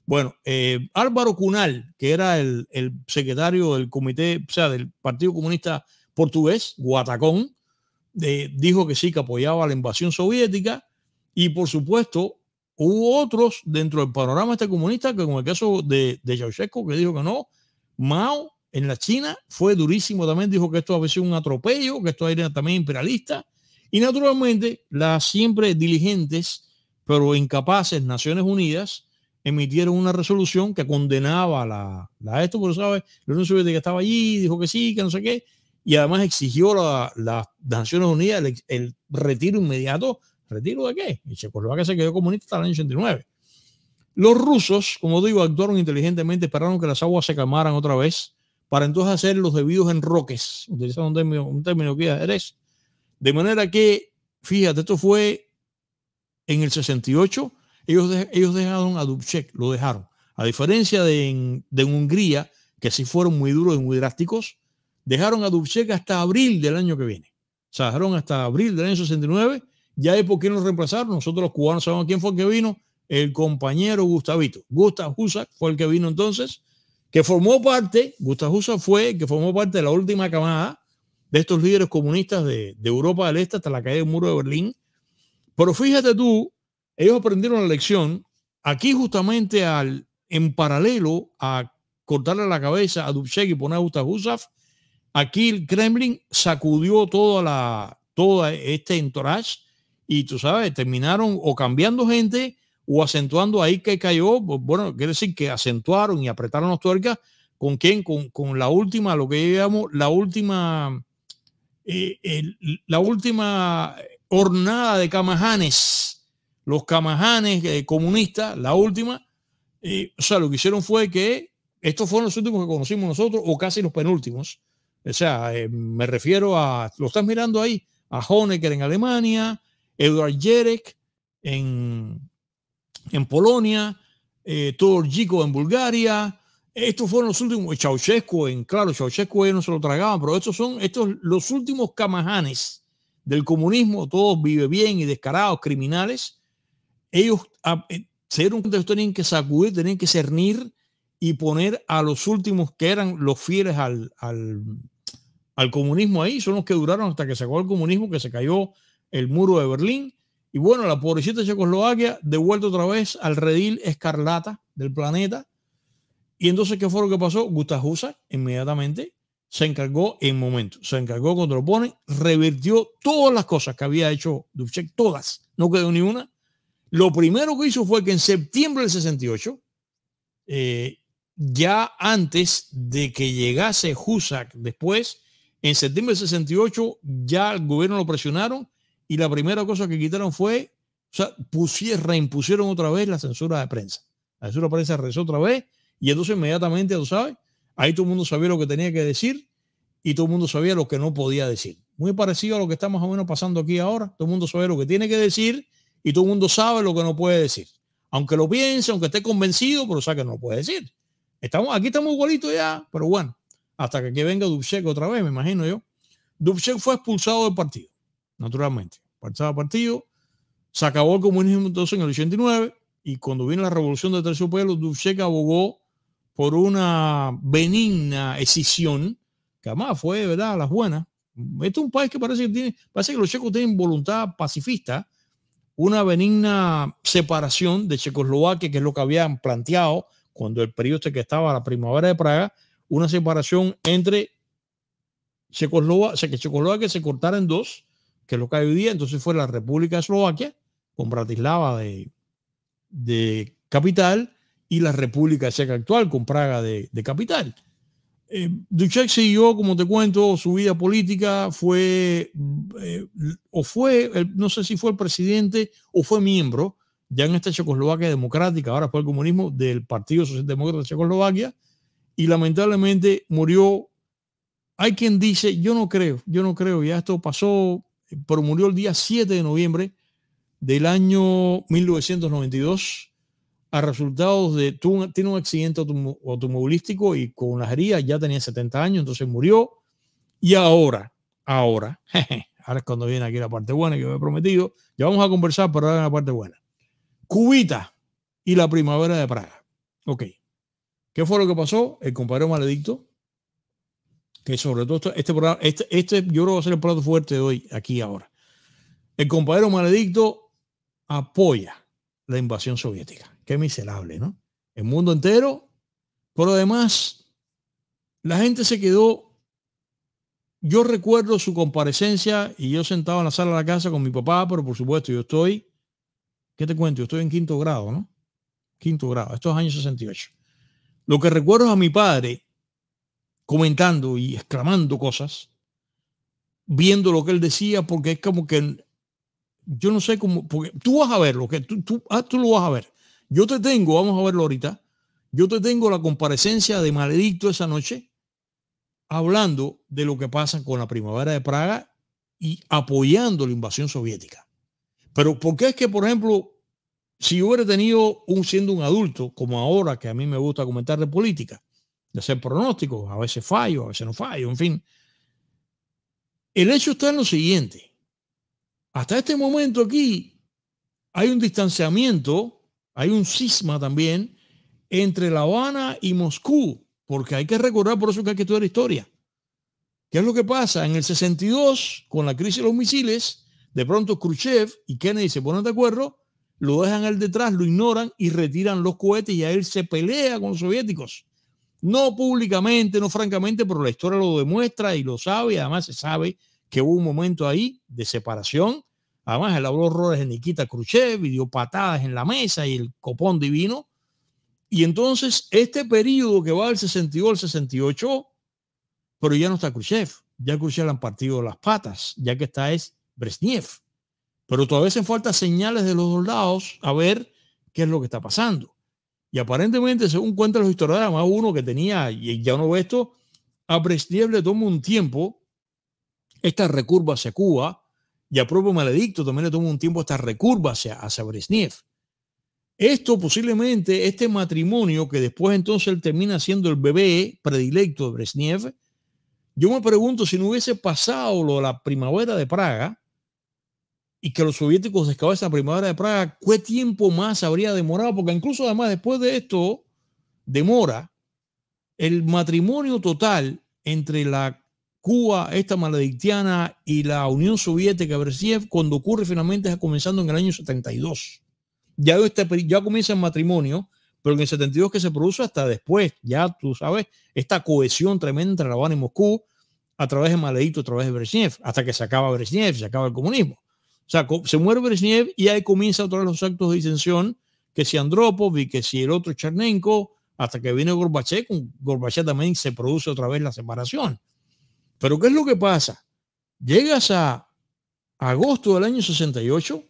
Bueno, eh, Álvaro Cunal, que era el, secretario del comité, o sea, del Partido Comunista Portugués, Guatacón, eh, dijo que sí, que apoyaba la invasión soviética. Y por supuesto, hubo otros dentro del panorama este comunista, que como el caso de, de que dijo que no, Mao en la China fue durísimo también, dijo que esto a veces un atropello, que esto era también imperialista. Y naturalmente, las siempre diligentes, pero incapaces Naciones Unidas emitieron una resolución que condenaba la, esto, pero sabes, la Unión que estaba allí, dijo que sí, que no sé qué, y además exigió a las Naciones Unidas el, retiro inmediato. ¿Retiro de qué? Y que se quedó comunista hasta el año 89. Los rusos, como digo, actuaron inteligentemente, esperaron que las aguas se calmaran otra vez para entonces hacer los debidos enroques, utilizando un término, que ya eres. De manera que, fíjate, esto fue en el 68, ellos, ellos dejaron a Dubček, lo dejaron. A diferencia de, Hungría, que sí fueron muy duros y muy drásticos, dejaron a Dubček hasta abril del año que viene. O dejaron hasta abril del año 69. Ya es por quién lo reemplazaron. Nosotros los cubanos sabemos quién fue el que vino. El compañero Gustavito. Gustav Husak fue el que vino entonces que formó parte, Gustav fue que formó parte de la última camada de estos líderes comunistas de, Europa del Este hasta la caída del muro de Berlín. Pero fíjate tú, ellos aprendieron la lección aquí justamente al, en paralelo a cortarle la cabeza a Dubček y poner a Gustav aquí el Kremlin sacudió toda la, toda este entourage y tú sabes, terminaron o cambiando gente o acentuando ahí que cayó, bueno, quiere decir que acentuaron y apretaron las tuercas con quién, con, la última, lo que llamamos la última, eh, la última hornada de camajanes, los camajanes eh, comunistas, la última, eh, o sea, lo que hicieron fue que estos fueron los últimos que conocimos nosotros o casi los penúltimos. O sea, me refiero a, lo estás mirando ahí, a Honecker en Alemania, Eduard Jerek en, en Polonia, eh, Torjico en Bulgaria. Estos fueron los últimos, Chauchesco, en, claro, Ceausescu ellos no se lo tragaban, pero estos son estos, los últimos camajanes del comunismo, todos vive bien y descarados, criminales. Ellos a, ah, eh, se dieron cuenta que tenían que sacudir, tenían que cernir y poner a los últimos que eran los fieles al, al, al comunismo ahí, son los que duraron hasta que se acabó el comunismo, que se cayó el muro de Berlín y bueno, la pobrecita Checoslovaquia devuelta otra vez al redil escarlata del planeta. Y entonces, ¿qué fue lo que pasó? Gustav Husak inmediatamente se encargó en momento, se encargó contra Ponen, revirtió todas las cosas que había hecho Dubček, todas, no quedó ni una. Lo primero que hizo fue que en septiembre del 68, eh, ya antes de que llegase Husak después, en septiembre del 68 ya el gobierno lo presionaron y la primera cosa que quitaron fue, o sea, pusieron, reimpusieron otra vez la censura de prensa. La censura de prensa rezó otra vez y entonces inmediatamente, tú sabes, ahí todo el mundo sabía lo que tenía que decir y todo el mundo sabía lo que no podía decir. Muy parecido a lo que está más o menos pasando aquí ahora. Todo el mundo sabe lo que tiene que decir y todo el mundo sabe lo que no puede decir. Aunque lo piense, aunque esté convencido, pero sabe que no lo puede decir. Estamos, aquí estamos igualitos ya, pero bueno, hasta que aquí venga Dubček otra vez, me imagino yo. Dubček fue expulsado del partido naturalmente, partido a partido. Se acabó el comunismo entonces en el 89 y cuando viene la revolución de Terciopelo, Dubček abogó por una benigna escisión, que además fue, de ¿verdad?, a las buenas. Este es un país que parece que tiene, parece que los checos tienen voluntad pacifista, una benigna separación de Checoslovaquia, que es lo que habían planteado cuando el periodista este que estaba la primavera de Praga, una separación entre Checoslovaquia, o sea, que Checoslovaquia se cortara en dos que lo que hay hoy día. Entonces fue la República de Eslovaquia, con Bratislava de, de capital, y la República Checa actual, con Praga de, de capital. Eh, siguió, como te cuento, su vida política fue, eh, o fue, no sé si fue el presidente o fue miembro, ya en esta Checoslovaquia democrática, ahora fue el comunismo, del Partido Socialdemócrata de Checoslovaquia, y lamentablemente murió. Hay quien dice, yo no creo, yo no creo, ya esto pasó, pero murió el día 7 de noviembre del año 1992 a resultados de tiene un accidente automovilístico y con las heridas ya tenía 70 años, entonces murió. Y ahora, ahora, [laughs] ahora es cuando viene aquí la parte buena que me he prometido, ya vamos a conversar, pero ahora la parte buena. Cubita y la primavera de Praga. Ok. ¿Qué fue lo que pasó? El compañero maledicto que sobre todo este programa, este, este, yo creo que va a ser el plato fuerte de hoy, aquí ahora. El compañero maledicto apoya la invasión soviética. Qué miserable, ¿no? El mundo entero, pero además la gente se quedó. Yo recuerdo su comparecencia y yo sentado en la sala de la casa con mi papá, pero por supuesto yo estoy, ¿qué te cuento? Yo estoy en quinto grado, ¿no? Quinto grado, estos años 68. Lo que recuerdo es a mi padre comentando y exclamando cosas, viendo lo que él decía, porque es como que yo no sé cómo, porque tú vas a ver lo que tú, tú, ah, tú lo vas a ver. Yo te tengo, vamos a verlo ahorita, yo te tengo la comparecencia de Maledicto esa noche hablando de lo que pasa con la primavera de Praga y apoyando la invasión soviética. Pero ¿por qué es que, por ejemplo, si yo hubiera tenido un siendo un adulto, como ahora que a mí me gusta comentar de política, de hacer pronósticos, a veces fallo, a veces no fallo, en fin. El hecho está en lo siguiente. Hasta este momento aquí hay un distanciamiento, hay un cisma también entre La Habana y Moscú, porque hay que recordar, por eso que hay que estudiar historia. ¿Qué es lo que pasa? En el 62, con la crisis de los misiles, de pronto Khrushchev y Kennedy se ponen de acuerdo, lo dejan al detrás, lo ignoran y retiran los cohetes y a él se pelea con los soviéticos no públicamente, no francamente, pero la historia lo demuestra y lo sabe, y además se sabe que hubo un momento ahí de separación. Además, él habló horrores en Nikita Khrushchev y dio patadas en la mesa y el copón divino. Y entonces, este periodo que va del 62 al 68, pero ya no está Khrushchev. Ya Khrushchev le han partido las patas, ya que está es Brezhnev. Pero todavía se falta señales de los dos lados a ver qué es lo que está pasando. Y aparentemente, según cuentan los historiadores, más uno que tenía, y ya uno ve esto, a Brezhnev le toma un tiempo, esta recurva hacia Cuba, y a propio Maledicto también le toma un tiempo esta recurva hacia, hacia Brezhnev. Esto posiblemente, este matrimonio que después entonces él termina siendo el bebé predilecto de Brezhnev, yo me pregunto si no hubiese pasado lo de la primavera de Praga, y que los soviéticos esa Primavera de Praga, ¿qué tiempo más habría demorado? Porque incluso además después de esto, demora el matrimonio total entre la Cuba, esta maledictiana, y la Unión Soviética, Brezhnev, cuando ocurre finalmente está comenzando en el año 72. Ya, este, ya comienza el matrimonio, pero en el 72 que se produce hasta después, ya tú sabes, esta cohesión tremenda entre La Habana y Moscú, a través de Maledito, a través de Brezhnev, hasta que se acaba Brezhnev, se acaba el comunismo. O sea, se muere Brezhnev y ahí comienza otra vez los actos de disensión, que si Andropov y que si el otro Chernenko, hasta que viene Gorbachev, con Gorbachev también se produce otra vez la separación. Pero ¿qué es lo que pasa? Llegas a agosto del año 68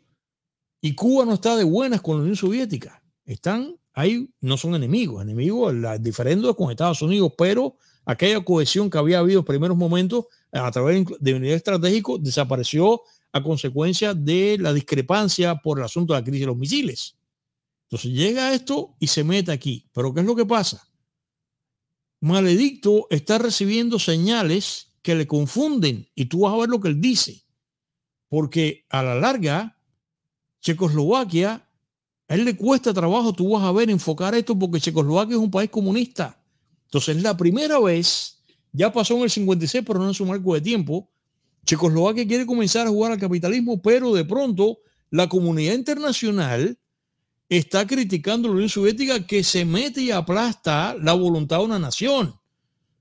y Cuba no está de buenas con la Unión Soviética. Están ahí, no son enemigos, enemigos, la diferendo con Estados Unidos, pero aquella cohesión que había habido en primeros momentos a través de unidad estratégico desapareció a consecuencia de la discrepancia por el asunto de la crisis de los misiles. Entonces llega esto y se mete aquí. Pero ¿qué es lo que pasa? Maledicto está recibiendo señales que le confunden y tú vas a ver lo que él dice. Porque a la larga, Checoslovaquia, a él le cuesta trabajo, tú vas a ver, enfocar esto porque Checoslovaquia es un país comunista. Entonces la primera vez, ya pasó en el 56, pero no es un marco de tiempo, Checoslovaquia quiere comenzar a jugar al capitalismo, pero de pronto la comunidad internacional está criticando a la Unión Soviética que se mete y aplasta la voluntad de una nación,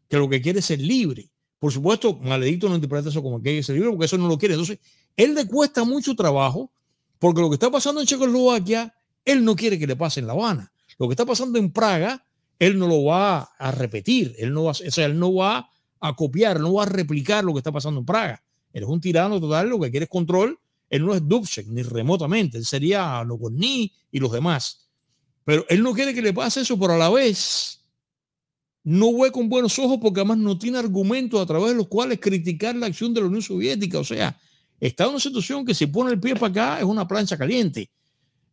que lo que quiere es ser libre. Por supuesto, Maledicto no interpreta eso como que quiere ser libre, porque eso no lo quiere. Entonces, él le cuesta mucho trabajo, porque lo que está pasando en Checoslovaquia, él no quiere que le pase en La Habana. Lo que está pasando en Praga, él no lo va a repetir, él no él no va a copiar, no va a replicar lo que está pasando en Praga. Él es un tirano total, lo que quiere es control. Él no es Dubček, ni remotamente. Él sería Nogorni y los demás. Pero él no quiere que le pase eso, pero a la vez no ve con buenos ojos porque además no tiene argumentos a través de los cuales criticar la acción de la Unión Soviética. O sea, está en una situación que si pone el pie para acá es una plancha caliente.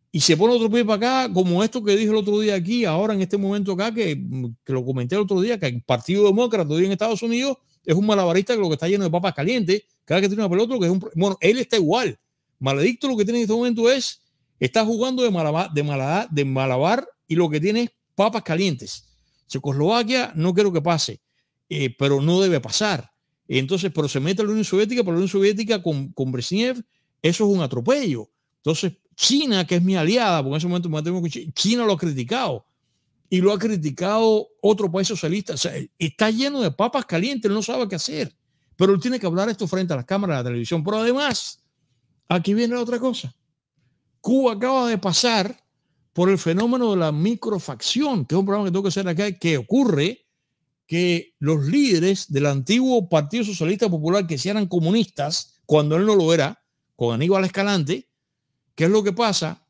Y se pone otro pie para acá, como esto que dije el otro día aquí, ahora en este momento acá, que, que lo comenté el otro día, que el Partido Demócrata hoy en Estados Unidos es un malabarista que lo que está lleno de papas calientes, cada que tiene una pelota, que es un... Bueno, él está igual. Maledicto lo que tiene en este momento es, está jugando de malabar, de de malabar y lo que tiene es papas calientes. Checoslovaquia no quiero que pase, eh, pero no debe pasar. Entonces, pero se mete a la Unión Soviética, pero la Unión Soviética con, con Brezhnev, eso es un atropello. Entonces, China, que es mi aliada, porque en ese momento me tengo China lo ha criticado y lo ha criticado otro país socialista. O está lleno de papas calientes, él no sabe qué hacer. Pero él tiene que hablar esto frente a las cámaras de la televisión. Pero además, aquí viene otra cosa. Cuba acaba de pasar por el fenómeno de la microfacción, que es un programa que tengo que hacer acá, que ocurre que los líderes del antiguo Partido Socialista Popular, que si eran comunistas, cuando él no lo era, con Aníbal Escalante, ¿qué es lo que pasa?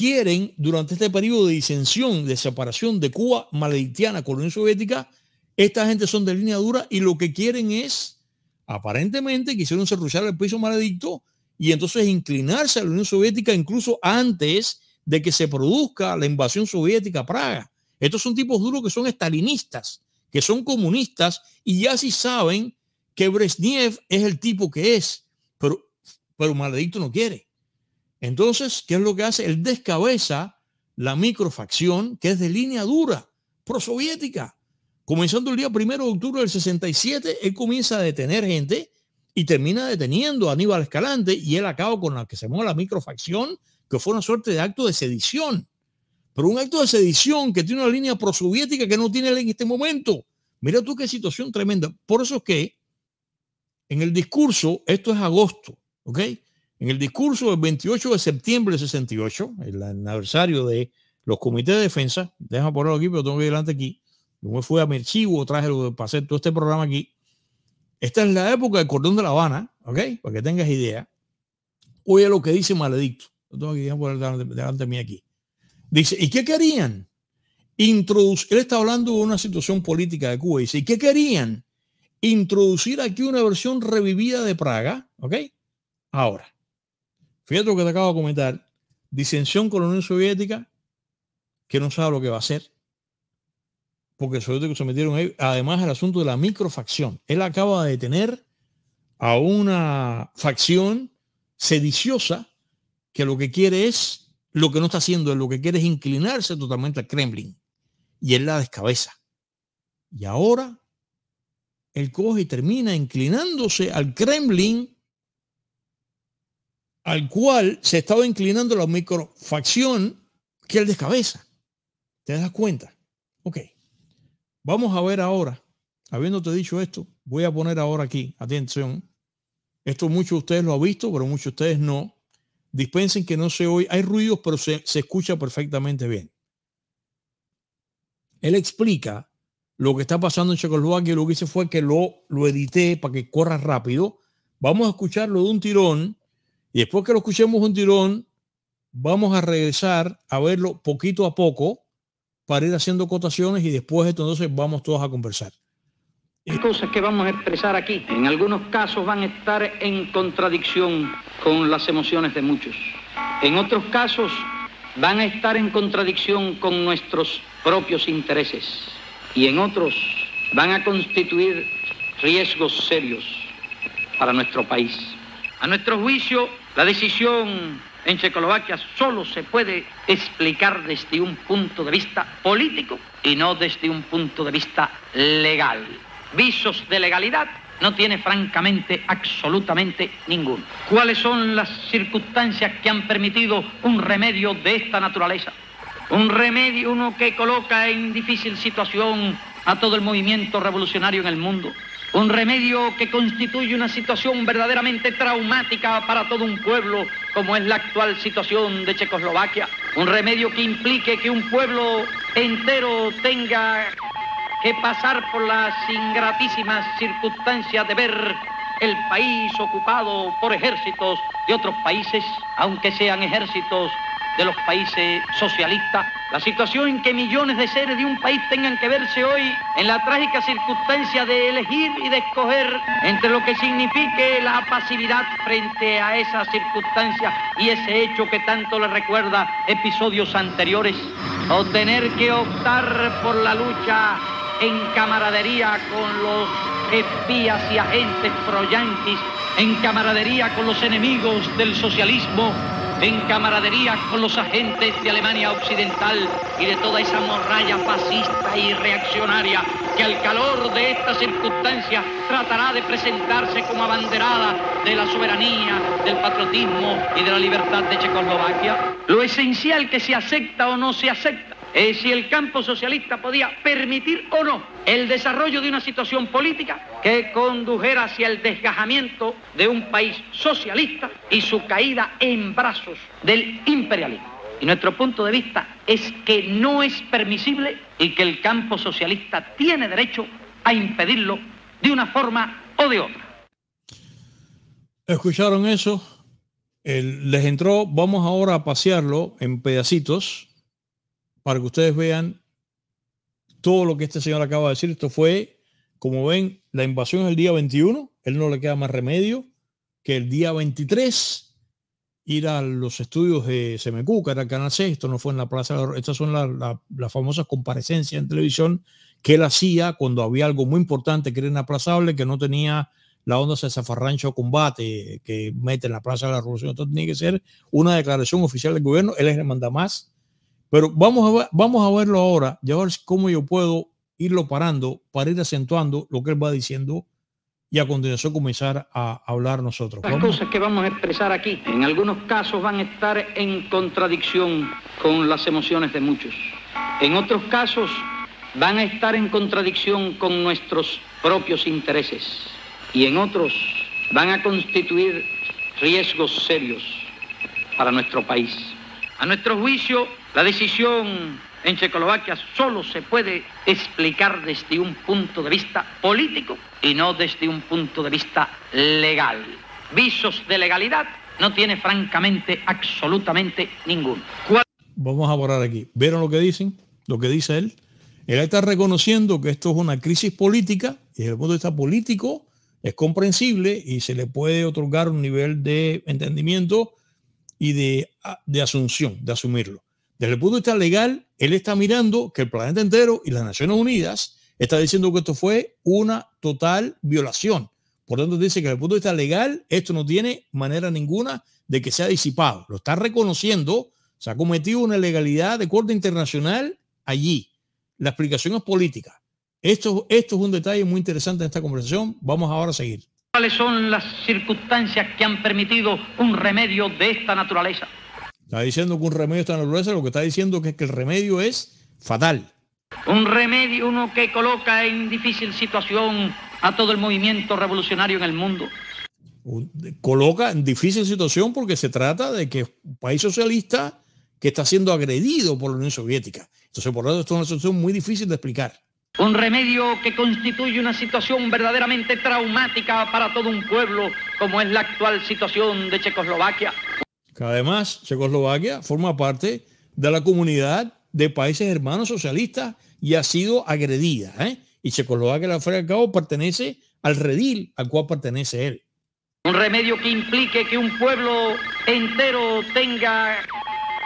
quieren, durante este periodo de disensión, de separación de Cuba, maledictiana, colonia soviética, esta gente son de línea dura y lo que quieren es, aparentemente, quisieron cerruchar el piso maledicto y entonces inclinarse a la Unión Soviética incluso antes de que se produzca la invasión soviética a Praga. Estos son tipos duros que son estalinistas, que son comunistas y ya sí saben que Brezhnev es el tipo que es, pero, pero maledicto no quiere. Entonces, ¿qué es lo que hace? Él descabeza la microfacción que es de línea dura, prosoviética. Comenzando el día 1 de octubre del 67, él comienza a detener gente y termina deteniendo a Aníbal Escalante y él acaba con la que se mueve la microfacción, que fue una suerte de acto de sedición. Pero un acto de sedición que tiene una línea prosoviética que no tiene en este momento. Mira tú qué situación tremenda. Por eso es que en el discurso, esto es agosto, ¿ok? En el discurso del 28 de septiembre de 68, el aniversario de los comités de defensa, déjame ponerlo aquí, pero tengo que ir adelante aquí. Yo fui a mi archivo, traje lo para hacer todo este programa aquí. Esta es la época del cordón de La Habana, ¿ok? Para que tengas idea. Oye lo que dice Maledicto. Lo tengo que poner delante, delante mí aquí. Dice, ¿y qué querían? Introducir, él está hablando de una situación política de Cuba. Dice, ¿y qué querían? Introducir aquí una versión revivida de Praga, ¿ok? Ahora, Fíjate lo que te acabo de comentar. Disensión con la Unión Soviética, que no sabe lo que va a hacer. Porque los soviéticos se metieron ahí. Además, el asunto de la microfacción. Él acaba de detener a una facción sediciosa que lo que quiere es lo que no está haciendo, lo que quiere es inclinarse totalmente al Kremlin. Y él la descabeza. Y ahora él coge y termina inclinándose al Kremlin al cual se estaba inclinando la microfacción que él descabeza. ¿Te das cuenta? Ok. Vamos a ver ahora, habiéndote dicho esto, voy a poner ahora aquí, atención, esto muchos de ustedes lo han visto, pero muchos de ustedes no. Dispensen que no se oye, hay ruidos, pero se, escucha perfectamente bien. Él explica lo que está pasando en Checoslovaquia lo que hice fue que lo, lo edité para que corra rápido. Vamos a escucharlo de un tirón y después que lo escuchemos un tirón, vamos a regresar a verlo poquito a poco para ir haciendo cotaciones y después entonces vamos todos a conversar. Cosas que vamos a expresar aquí, en algunos casos van a estar en contradicción con las emociones de muchos. En otros casos van a estar en contradicción con nuestros propios intereses. Y en otros van a constituir riesgos serios para nuestro país. A nuestro juicio, la decisión en Checoslovaquia solo se puede explicar desde un punto de vista político y no desde un punto de vista legal. Visos de legalidad no tiene francamente absolutamente ninguno. ¿Cuáles son las circunstancias que han permitido un remedio de esta naturaleza? Un remedio, uno que coloca en difícil situación a todo el movimiento revolucionario en el mundo un remedio que constituye una situación verdaderamente traumática para todo un pueblo, como es la actual situación de Checoslovaquia, un remedio que implique que un pueblo entero tenga que pasar por las ingratísimas circunstancias de ver el país ocupado por ejércitos de otros países, aunque sean ejércitos de los países socialistas. La situación en que millones de seres de un país tengan que verse hoy en la trágica circunstancia de elegir y de escoger entre lo que signifique la pasividad frente a esa circunstancia y ese hecho que tanto le recuerda episodios anteriores, o tener que optar por la lucha en camaradería con los espías y agentes proyanquis, en camaradería con los enemigos del socialismo en camaradería con los agentes de Alemania Occidental y de toda esa morralla fascista y reaccionaria que al calor de estas circunstancia tratará de presentarse como abanderada de la soberanía, del patriotismo y de la libertad de Checoslovaquia. Lo esencial que se acepta o no se acepta si el campo socialista podía permitir o no el desarrollo de una situación política que condujera hacia el desgajamiento de un país socialista y su caída en brazos del imperialismo. Y nuestro punto de vista es que no es permisible y que el campo socialista tiene derecho a impedirlo de una forma o de otra. ¿Escucharon eso? les entró, vamos ahora a pasearlo en pedacitos para que ustedes vean todo lo que este señor acaba de decir. Esto fue, como ven, la invasión es el día 21. Él no le queda más remedio que el día 23 ir a los estudios de CMQ, que era el canal 6. Esto no fue en la plaza. Estas son las famosas comparecencias en televisión que él hacía cuando había algo muy importante que era inaplazable, que no tenía la onda de zafarrancho combate que mete en la plaza de la revolución. esto tiene que ser una declaración oficial del gobierno. Él es el mandamás pero vamos a, vamos a verlo ahora y a ver cómo yo puedo irlo parando para ir acentuando lo que él va diciendo y a continuación comenzar a hablar nosotros. Las cosas que vamos a expresar aquí en algunos casos van a estar en contradicción con las emociones de muchos. En otros casos van a estar en contradicción con nuestros propios intereses y en otros van a constituir riesgos serios para nuestro país. A nuestro juicio, la decisión en Checoslovaquia solo se puede explicar desde un punto de vista político y no desde un punto de vista legal. Visos de legalidad no tiene francamente absolutamente ninguno. Vamos a borrar aquí. ¿Vieron lo que dicen? Lo que dice él. Él está reconociendo que esto es una crisis política y desde el punto de vista político es comprensible y se le puede otorgar un nivel de entendimiento y de, de asunción, de asumirlo. Desde el punto de vista legal, él está mirando que el planeta entero y las Naciones Unidas está diciendo que esto fue una total violación. Por tanto, dice que desde el punto de vista legal, esto no tiene manera ninguna de que sea disipado. Lo está reconociendo, se ha cometido una ilegalidad de corte internacional allí. La explicación es política. Esto, esto es un detalle muy interesante en esta conversación. Vamos ahora a seguir. ¿Cuáles son las circunstancias que han permitido un remedio de esta naturaleza? Está diciendo que un remedio está en la naturaleza, lo que está diciendo es que el remedio es fatal. Un remedio uno que coloca en difícil situación a todo el movimiento revolucionario en el mundo. Coloca en difícil situación porque se trata de que un país socialista que está siendo agredido por la Unión Soviética. Entonces, por lo tanto, esto es una situación muy difícil de explicar. Un remedio que constituye una situación verdaderamente traumática para todo un pueblo, como es la actual situación de Checoslovaquia además Checoslovaquia forma parte de la comunidad de países hermanos socialistas y ha sido agredida. ¿eh? Y Checoslovaquia, al Frente de cabo, pertenece al redil al cual pertenece él. Un remedio que implique que un pueblo entero tenga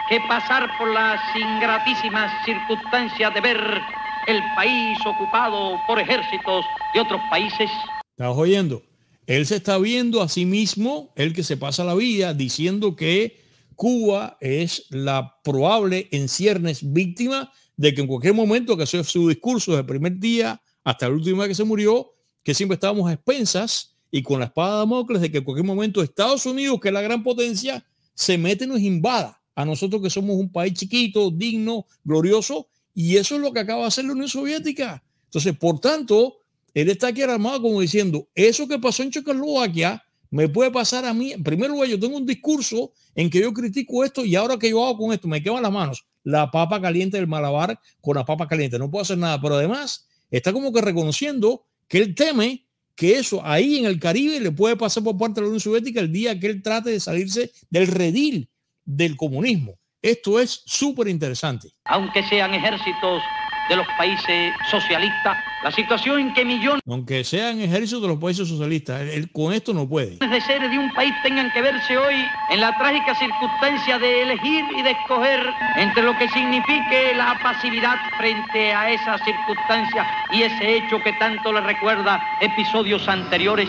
que pasar por las ingratísimas circunstancias de ver el país ocupado por ejércitos de otros países. ¿Estás oyendo? Él se está viendo a sí mismo, el que se pasa la vida, diciendo que Cuba es la probable en ciernes víctima de que en cualquier momento, que eso es su discurso desde el primer día hasta el último día que se murió, que siempre estábamos a expensas y con la espada de Damocles de que en cualquier momento Estados Unidos, que es la gran potencia, se mete y nos invada a nosotros que somos un país chiquito, digno, glorioso, y eso es lo que acaba de hacer la Unión Soviética. Entonces, por tanto, él está aquí armado como diciendo, eso que pasó en Checoslovaquia me puede pasar a mí. En primer lugar, yo tengo un discurso en que yo critico esto y ahora que yo hago con esto, me queman las manos. La papa caliente del malabar con la papa caliente. No puedo hacer nada, pero además está como que reconociendo que él teme que eso ahí en el Caribe le puede pasar por parte de la Unión Soviética el día que él trate de salirse del redil del comunismo. Esto es súper interesante. Aunque sean ejércitos de los países socialistas, la situación en que millones... Aunque sean ejércitos de los países socialistas, él, con esto no puede. ...de seres de un país tengan que verse hoy en la trágica circunstancia de elegir y de escoger entre lo que signifique la pasividad frente a esa circunstancia y ese hecho que tanto le recuerda episodios anteriores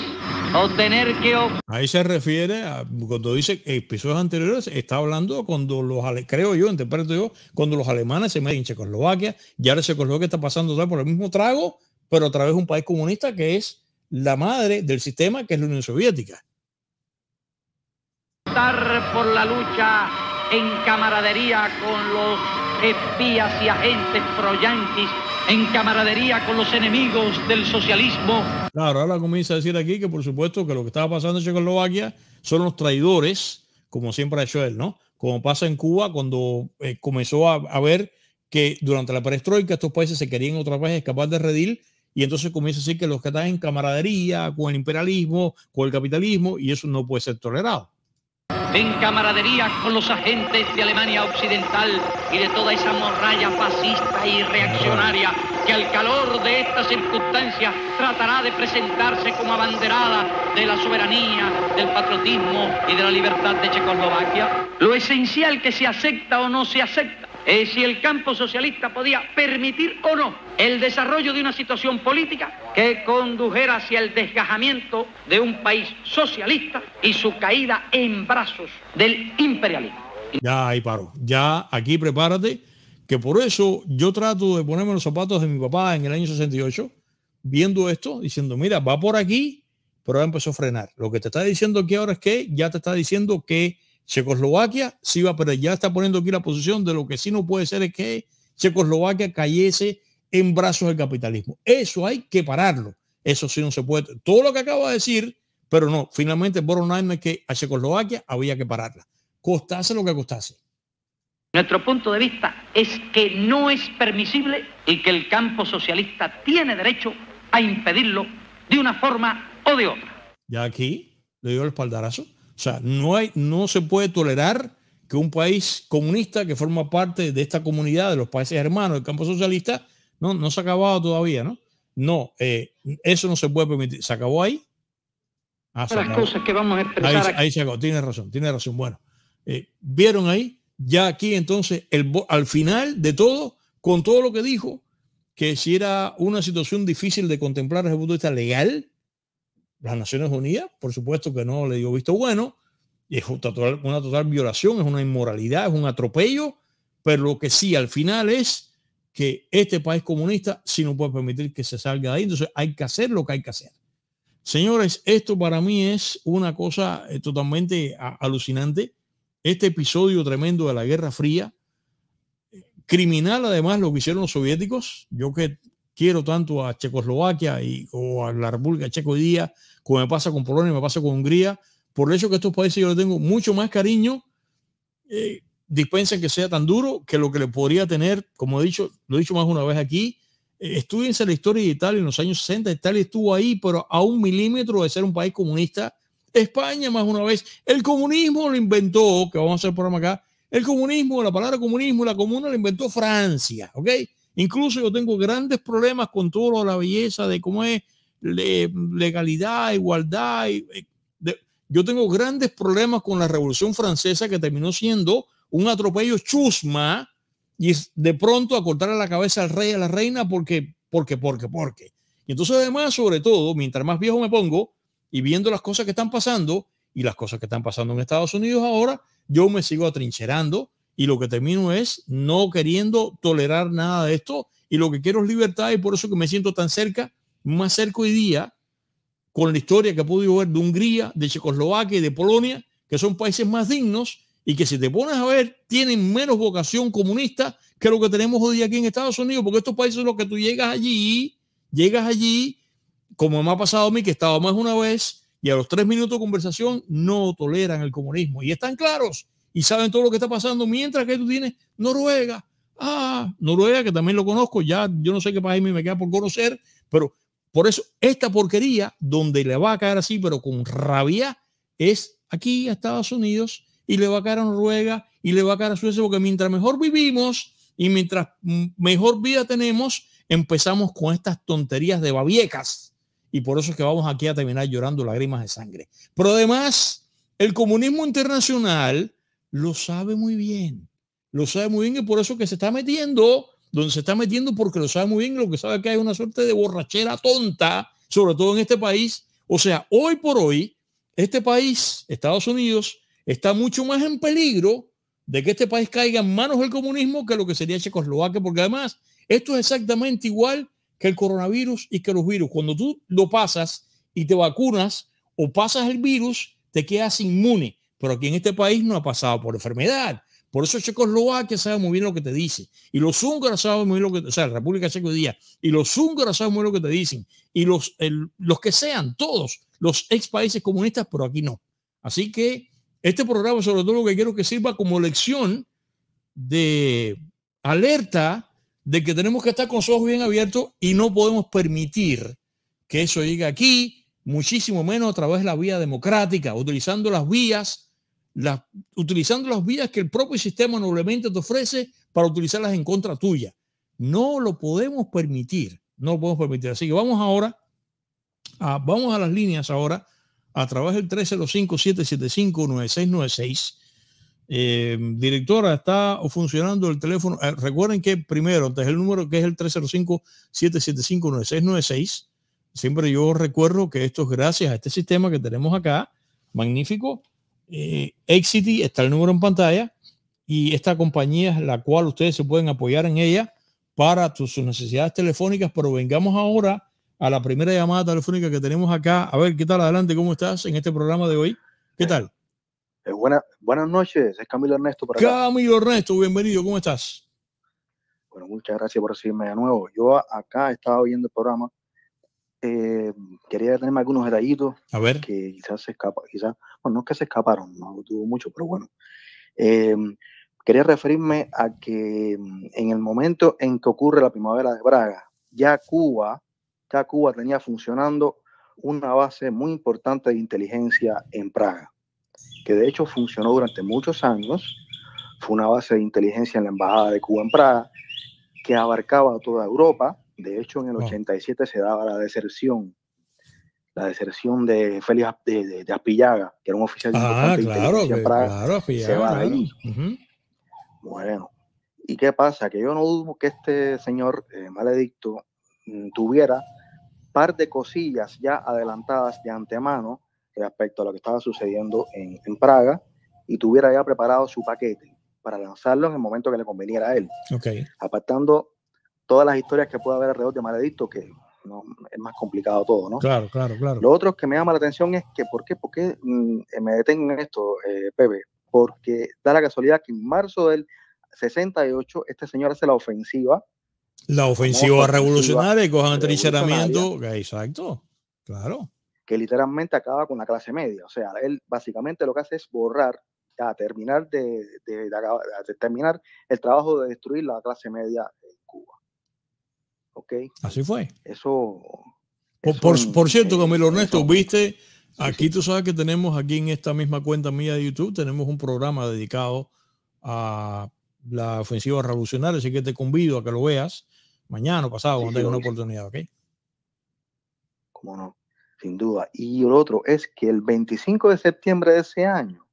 o tener que... Ahí se refiere cuando dice episodios anteriores, está hablando cuando los, creo yo, interpreto yo, cuando los alemanes se meten en Checoslovaquia y ahora se Checoslovaquia está pasando por el mismo trago pero otra vez un país comunista que es la madre del sistema que es la Unión Soviética. Por la lucha en camaradería con los espías y agentes proyanquis, en camaradería con los enemigos del socialismo. Claro, ahora comienza a decir aquí que por supuesto que lo que estaba pasando en Checoslovaquia son los traidores, como siempre ha hecho él, ¿no? Como pasa en Cuba cuando eh, comenzó a, a ver que durante la perestroika estos países se querían otra vez escapar de redil y entonces comienza a decir que los que están en camaradería con el imperialismo, con el capitalismo, y eso no puede ser tolerado. En camaradería con los agentes de Alemania Occidental y de toda esa morralla fascista y reaccionaria que al calor de estas circunstancias tratará de presentarse como abanderada de la soberanía, del patriotismo y de la libertad de Checoslovaquia. Lo esencial que se acepta o no se acepta eh, si el campo socialista podía permitir o no el desarrollo de una situación política que condujera hacia el desgajamiento de un país socialista y su caída en brazos del imperialismo. Ya ahí paro, ya aquí prepárate, que por eso yo trato de ponerme los zapatos de mi papá en el año 68, viendo esto, diciendo, mira, va por aquí, pero empezó a frenar. Lo que te está diciendo aquí ahora es que ya te está diciendo que Checoslovaquia sí va, pero ya está poniendo aquí la posición de lo que sí no puede ser es que Checoslovaquia cayese en brazos del capitalismo. Eso hay que pararlo. Eso sí no se puede. Todo lo que acabo de decir, pero no, finalmente Boronáime es que a Checoslovaquia había que pararla. Costase lo que costase. Nuestro punto de vista es que no es permisible y que el campo socialista tiene derecho a impedirlo de una forma o de otra. Ya aquí le dio el espaldarazo. O sea, no, hay, no se puede tolerar que un país comunista que forma parte de esta comunidad de los países hermanos del campo socialista, no, no se ha acabado todavía, ¿no? No, eh, eso no se puede permitir. ¿Se acabó ahí? Ah, las cosas que vamos a expresar. Ahí, ahí se acabó, tiene razón, tiene razón. Bueno, eh, ¿vieron ahí? Ya aquí entonces, al final de todo, con todo lo que dijo, que si era una situación difícil de contemplar desde el punto de vista legal, las Naciones Unidas, por supuesto que no le dio visto bueno, y es una total, una total violación, es una inmoralidad, es un atropello, pero lo que sí al final es que este país comunista sí no puede permitir que se salga de ahí, entonces hay que hacer lo que hay que hacer. Señores, esto para mí es una cosa eh, totalmente alucinante. Este episodio tremendo de la Guerra Fría, eh, criminal además lo que hicieron los soviéticos, yo que quiero tanto a Checoslovaquia y, o a la República Checo hoy día, como me pasa con Polonia, y me pasa con Hungría, por el hecho que estos países yo les tengo mucho más cariño, eh, dispensen que sea tan duro que lo que le podría tener, como he dicho, lo he dicho más una vez aquí, eh, estudiense la historia de Italia en los años 60, Italia estuvo ahí, pero a un milímetro de ser un país comunista. España más una vez, el comunismo lo inventó, que vamos a hacer el programa acá, el comunismo, la palabra comunismo, la comuna la inventó Francia, ¿ok? Incluso yo tengo grandes problemas con todo lo de la belleza, de cómo es legalidad, igualdad. Eh, yo tengo grandes problemas con la Revolución Francesa que terminó siendo un atropello chusma y de pronto a cortarle la cabeza al rey, a la reina, porque, porque, porque, porque. Y entonces además, sobre todo, mientras más viejo me pongo y viendo las cosas que están pasando y las cosas que están pasando en Estados Unidos ahora, yo me sigo atrincherando y lo que termino es no queriendo tolerar nada de esto y lo que quiero es libertad y por eso que me siento tan cerca, más cerca hoy día con la historia que he podido ver de Hungría, de Checoslovaquia y de Polonia, que son países más dignos y que si te pones a ver tienen menos vocación comunista que lo que tenemos hoy día aquí en Estados Unidos, porque estos países lo que tú llegas allí, llegas allí, como me ha pasado a mí que estaba más una vez y a los tres minutos de conversación no toleran el comunismo y están claros y saben todo lo que está pasando, mientras que tú tienes Noruega. Ah, Noruega, que también lo conozco, ya yo no sé qué país me queda por conocer, pero por eso esta porquería, donde le va a caer así, pero con rabia, es aquí a Estados Unidos y le va a caer a Noruega y le va a caer a Suecia, porque mientras mejor vivimos y mientras mejor vida tenemos, empezamos con estas tonterías de babiecas. Y por eso es que vamos aquí a terminar llorando lágrimas de sangre. Pero además, el comunismo internacional lo sabe muy bien. Lo sabe muy bien y por eso que se está metiendo donde se está metiendo porque lo sabe muy bien, lo que sabe que hay una suerte de borrachera tonta, sobre todo en este país. O sea, hoy por hoy, este país, Estados Unidos, está mucho más en peligro de que este país caiga en manos del comunismo que lo que sería Checoslovaquia, porque además esto es exactamente igual que el coronavirus y que los virus. Cuando tú lo pasas y te vacunas o pasas el virus, te quedas inmune. Pero aquí en este país no ha pasado por enfermedad. Por eso Checoslovaquia sabe muy bien lo que te dice. Y los húngaros saben muy bien lo que te O sea, la República Checa hoy día. Y los húngaros saben muy bien lo que te dicen. Y los, los que sean, todos, los ex países comunistas, pero aquí no. Así que este programa, sobre todo, lo que quiero que sirva como lección de alerta de que tenemos que estar con los ojos bien abiertos y no podemos permitir que eso llegue aquí, muchísimo menos a través de la vía democrática, utilizando las vías utilizando las vías que el propio sistema noblemente te ofrece para utilizarlas en contra tuya. No lo podemos permitir, no lo podemos permitir. Así que vamos ahora, a, vamos a las líneas ahora, a través del 305-775-9696. Eh, directora, está funcionando el teléfono. Eh, recuerden que primero, antes el número que es el 305-775-9696. Siempre yo recuerdo que esto es gracias a este sistema que tenemos acá, magnífico, eh, Exity está el número en pantalla y esta compañía es la cual ustedes se pueden apoyar en ella para sus necesidades telefónicas, pero vengamos ahora a la primera llamada telefónica que tenemos acá. A ver, ¿qué tal? Adelante, ¿cómo estás en este programa de hoy? ¿Qué eh, tal? Eh, buenas noches, es Camilo Ernesto. Para Camilo Ernesto, bienvenido, ¿cómo estás? Bueno, muchas gracias por recibirme de nuevo. Yo acá estaba viendo el programa eh, quería tenerme algunos detallitos que quizás se escaparon quizás, bueno, no es que se escaparon, no tuvo mucho, pero bueno. Eh, quería referirme a que mm, en el momento en que ocurre la primavera de Braga, ya Cuba, ya Cuba tenía funcionando una base muy importante de inteligencia en Praga, que de hecho funcionó durante muchos años. Fue una base de inteligencia en la Embajada de Cuba en Praga, que abarcaba toda Europa, de hecho, en el 87 se daba la deserción, la deserción de Félix de, de, Aspillaga, que era un oficial ah, claro, de Praga, se va ahí. Bueno, ¿y qué pasa? Que yo no dudo que este señor eh, maledicto mm, tuviera par de cosillas ya adelantadas de antemano respecto a lo que estaba sucediendo en, Praga y tuviera ya preparado su paquete para lanzarlo en el momento que le conveniera a él. Okay. Apartando todas las historias que pueda haber alrededor de Maledicto, que no, es más complicado todo, ¿no? Claro, claro, claro. Lo otro que me llama la atención es que, ¿por qué, por qué mm, me detengo en esto, eh, Pepe? Porque da la casualidad que en marzo del 68 este señor hace la ofensiva. La ofensiva revolucionaria coja cojan trincheramiento. Exacto, claro. Que literalmente acaba con la clase media. O sea, él básicamente lo que hace es borrar, a terminar de, terminar el trabajo de destruir la clase media Así fue. Eso... por, cierto, eh, Camilo Ernesto, viste, aquí tú sabes que tenemos aquí en esta misma cuenta mía de YouTube, tenemos un programa dedicado a la ofensiva revolucionaria, así que te convido a que lo veas mañana o pasado, cuando tengas una oportunidad, ¿ok? Cómo no, sin duda. Y lo otro es que el 25 de septiembre de ese año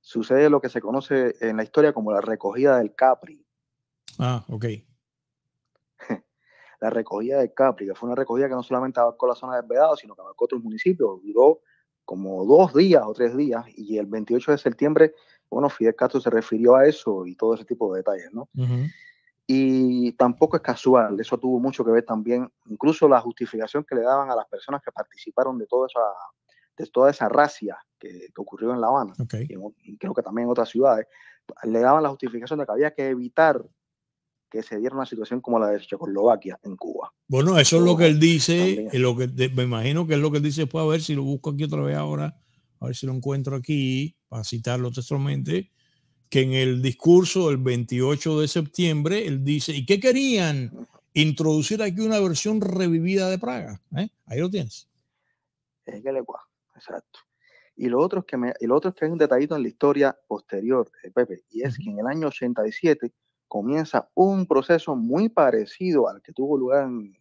sucede lo que se conoce en la historia como la recogida del Capri. Ah, ok la recogida de Capri, que fue una recogida que no solamente abarcó la zona de Vedado, sino que abarcó otros municipios, duró como dos días o tres días, y el 28 de septiembre, bueno, Fidel Castro se refirió a eso y todo ese tipo de detalles, ¿no? Y tampoco es casual, eso tuvo mucho que ver también, incluso la justificación que le daban a las personas que participaron de toda esa, de toda esa racia que, ocurrió en La Habana, y creo que también en otras ciudades, le daban la justificación de que había que evitar que se diera una situación como la de Checoslovaquia en Cuba. Bueno, eso es lo que él dice, y eh, lo que me imagino que es lo que él dice después, a ver si lo busco aquí otra vez ahora, a ver si lo encuentro aquí, para citarlo textualmente, que en el discurso del 28 de septiembre, él dice, ¿y qué querían? Introducir aquí una versión revivida de Praga. ¿eh? Ahí lo tienes. Es que exacto. Y lo otro es que, me, y lo otro es que hay un detallito en la historia posterior, Pepe, y es que en el año 87 comienza un proceso muy parecido al que tuvo lugar en,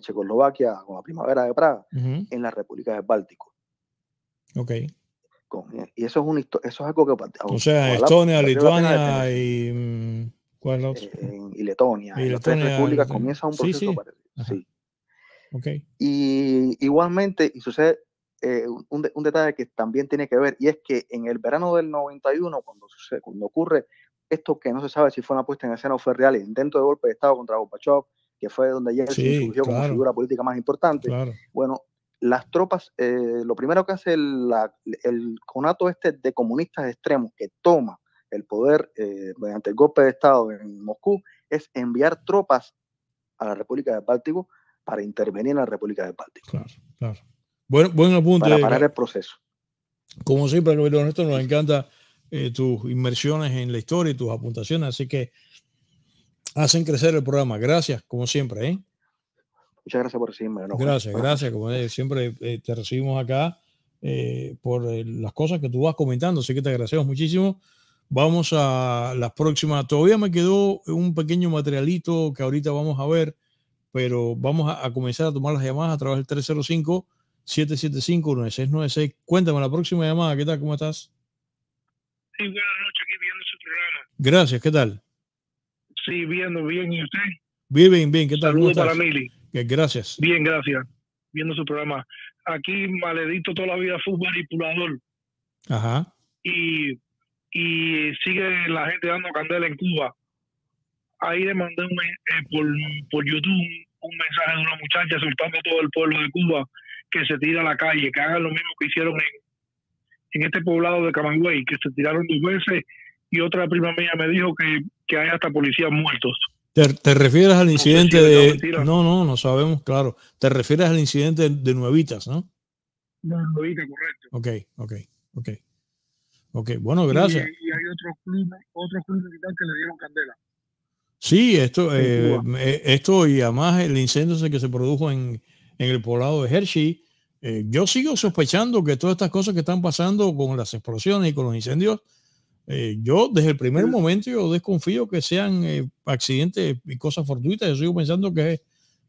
Checoslovaquia con la primavera de Praga, en las repúblicas del Báltico. Ok. y eso es, un, eso es algo que... O sea, Estonia, Lituania y... Mm, ¿Cuál otro? Eh, y Letonia. Y en las tres repúblicas comienza un proceso parecido. Sí. Okay. Y igualmente, y sucede eh, un, un, detalle que también tiene que ver, y es que en el verano del 91, cuando, sucede, cuando ocurre esto que no se sabe si fue una puesta en escena o fue real, el intento de golpe de Estado contra Gorbachev, que fue donde ya sí, surgió como figura política más importante. Bueno, las tropas, eh, lo primero que hace el, conato este de comunistas extremos que toma el poder eh, mediante el golpe de Estado en Moscú es enviar tropas a la República del Báltico para intervenir en la República del Báltico. Claro, claro. Bueno, buen apunte. Para parar el proceso. Como siempre, Roberto, nos encanta eh, tus inmersiones en la historia y tus apuntaciones. Así que hacen crecer el programa. Gracias, como siempre. ¿eh? Muchas gracias por recibirme. gracias, gracias. Como siempre eh, te recibimos acá por las cosas que tú vas comentando. Así que te agradecemos muchísimo. Vamos a las próximas. Todavía me quedó un pequeño materialito que ahorita vamos a ver, pero vamos a, comenzar a tomar las llamadas a través del 305. 775-9696. Cuéntame la próxima llamada. ¿Qué tal? ¿Cómo estás? Sí, buenas noches, aquí viendo su programa. Gracias, ¿qué tal? Sí, viendo bien, ¿y usted? Bien, bien, bien, ¿qué tal? Saludos para Mili. Gracias. Bien, gracias. Viendo su programa. Aquí maledito toda la vida fútbol manipulador. Ajá. Y, y sigue la gente dando candela en Cuba. Ahí le mandé eh, por, por YouTube un mensaje de una muchacha soltando a todo el pueblo de Cuba que se tira a la calle, que hagan lo mismo que hicieron en, en este poblado de Camagüey, que se tiraron dos veces y otra prima mía me dijo que, que hay hasta policías muertos. ¿Te, te refieres al incidente de... No, no, no sabemos, claro. Te refieres al incidente de Nuevitas, ¿no? De Nuevitas, correcto. Ok, ok, ok. Ok, bueno, gracias. Y, hay otros que le dieron candela. Sí, esto, eh, esto y además el incendio que se produjo en, en el poblado de Hershey, eh, yo sigo sospechando que todas estas cosas que están pasando con las explosiones y con los incendios, eh, yo desde el primer momento yo desconfío que sean eh, accidentes y cosas fortuitas. Yo sigo pensando que,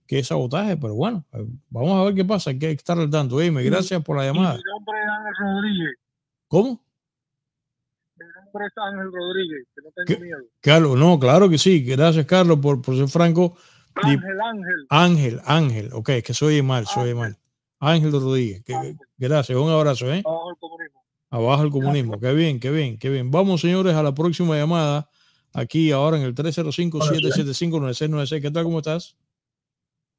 que es sabotaje, pero bueno, vamos a ver qué pasa. Hay que estar al tanto. gracias por la llamada. Mi nombre es Ángel Rodríguez. ¿Cómo? Mi nombre es Ángel Rodríguez, que no tengo miedo. Carlos, no, claro que sí. Gracias, Carlos, por, por ser franco. Ángel, Ángel. Ángel, Ángel. Ok, que soy mal, soy mal. Ángel Rodríguez. gracias, un abrazo. ¿eh? Abajo el comunismo. Abajo el comunismo. Qué bien, qué bien, qué bien. Vamos, señores, a la próxima llamada. Aquí ahora en el 305-775-9696. ¿Qué tal? ¿Cómo estás?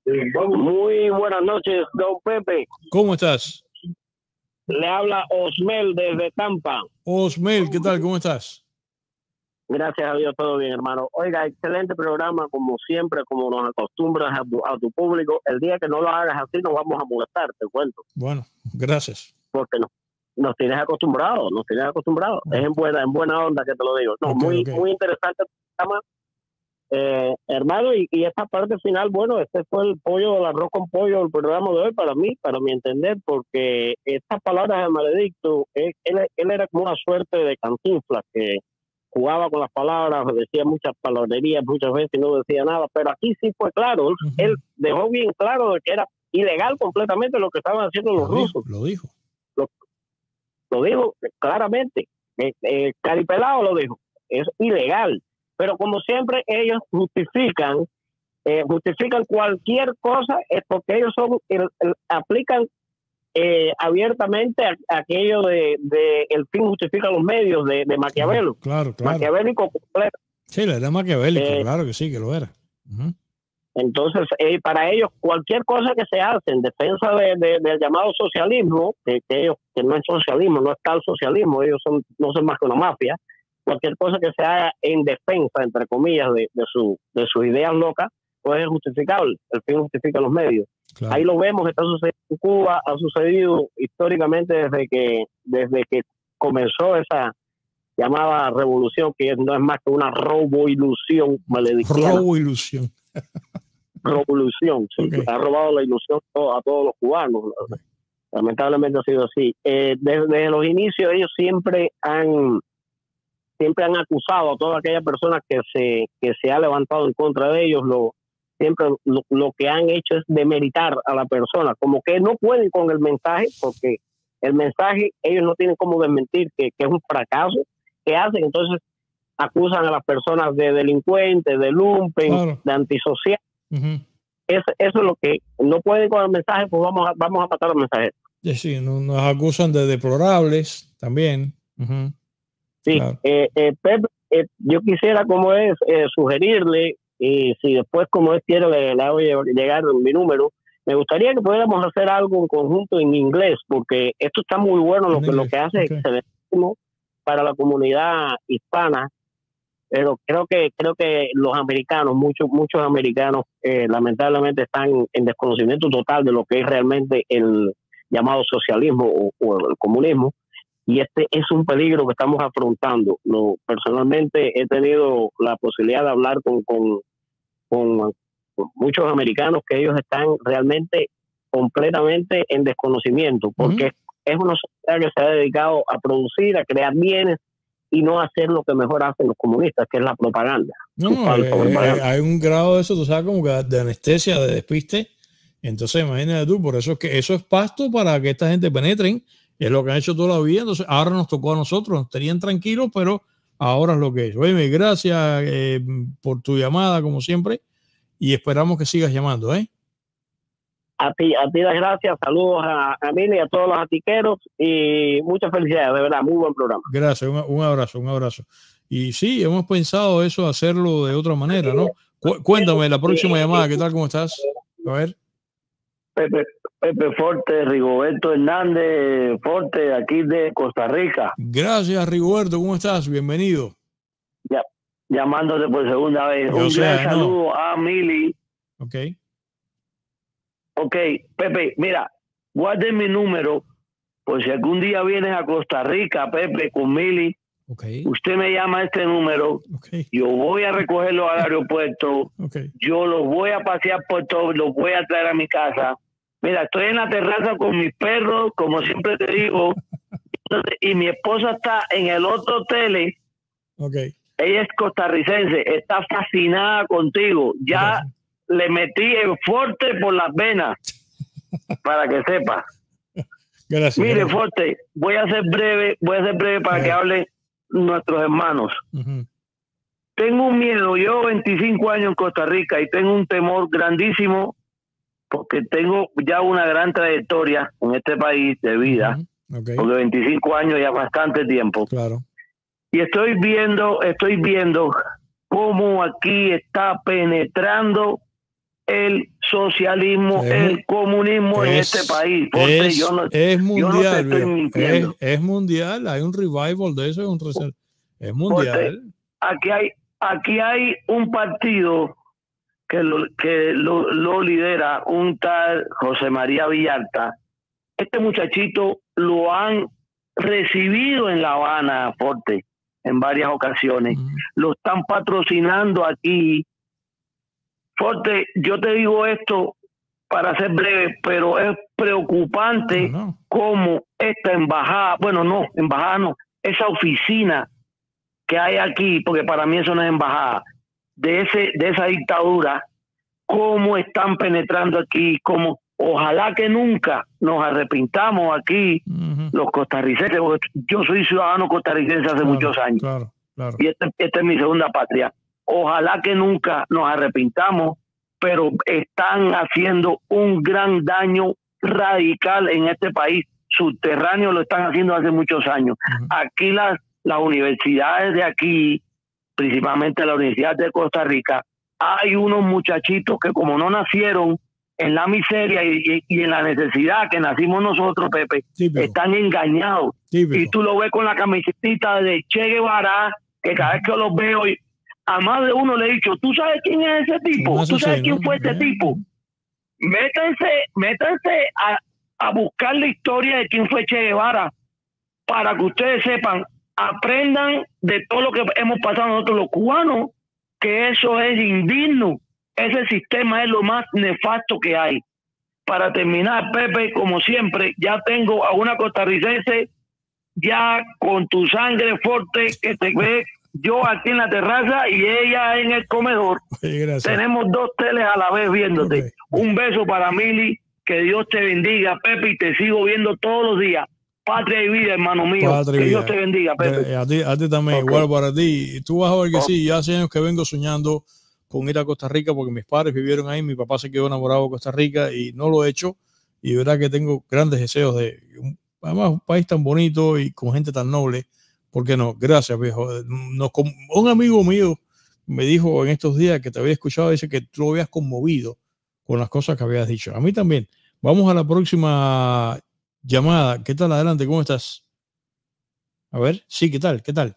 Muy buenas noches, don Pepe. ¿Cómo estás? Le habla Osmel desde Tampa. Osmel, ¿qué tal? ¿Cómo estás? Gracias a Dios, todo bien, hermano. Oiga, excelente programa, como siempre, como nos acostumbras a, tu, público. El día que no lo hagas así, nos vamos a molestar, te cuento. Bueno, gracias. Porque no, nos tienes acostumbrado, nos tienes acostumbrado. Es en buena, en buena onda que te lo digo. No, muy, muy interesante el programa. Eh, hermano, y, esta parte final, bueno, este fue el pollo el arroz con pollo el programa de hoy para mí, para mi entender, porque estas palabras de Maledicto, él, él, era como una suerte de cantinflas que jugaba con las palabras, decía muchas palabrerías muchas veces no decía nada, pero aquí sí fue claro, él dejó bien claro que era ilegal completamente lo que estaban haciendo los rusos. Lo dijo. Lo, dijo claramente, eh, eh Caripelado lo dijo, es ilegal, pero como siempre ellos justifican eh, justifican cualquier cosa es porque ellos son el, aplican eh, abiertamente aquello de, el fin justifica los medios de, Maquiavelo. Claro, claro. Maquiavélico completo. Sí, era maquiavélico, eh, claro que sí, que lo era. Entonces, eh, para ellos, cualquier cosa que se hace en defensa de, del llamado socialismo, que, ellos, que no es socialismo, no es tal socialismo, ellos son, no son más que una mafia, cualquier cosa que se haga en defensa, entre comillas, de, de, su, de sus ideas locas, pues es justificable. El fin justifica los medios. Ahí lo vemos, está sucediendo en Cuba, ha sucedido históricamente desde que, desde que comenzó esa llamada revolución, que no es más que una robo-ilusión Roboilusión. [laughs] Robo-ilusión. Revolución, sí, ha robado la ilusión a todos los cubanos. Lamentablemente ha sido así. Eh, desde, desde los inicios ellos siempre han, siempre han acusado a toda aquella persona que se, que se ha levantado en contra de ellos, lo, siempre lo, que han hecho es demeritar a la persona, como que no pueden con el mensaje, porque el mensaje ellos no tienen como desmentir, que, es un fracaso, que hacen, entonces acusan a las personas de delincuentes, de lumpen, de antisocial. eso, es lo que no pueden con el mensaje, pues vamos a, vamos a matar al mensaje. Sí, nos acusan de deplorables también. Sí, eh, eh, eh, yo quisiera como es sugerirle y si después, como es, quiero le hago llegar mi número, me gustaría que pudiéramos hacer algo en conjunto en inglés, porque esto está muy bueno, lo, que, lo que hace es excelente para la comunidad hispana, pero creo que creo que los americanos, muchos muchos americanos, eh, lamentablemente están en desconocimiento total de lo que es realmente el llamado socialismo o el comunismo, y este es un peligro que estamos afrontando. personalmente he tenido la posibilidad de hablar con, con, muchos americanos que ellos están realmente completamente en desconocimiento, porque es una sociedad que se ha dedicado a producir, a crear bienes y no a hacer lo que mejor hacen los comunistas, que es la propaganda. No, eh, eh, hay un grado de eso, tú sabes, como de anestesia, de despiste. Entonces, imagínate tú, por eso que eso es pasto para que esta gente penetren es lo que han hecho toda la vida. Entonces, ahora nos tocó a nosotros, nos tenían tranquilos, pero ahora es lo que es. Oye, gracias eh, por tu llamada, como siempre, y esperamos que sigas llamando, ¿eh? A ti, a ti las gracias, saludos a, a y a todos los atiqueros y muchas felicidades, de verdad, muy buen programa. Gracias, un, abrazo, un abrazo. Y sí, hemos pensado eso, hacerlo de otra manera, ¿no? cuéntame la próxima llamada, ¿qué tal? ¿Cómo estás? A ver. Pepe Forte, Rigoberto Hernández Forte, aquí de Costa Rica. Gracias, Rigoberto, ¿cómo estás? Bienvenido. Ya, llamándote por segunda vez. Un gran saludo a Mili. Ok. Ok, Pepe, mira, Guarden mi número, por si algún día vienes a Costa Rica, Pepe, con Mili. Usted me llama este número, yo voy a recogerlo al [laughs] aeropuerto, yo los voy a pasear por todo, los voy a traer a mi casa Mira, estoy en la terraza con mis perros, como siempre te digo, y mi esposa está en el otro tele. Okay. Ella es costarricense, está fascinada contigo. Ya le metí el fuerte por las venas, [laughs] para que sepa. Gracias. Mire, fuerte, voy a ser breve, voy a ser breve para que hablen nuestros hermanos. Tengo un miedo, yo 25 años en Costa Rica y tengo un temor grandísimo porque tengo ya una gran trayectoria en este país de vida, porque 25 años ya bastante tiempo. Claro. Y estoy viendo, estoy viendo cómo aquí está penetrando el socialismo, el comunismo en este país. es, es mundial. es, mundial, hay un revival de eso, es, mundial. aquí hay, aquí hay un partido que lo, que lo, lidera un tal José María Villalta. Este muchachito lo han recibido en La Habana, Forte, en varias ocasiones. Lo están patrocinando aquí. Forte, yo te digo esto para ser breve, pero es preocupante como cómo esta embajada, bueno, no, embajada no, esa oficina que hay aquí, porque para mí eso no es embajada, de, ese, de esa dictadura, cómo están penetrando aquí, cómo, ojalá que nunca nos arrepintamos aquí los costarricenses, yo soy ciudadano costarricense hace muchos años. Y esta este es mi segunda patria. Ojalá que nunca nos arrepintamos, pero están haciendo un gran daño radical en este país. Subterráneo lo están haciendo hace muchos años. Aquí las, las universidades de aquí, principalmente la Universidad de Costa Rica, hay unos muchachitos que como no nacieron en la miseria y, en la necesidad que nacimos nosotros, Pepe, están engañados. y tú lo ves con la camiseta de Che Guevara, que cada vez que los veo, a más de uno le he dicho, ¿tú sabes quién es ese tipo? ¿Tú sabes quién fue ese tipo? Métanse, métanse a, a buscar la historia de quién fue Che Guevara para que ustedes sepan aprendan de todo lo que hemos pasado nosotros los cubanos, que eso es indigno. Ese sistema es lo más nefasto que hay. Para terminar, Pepe, como siempre, ya tengo a una costarricense ya con tu sangre fuerte que te ve yo aquí en la terraza y ella en el comedor. [laughs] Tenemos dos teles a la vez viéndote. Un beso para Mili, que Dios te bendiga, Pepe, y te sigo viendo todos los días. Patria y vida, hermano mío. Dios te bendiga, A ti, también, igual para ti. Tú vas a ver que sí, ya hace años que vengo soñando con ir a Costa Rica porque mis padres vivieron ahí, mi papá se quedó enamorado de Costa Rica y no lo he hecho. Y verdad que tengo grandes deseos de, además, un país tan bonito y con gente tan noble. ¿Por qué no? Gracias, viejo. un amigo mío me dijo en estos días que te había escuchado, dice que tú lo habías conmovido con las cosas que habías dicho. A mí también. Vamos a la próxima Llamada, ¿qué tal? Adelante, ¿cómo estás? A ver, sí, ¿qué tal? ¿Qué tal?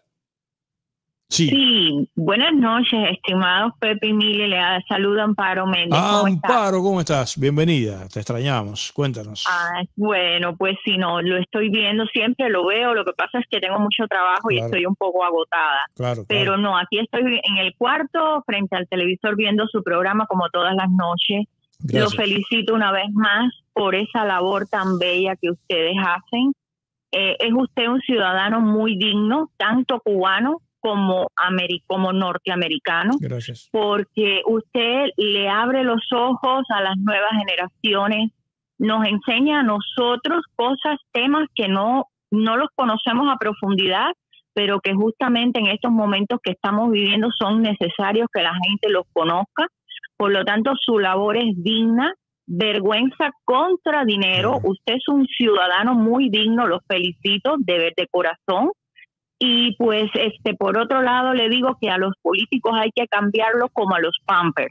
Sí. sí buenas noches, estimados Pepe y le saluda Amparo Méndez. ¿cómo Amparo, ¿cómo estás? Bienvenida, te extrañamos, cuéntanos. Ah, bueno, pues si no, lo estoy viendo siempre, lo veo, lo que pasa es que tengo mucho trabajo y estoy un poco agotada. Claro, Pero no, aquí estoy en el cuarto, frente al televisor, viendo su programa como todas las noches. Gracias. Lo felicito una vez más por esa labor tan bella que ustedes hacen. Eh, es usted un ciudadano muy digno, tanto cubano como, como norteamericano, Gracias. porque usted le abre los ojos a las nuevas generaciones, nos enseña a nosotros cosas, temas que no, no los conocemos a profundidad, pero que justamente en estos momentos que estamos viviendo son necesarios que la gente los conozca. Por lo tanto, su labor es digna, vergüenza contra dinero. Usted es un ciudadano muy digno, lo felicito de, de corazón. Y pues este por otro lado le digo que a los políticos hay que cambiarlos como a los pampers.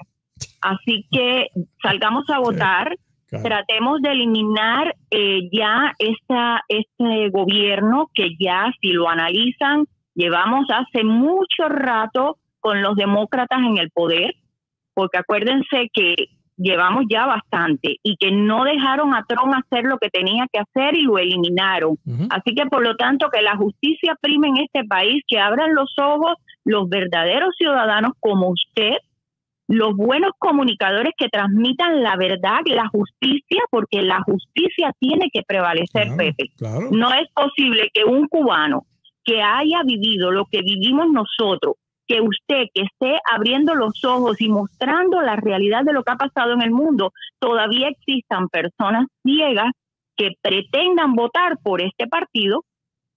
Así que salgamos a votar, tratemos de eliminar eh, ya esta, este gobierno que ya si lo analizan, llevamos hace mucho rato con los demócratas en el poder, porque acuérdense que llevamos ya bastante y que no dejaron a Trump hacer lo que tenía que hacer y lo eliminaron. Así que por lo tanto que la justicia prime en este país, que abran los ojos los verdaderos ciudadanos como usted, los buenos comunicadores que transmitan la verdad, la justicia, porque la justicia tiene que prevalecer, Pepe. No es posible que un cubano que haya vivido lo que vivimos nosotros que usted que esté abriendo los ojos y mostrando la realidad de lo que ha pasado en el mundo, todavía existan personas ciegas que pretendan votar por este partido,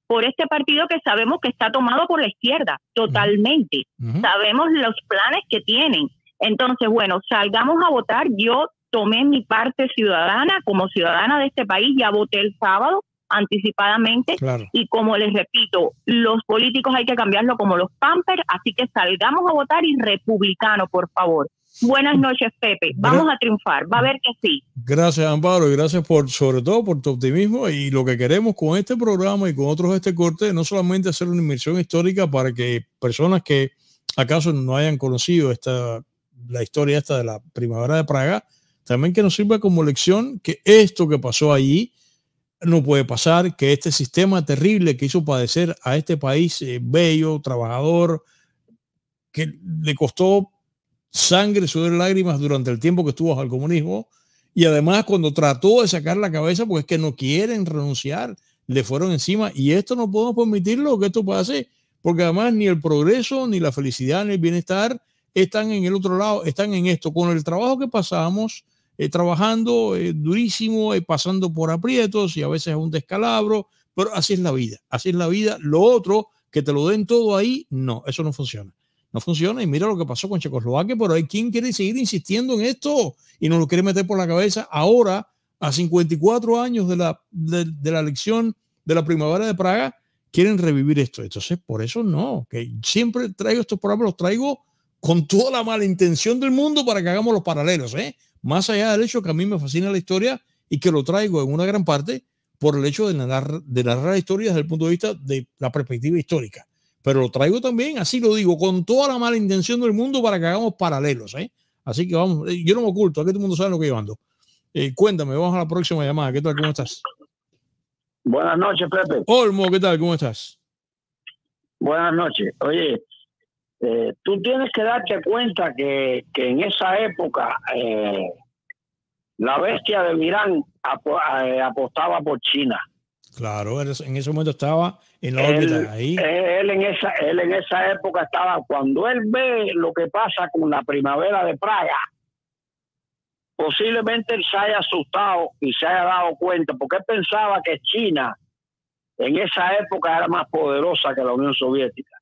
por este partido que sabemos que está tomado por la izquierda, totalmente. Sabemos los planes que tienen. Entonces, bueno, salgamos a votar. Yo tomé mi parte ciudadana como ciudadana de este país, ya voté el sábado, anticipadamente y como les repito, los políticos hay que cambiarlo como los pampers, así que salgamos a votar y republicano, por favor. Buenas noches, Pepe. Vamos a triunfar. Va a ver que sí. Gracias, Amparo, y gracias por, sobre todo, por tu optimismo. Y lo que queremos con este programa y con otros de este corte, no solamente hacer una inmersión histórica para que personas que acaso no hayan conocido esta, la historia esta de la primavera de Praga, también que nos sirva como lección que esto que pasó allí, no puede pasar que este sistema terrible que hizo padecer a este país eh, bello, trabajador, que le costó sangre, sudor lágrimas durante el tiempo que estuvo bajo el comunismo, y además cuando trató de sacar la cabeza, pues es que no quieren renunciar, le fueron encima, y esto no podemos permitirlo que esto pase, porque además ni el progreso, ni la felicidad, ni el bienestar están en el otro lado, están en esto. Con el trabajo que pasamos, eh, trabajando eh, durísimo, eh, pasando por aprietos y a veces un descalabro, pero así es la vida, así es la vida. Lo otro, que te lo den todo ahí, no, eso no funciona. No funciona y mira lo que pasó con Checoslovaquia, pero hay quien quiere seguir insistiendo en esto y nos lo quiere meter por la cabeza ahora, a 54 años de la, de, la elección de la primavera de Praga, quieren revivir esto. Entonces, por eso no, que siempre traigo estos programas, los traigo con toda la mala intención del mundo para que hagamos los paralelos, ¿eh? más allá del hecho que a mí me fascina la historia y que lo traigo en una gran parte por el hecho de narrar, de narrar historias desde el punto de vista de la perspectiva histórica. Pero lo traigo también, así lo digo, con toda la mala intención del mundo para que hagamos paralelos. ¿eh? Así que vamos, eh, yo no me oculto, aquí todo el mundo sabe lo que yo ando. Eh, cuéntame, vamos a la próxima llamada. ¿Qué tal? ¿Cómo estás? Buenas noches, Pepe. Olmo, ¿qué tal? ¿Cómo estás? Buenas noches. Oye, eh, tú tienes que darte cuenta que, que en esa época eh, la bestia de mirán eh, apostaba por China. Claro, en ese momento estaba en la órbita. Él, en esa, él en esa época estaba, cuando él ve lo que pasa con la primavera de Praga, posiblemente él se haya asustado y se haya dado cuenta, porque él pensaba que China en esa época era más poderosa que la Unión Soviética.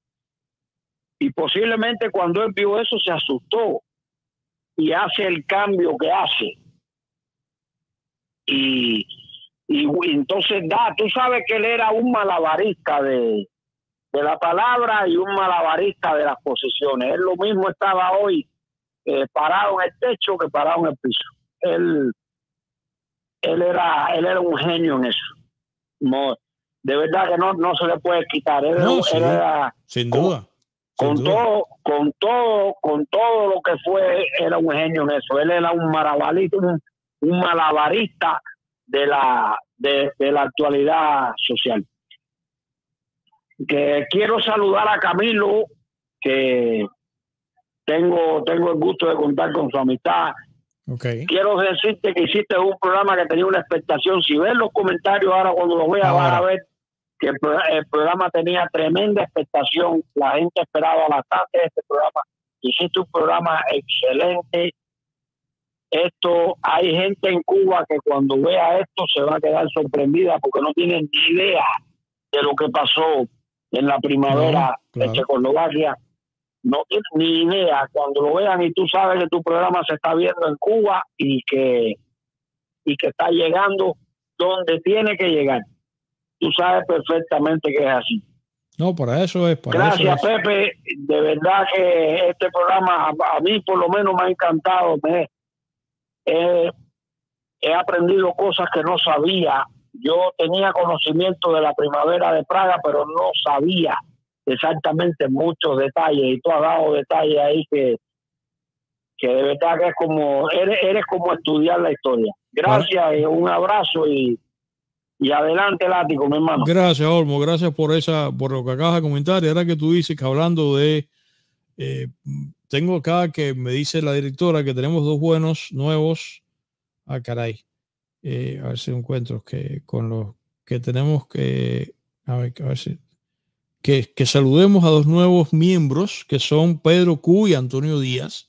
Y posiblemente cuando él vio eso se asustó y hace el cambio que hace. Y, entonces da, tú sabes que él era un malabarista de, de la palabra y un malabarista de las posiciones. Él lo mismo estaba hoy eh, parado en el techo que parado en el piso. Él, él, era, él era un genio en eso. de verdad que no, no se le puede quitar. Él, no, era, sin duda. Con todo, con todo, con todo lo que fue, era un genio en eso. Él era un malabarista, un, malabarista de la, de, la actualidad social. Que quiero saludar a Camilo, que tengo, tengo el gusto de contar con su amistad. Quiero decirte que hiciste un programa que tenía una expectación. Si ves los comentarios ahora cuando los voy a ver que el, programa tenía tremenda expectación, la gente esperaba bastante de este programa, hiciste un programa excelente. Esto, hay gente en Cuba que cuando vea esto se va a quedar sorprendida porque no tienen ni idea de lo que pasó en la primavera de Checoslovaquia. No tienen ni idea. Cuando lo vean y tú sabes que tu programa se está viendo en Cuba y que, y que está llegando donde tiene que llegar. Tú sabes perfectamente que es así. No, para eso es. Para Gracias, Pepe. De verdad que este programa a, mí por lo menos me ha encantado. he aprendido cosas que no sabía. Yo tenía conocimiento de la primavera de Praga, pero no sabía exactamente muchos detalles. Y tú has dado detalles ahí que, que de verdad que es como, eres, como estudiar la historia. Gracias, y un abrazo y y adelante, Lático, mi hermano. Gracias, Olmo. Gracias por esa, por lo que acabas de comentar. Y ahora que tú dices que hablando de. Eh, tengo acá que me dice la directora que tenemos dos buenos nuevos. a ah, caray. Eh, a ver si encuentro que con los que tenemos que. A ver, a si. Que, que saludemos a dos nuevos miembros que son Pedro Q y Antonio Díaz.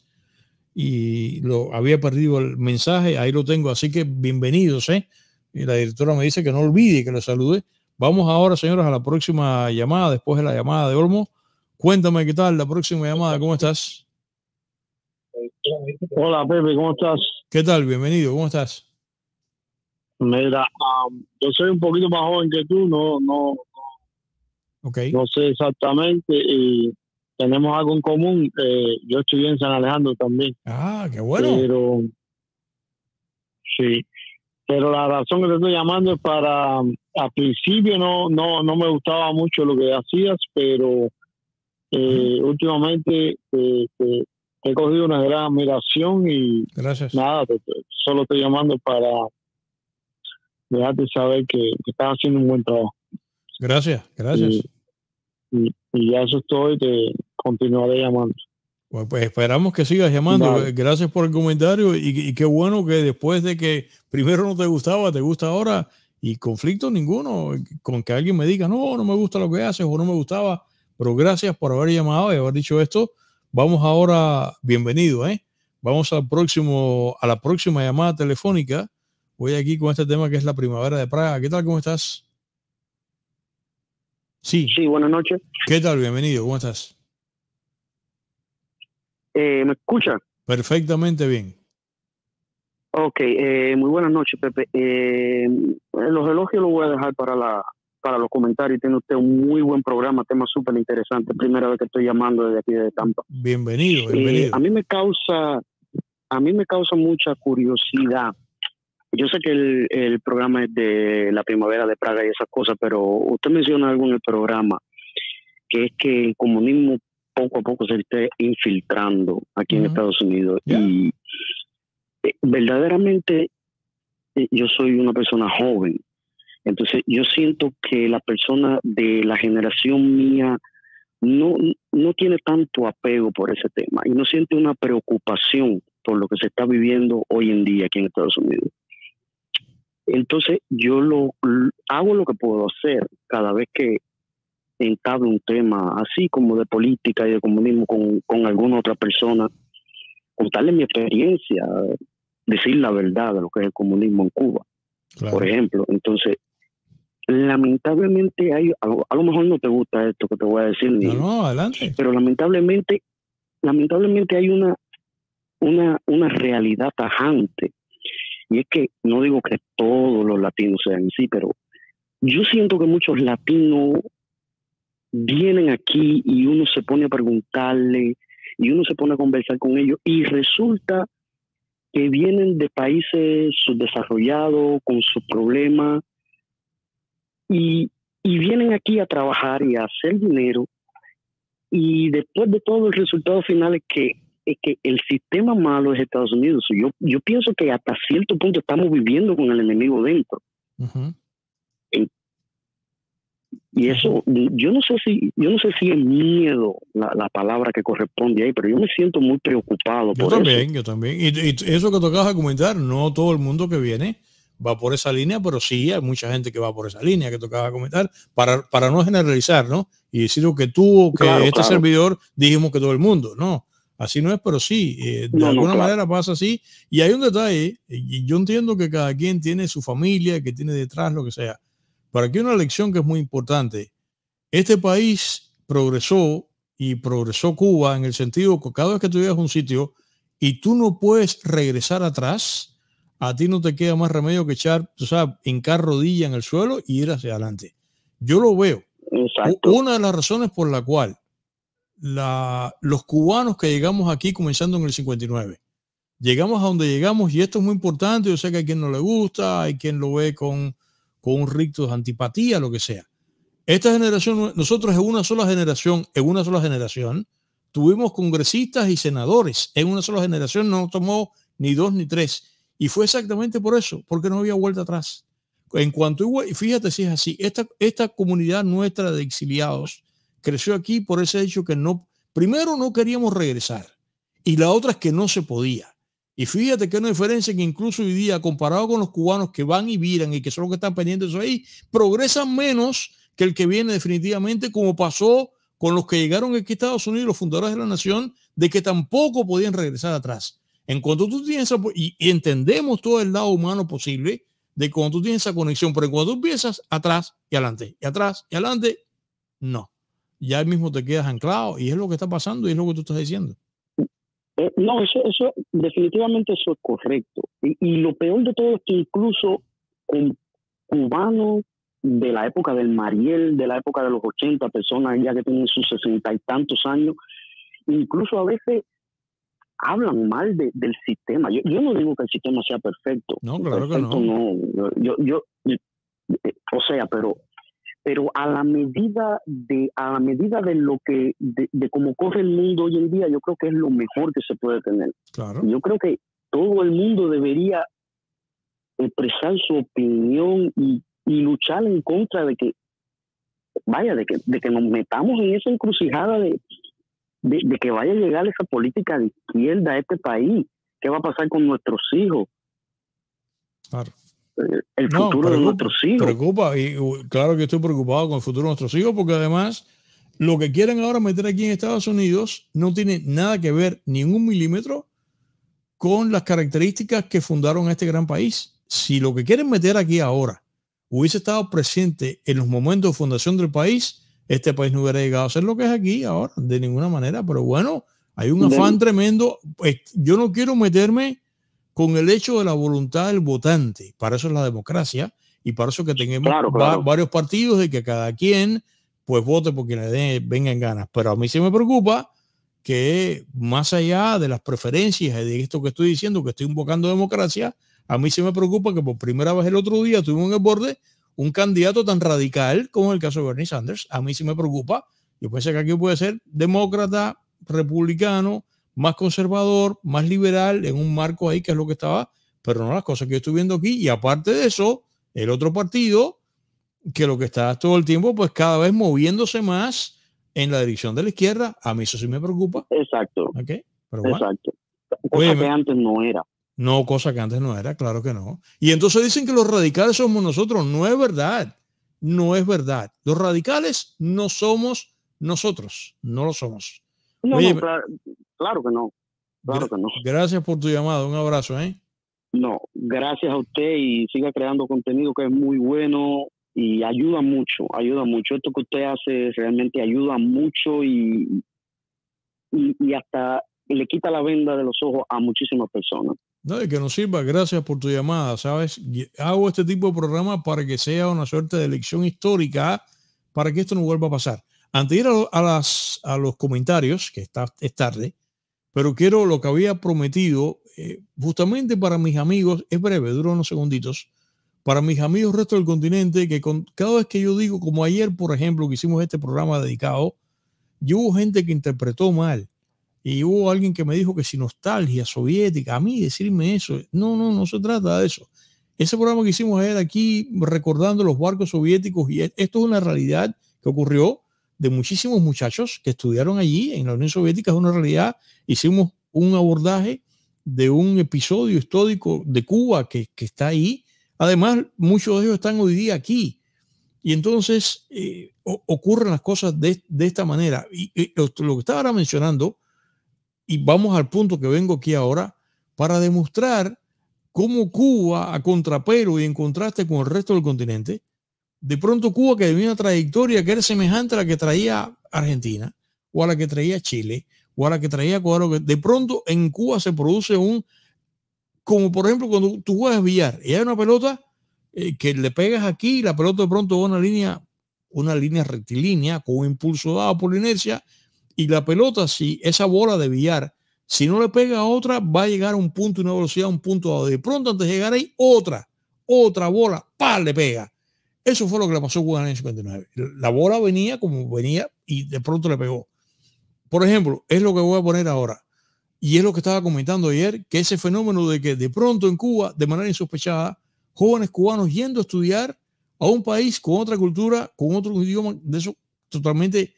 Y lo había perdido el mensaje, ahí lo tengo. Así que bienvenidos, ¿eh? y la directora me dice que no olvide que lo salude. Vamos ahora, señoras, a la próxima llamada, después de la llamada de Olmo. Cuéntame qué tal la próxima llamada, ¿cómo estás? Hola Pepe, ¿cómo estás? ¿Qué tal? Bienvenido, ¿cómo estás? Mira, ah, yo soy un poquito más joven que tú, no, no, okay. no sé exactamente y tenemos algo en común. Eh, yo estoy en San Alejandro también. Ah, qué bueno. Pero sí, pero la razón que te estoy llamando es para al principio no no no me gustaba mucho lo que hacías pero eh, últimamente eh, eh, he cogido una gran admiración y nada solo te, solo estoy llamando para dejarte saber que, estás haciendo un buen trabajo gracias gracias y ya eso estoy te continuaré llamando bueno, pues, pues esperamos que sigas llamando. Gracias por el comentario y, qué bueno que después de que primero no te gustaba, te gusta ahora y conflicto ninguno con que alguien me diga, no, no me gusta lo que haces o no me gustaba, pero gracias por haber llamado y haber dicho esto. Vamos ahora, bienvenido, ¿eh? Vamos al próximo, a la próxima llamada telefónica. Voy aquí con este tema que es la primavera de Praga. ¿Qué tal? ¿Cómo estás? Sí. Sí, buenas noches. ¿Qué tal? Bienvenido. ¿Cómo estás? Eh, ¿Me escucha? Perfectamente bien. Ok, eh, muy buenas noches, Pepe. Eh, los elogios los voy a dejar para la para los comentarios. Tiene usted un muy buen programa, tema súper interesante. Primera vez que estoy llamando desde aquí de Tampa. Bienvenido, bienvenido. a mí me causa a mí me causa mucha curiosidad. Yo sé que el programa es de la primavera de Praga y esas cosas, pero usted menciona algo en el programa que es que el comunismo poco a poco se esté infiltrando aquí en Estados Unidos. Y eh, verdaderamente eh, yo soy una persona joven, entonces yo siento que la persona de la generación mía no, no tiene tanto apego por ese tema y no siente una preocupación por lo que se está viviendo hoy en día aquí en Estados Unidos. Entonces yo lo hago lo que puedo hacer cada vez que un tema, así como de política y de comunismo, con, alguna otra persona, contarle mi experiencia, decir la verdad de lo que es el comunismo en Cuba, por ejemplo. Entonces, lamentablemente hay, a lo, mejor no te gusta esto que te voy a decir. No, no, adelante. Pero lamentablemente, lamentablemente hay una, una, una realidad tajante. Y es que no digo que todos los latinos sean así, pero yo siento que muchos latinos vienen aquí y uno se pone a preguntarle y uno se pone a conversar con ellos y resulta que vienen de países subdesarrollados con sus problemas y, y vienen aquí a trabajar y a hacer dinero y después de todo el resultado final es que es que el sistema malo es Estados Unidos. Yo, yo pienso que hasta cierto punto estamos viviendo con el enemigo dentro. Y eso, yo no sé si, yo no sé si es miedo la, la palabra que corresponde ahí, pero yo me siento muy preocupado por también, eso. Yo también, yo también. Y, eso que tocabas comentar, no todo el mundo que viene va por esa línea, pero sí hay mucha gente que va por esa línea que tocaba comentar, para, para no generalizar, ¿no? Y decir lo que tú o que este servidor dijimos que todo el mundo, ¿no? Así no es, pero sí, eh, de alguna manera pasa así. Y hay un detalle, y yo entiendo que cada quien tiene su familia, que tiene detrás, lo que sea, para que una lección que es muy importante. Este país progresó y progresó Cuba en el sentido que cada vez que tú llegas a un sitio y tú no puedes regresar atrás, a ti no te queda más remedio que echar, o sabes, hincar rodilla en el suelo y ir hacia adelante. Yo lo veo. Exacto. Una de las razones por la cual los cubanos que llegamos aquí comenzando en el 59, llegamos a donde llegamos y esto es muy importante, yo sé que hay quien no le gusta, hay quien lo ve con con un rictus de antipatía, lo que sea. Esta generación, nosotros en una sola generación, en una sola generación, tuvimos congresistas y senadores. En una sola generación no tomó ni dos ni tres. Y fue exactamente por eso, porque no había vuelta atrás. En cuanto, fíjate si es así, esta, esta comunidad nuestra de exiliados creció aquí por ese hecho que no, primero no queríamos regresar y la otra es que no se podía. Y fíjate que hay una diferencia que incluso hoy día, comparado con los cubanos que van y viran y que son los que están pendientes ahí, progresan menos que el que viene definitivamente, como pasó con los que llegaron aquí a Estados Unidos, los fundadores de la nación, de que tampoco podían regresar atrás. En cuanto tú tienes y entendemos todo el lado humano posible de cuando tú tienes esa conexión, pero cuando tú empiezas atrás y adelante, y atrás y adelante, no. Ya mismo te quedas anclado y es lo que está pasando y es lo que tú estás diciendo. Eh, no, eso, eso definitivamente eso es correcto. Y, lo peor de todo es que incluso con cubanos de la época del Mariel, de la época de los 80, personas ya que tienen sus sesenta y tantos años, incluso a veces hablan mal del sistema. Yo, yo, no digo que el sistema sea perfecto. No, claro que no. yo, yo, eh, o sea, pero pero a la medida de a la medida de lo que de, cómo corre el mundo hoy en día yo creo que es lo mejor que se puede tener yo creo que todo el mundo debería expresar su opinión y, luchar en contra de que vaya de que de que nos metamos en esa encrucijada de, de, de que vaya a llegar esa política de izquierda a este país qué va a pasar con nuestros hijos claro eh, el futuro de nuestros hijos. Preocupa, y claro que estoy preocupado con el futuro de nuestros hijos, porque además lo que quieren ahora meter aquí en Estados Unidos no tiene nada que ver, ningún milímetro, con las características que fundaron este gran país. Si lo que quieren meter aquí ahora hubiese estado presente en los momentos de fundación del país, este país no hubiera llegado a ser lo que es aquí ahora, de ninguna manera. Pero bueno, hay un afán tremendo. Pues, yo no quiero meterme con el hecho de la voluntad del votante. Para eso es la democracia y para eso que tenemos varios partidos de que cada quien pues vote porque le den, vengan ganas. Pero a mí sí me preocupa que más allá de las preferencias y de esto que estoy diciendo, que estoy invocando democracia, a mí se me preocupa que por primera vez el otro día tuvimos en el borde un candidato tan radical como el caso de Bernie Sanders. A mí sí me preocupa. Yo pensé que aquí puede ser demócrata, republicano, más conservador, más liberal, en un marco ahí que es lo que estaba, pero no las cosas que yo estoy viendo aquí. Y aparte de eso, el otro partido, que lo que está todo el tiempo, pues cada vez moviéndose más en la dirección de la izquierda, a mí eso sí me preocupa. Exacto. ¿Okay? Pero bueno. Exacto. Cosa que antes no era. No, cosa que antes no era, claro que no. Y entonces dicen que los radicales somos nosotros. No es verdad. No es verdad. Los radicales no somos nosotros. No lo somos. No, Claro que no. Gracias por tu llamada. Un abrazo, ¿eh? No, gracias a usted y siga creando contenido que es muy bueno y ayuda mucho, ayuda mucho. Esto que usted hace realmente ayuda mucho y, y, hasta le quita la venda de los ojos a muchísimas personas. No, que nos sirva, gracias por tu llamada, ¿sabes? Hago este tipo de programa para que sea una suerte de lección histórica, para que esto no vuelva a pasar. Antes ir a, a, las, a los comentarios, que está, es tarde, pero quiero lo que había prometido, eh, justamente para mis amigos, es breve, dura unos segunditos, para mis amigos resto del continente, que cada vez que yo digo, como ayer, por ejemplo, que hicimos este programa dedicado, yo hubo gente que interpretó mal. Y hubo alguien que me dijo que si nostalgia soviética, a mí decirme eso, no, no, no se trata de eso. Ese programa que hicimos ayer aquí recordando los barcos soviéticos, y e, esto es una realidad que ocurrió, de muchísimos muchachos que estudiaron allí en la Unión Soviética es una realidad. Hicimos un abordaje de un episodio histórico de Cuba que, está ahí. Además, muchos de ellos están hoy día aquí. Y entonces eh, ocurren las cosas de, esta manera. Y, y, lo que estaba ahora mencionando, y vamos al punto que vengo aquí ahora, para demostrar cómo Cuba, a contrapelo y en contraste con el resto del continente, de pronto Cuba que tenía una trayectoria que era semejante a la que traía Argentina o a la que traía Chile o a la que traía Ecuador, de pronto en Cuba se produce un, como por ejemplo cuando tú juegas billar y hay una pelota eh, que le pegas aquí la pelota de pronto va una línea, una línea rectilínea con un impulso dado por la inercia y la pelota, si esa bola de billar, si no le pega a otra, va a llegar a un punto, y una velocidad, un punto dado. De pronto antes de llegar ahí, otra, otra bola, pa, le pega. Eso fue lo que le pasó a Cuba en el 59. La bola venía como venía y de pronto le pegó. Por ejemplo, es lo que voy a poner ahora. Y es lo que estaba comentando ayer, que ese fenómeno de que de pronto en Cuba, de manera insospechada, jóvenes cubanos yendo a estudiar a un país con otra cultura, con otro idioma, de eso totalmente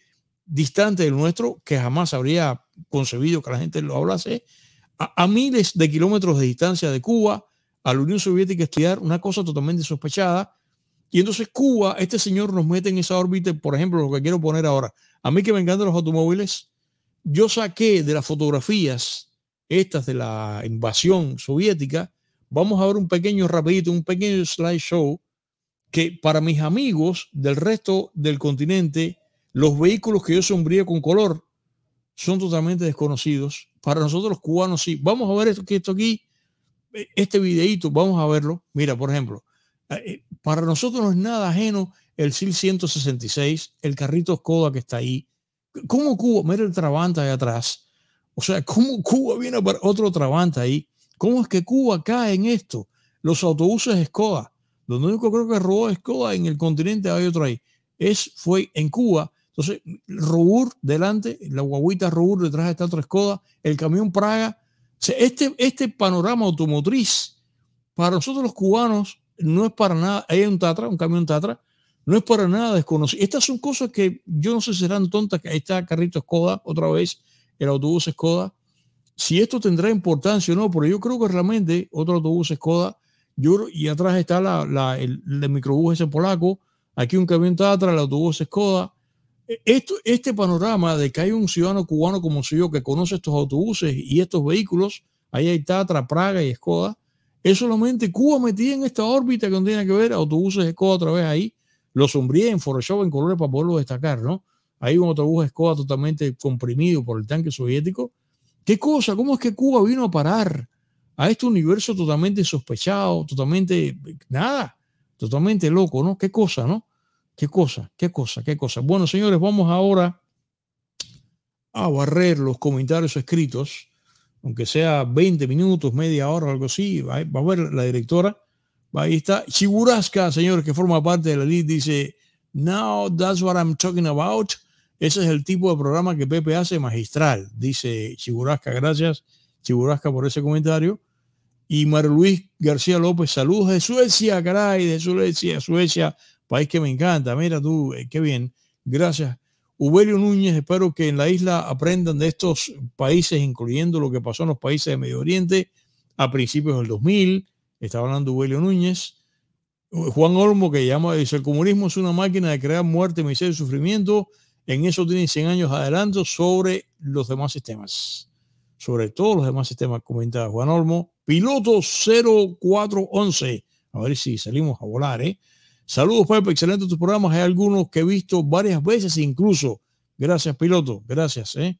distante del nuestro, que jamás habría concebido que la gente lo hablase, a, a miles de kilómetros de distancia de Cuba, a la Unión Soviética estudiar una cosa totalmente sospechada y entonces Cuba, este señor nos mete en esa órbita, por ejemplo, lo que quiero poner ahora. A mí que me encantan los automóviles, yo saqué de las fotografías estas de la invasión soviética, vamos a ver un pequeño rapidito, un pequeño slideshow que para mis amigos del resto del continente, los vehículos que yo sombría con color son totalmente desconocidos. Para nosotros los cubanos sí. Vamos a ver esto, esto aquí, eh, este videito, vamos a verlo. Mira, por ejemplo, eh, eh, para nosotros no es nada ajeno el SIL 166, el carrito Skoda que está ahí. ¿Cómo Cuba? Mira el Trabanta de atrás. O sea, ¿cómo Cuba viene para otro Trabanta ahí? ¿Cómo es que Cuba cae en esto? Los autobuses Skoda. Lo único creo que robó Skoda en el continente, hay otro ahí. Es, fue en Cuba. Entonces, Rubur delante, la guaguita Rubur detrás esta otra Skoda, el camión Praga. este, este panorama automotriz, para nosotros los cubanos, no es para nada, hay un Tatra, un camión Tatra, no es para nada desconocido. Estas son cosas que yo no sé si serán tontas, que ahí está carrito Skoda, otra vez, el autobús Skoda. Si esto tendrá importancia o no, pero yo creo que realmente otro autobús Skoda, yo, y atrás está la, el, microbús ese polaco, aquí un camión Tatra, el autobús Skoda. Esto, este panorama de que hay un ciudadano cubano como soy yo que conoce estos autobuses y estos vehículos, ahí hay Tatra, Praga y Skoda, es solamente Cuba metida en esta órbita que no tiene que ver, autobuses Escoda otra vez ahí, los sombríes en Photoshop en colores para poderlo destacar, ¿no? Hay un autobús Escoda totalmente comprimido por el tanque soviético. ¿Qué cosa? ¿Cómo es que Cuba vino a parar a este universo totalmente sospechado, totalmente nada, totalmente loco, ¿no? ¿Qué cosa, no? ¿Qué cosa? ¿Qué cosa? ¿Qué cosa? Bueno, señores, vamos ahora a barrer los comentarios escritos aunque sea 20 minutos, media hora o algo así, va, a ver la directora. Ahí está. chigurasca señor, que forma parte de la lead, dice, Now that's what I'm talking about. Ese es el tipo de programa que Pepe hace magistral, dice Chigurasca, Gracias, Chigurasca por ese comentario. Y Mario Luis García López, saludos de Suecia, caray, de Suecia, Suecia, país que me encanta. Mira tú, eh, qué bien. Gracias Ubelio Núñez, espero que en la isla aprendan de estos países, incluyendo lo que pasó en los países de Medio Oriente a principios del 2000, estaba hablando Ubelio Núñez. Juan Olmo, que llama, dice, el comunismo es una máquina de crear muerte, miseria y sufrimiento. En eso tiene 100 años adelante sobre los demás sistemas. Sobre todos los demás sistemas, comentaba Juan Olmo. Piloto 0411. A ver si salimos a volar, ¿eh? Saludos, Pepe. Excelente tus programas. Hay algunos que he visto varias veces incluso. Gracias, piloto. Gracias. ¿eh?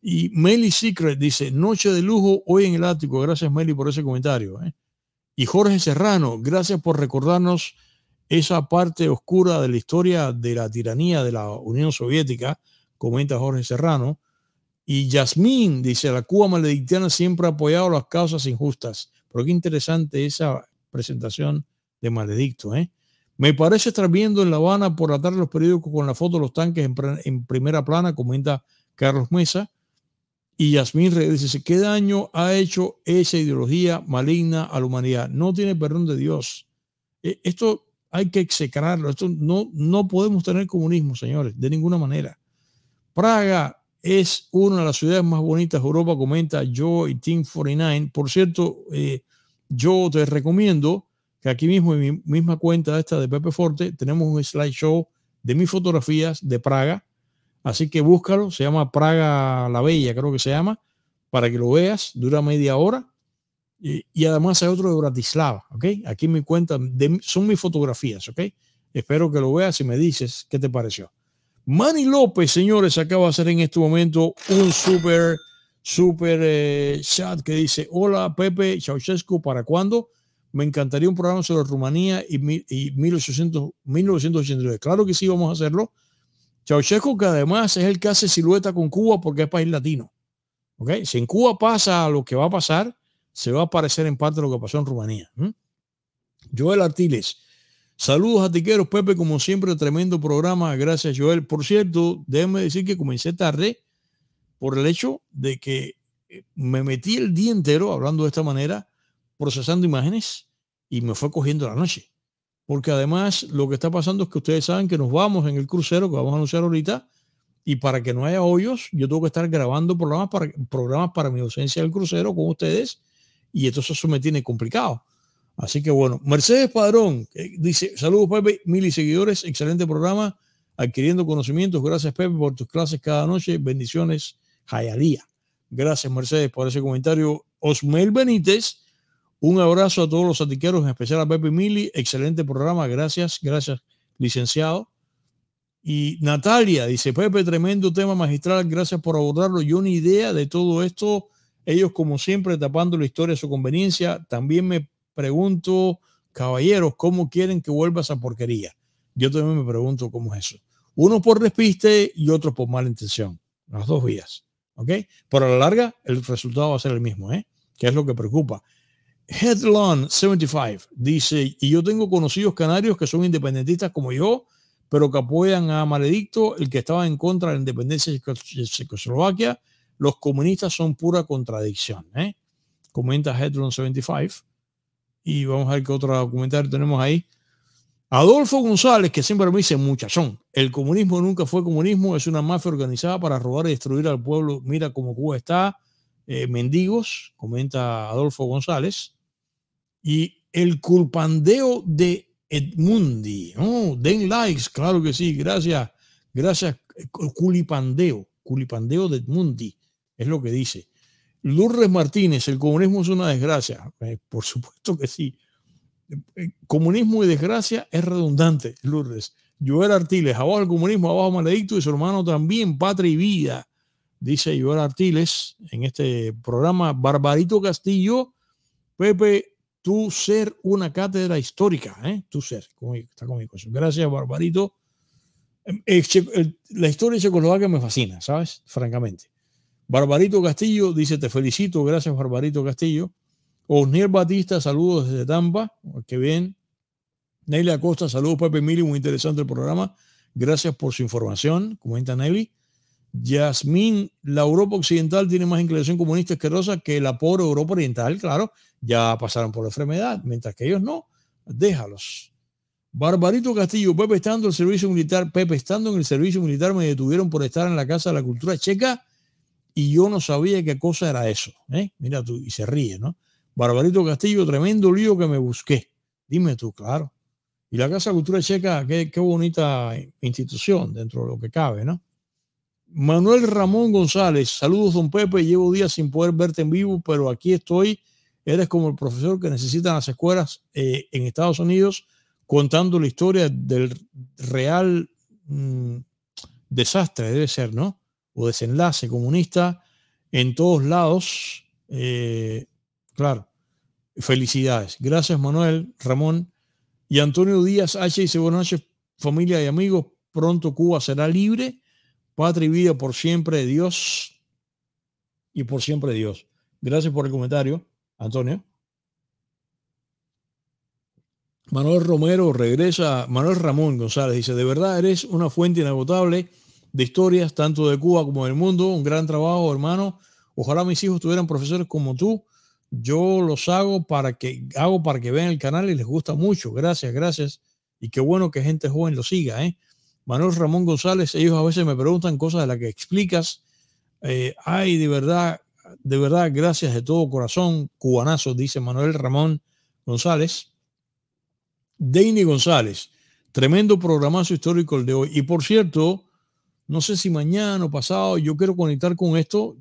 Y Meli Secret dice, noche de lujo hoy en el ático. Gracias, Meli, por ese comentario. ¿eh? Y Jorge Serrano, gracias por recordarnos esa parte oscura de la historia de la tiranía de la Unión Soviética, comenta Jorge Serrano. Y Yasmín dice, la Cuba maledictiana siempre ha apoyado las causas injustas. Pero qué interesante esa presentación de maledicto, ¿eh? Me parece estar viendo en La Habana por la tarde los periódicos con la foto de los tanques en, primera plana, comenta Carlos Mesa. Y Yasmín Reyes dice, ¿qué daño ha hecho esa ideología maligna a la humanidad? No tiene perdón de Dios. E, esto hay que execrarlo. Esto no, no podemos tener comunismo, señores, de ninguna manera. Praga es una de las ciudades más bonitas de Europa, comenta Joe y Team 49. Por cierto, eh, yo te recomiendo que aquí mismo en mi misma cuenta esta de Pepe Forte tenemos un slideshow de mis fotografías de Praga. Así que búscalo, se llama Praga la Bella, creo que se llama, para que lo veas, dura media hora. Y, además hay otro de Bratislava, ¿ok? Aquí en mi cuenta son mis fotografías, ¿ok? Espero que lo veas y me dices qué te pareció. Manny López, señores, acaba de hacer en este momento un súper, súper eh, chat que dice, hola Pepe Ceausescu, ¿para cuándo? me encantaría un programa sobre Rumanía y, y 1989. Claro que sí, vamos a hacerlo. Ceausescu, que además es el que hace silueta con Cuba porque es país latino. ¿Okay? Si en Cuba pasa lo que va a pasar, se va a parecer en parte lo que pasó en Rumanía. Joel Artiles. Saludos a Tiqueros, Pepe, como siempre, tremendo programa. Gracias, Joel. Por cierto, déjenme decir que comencé tarde por el hecho de que eh, me metí el día entero, hablando de esta manera, procesando imágenes y me fue cogiendo la noche. Porque además lo que está pasando es que ustedes saben que nos vamos en el crucero que vamos a anunciar ahorita y para que no haya hoyos, yo tengo que estar grabando programas para, programas para mi ausencia del crucero con ustedes y entonces eso me tiene complicado. Así que bueno, Mercedes Padrón dice, saludos Pepe, mil y seguidores, excelente programa, adquiriendo conocimientos, gracias Pepe por tus clases cada noche, bendiciones, Día Gracias Mercedes por ese comentario. Osmel Benítez un abrazo a todos los satiqueros, en especial a Pepe Mili. Excelente programa. Gracias, gracias, licenciado. Y Natalia dice, Pepe, tremendo tema magistral. Gracias por abordarlo. Yo ni idea de todo esto. Ellos, como siempre, tapando la historia a su conveniencia. También me pregunto, caballeros, ¿cómo quieren que vuelva esa porquería? Yo también me pregunto cómo es eso. Uno por despiste y otro por mala intención. Las dos vías. ¿Ok? Pero a la larga, el resultado va a ser el mismo, ¿eh? Que es lo que preocupa Hetlon 75 dice, y yo tengo conocidos canarios que son independentistas como yo, pero que apoyan a Maledicto, el que estaba en contra de la independencia de Checoslovaquia. Los comunistas son pura contradicción. ¿eh? Comenta Headlon 75. Y vamos a ver qué otro comentario tenemos ahí. Adolfo González, que siempre me dice muchachón, el comunismo nunca fue comunismo, es una mafia organizada para robar y destruir al pueblo. Mira cómo Cuba está, eh, mendigos, comenta Adolfo González y el culpandeo de Edmundi. Oh, den likes, claro que sí, gracias, gracias. Eh, culipandeo, culipandeo de Edmundi, es lo que dice. Lourdes Martínez, el comunismo es una desgracia. Eh, por supuesto que sí. Eh, comunismo y desgracia es redundante, Lourdes. Joel Artiles, abajo el comunismo, abajo maledicto y su hermano también, patria y vida, dice Joel Artiles en este programa. Barbarito Castillo, Pepe tú ser una cátedra histórica, ¿eh? tú ser, está conmigo Gracias, Barbarito. Em, eh, la historia de Checoslovaquia me fascina, ¿sabes? Francamente. Barbarito Castillo dice, te felicito, gracias Barbarito Castillo. Osnier Batista, saludos desde Tampa, Qué bien. Nelly Acosta, saludos Pepe Mili, muy interesante el programa. Gracias por su información, comenta Nelly. Yasmín, la Europa Occidental tiene más inclinación comunista asquerosa que la pobre Europa Oriental, claro, ya pasaron por la enfermedad, mientras que ellos no, déjalos. Barbarito Castillo, Pepe estando en el servicio militar, Pepe estando en el servicio militar me detuvieron por estar en la Casa de la Cultura Checa y yo no sabía qué cosa era eso. ¿eh? Mira tú, y se ríe, ¿no? Barbarito Castillo, tremendo lío que me busqué. Dime tú, claro. Y la Casa de la Cultura Checa, qué bonita institución dentro de lo que cabe, ¿no? Manuel Ramón González, saludos don Pepe, llevo días sin poder verte en vivo, pero aquí estoy. Eres como el profesor que necesitan las escuelas eh, en Estados Unidos contando la historia del real mm, desastre, debe ser, ¿no? O desenlace comunista en todos lados. Eh, claro, felicidades. Gracias Manuel, Ramón y Antonio Díaz H. Dice buenas noches familia y amigos. Pronto Cuba será libre y vida por siempre Dios y por siempre Dios. Gracias por el comentario, Antonio. Manuel Romero regresa, Manuel Ramón González dice, de verdad eres una fuente inagotable de historias, tanto de Cuba como del mundo. Un gran trabajo, hermano. Ojalá mis hijos tuvieran profesores como tú. Yo los hago para que, hago para que vean el canal y les gusta mucho. Gracias, gracias. Y qué bueno que gente joven lo siga, ¿eh? Manuel Ramón González, ellos a veces me preguntan cosas de las que explicas. Eh, ay, de verdad, de verdad, gracias de todo corazón, cubanazo, dice Manuel Ramón González. Dani González, tremendo programazo histórico el de hoy. Y por cierto, no sé si mañana o pasado, yo quiero conectar con esto.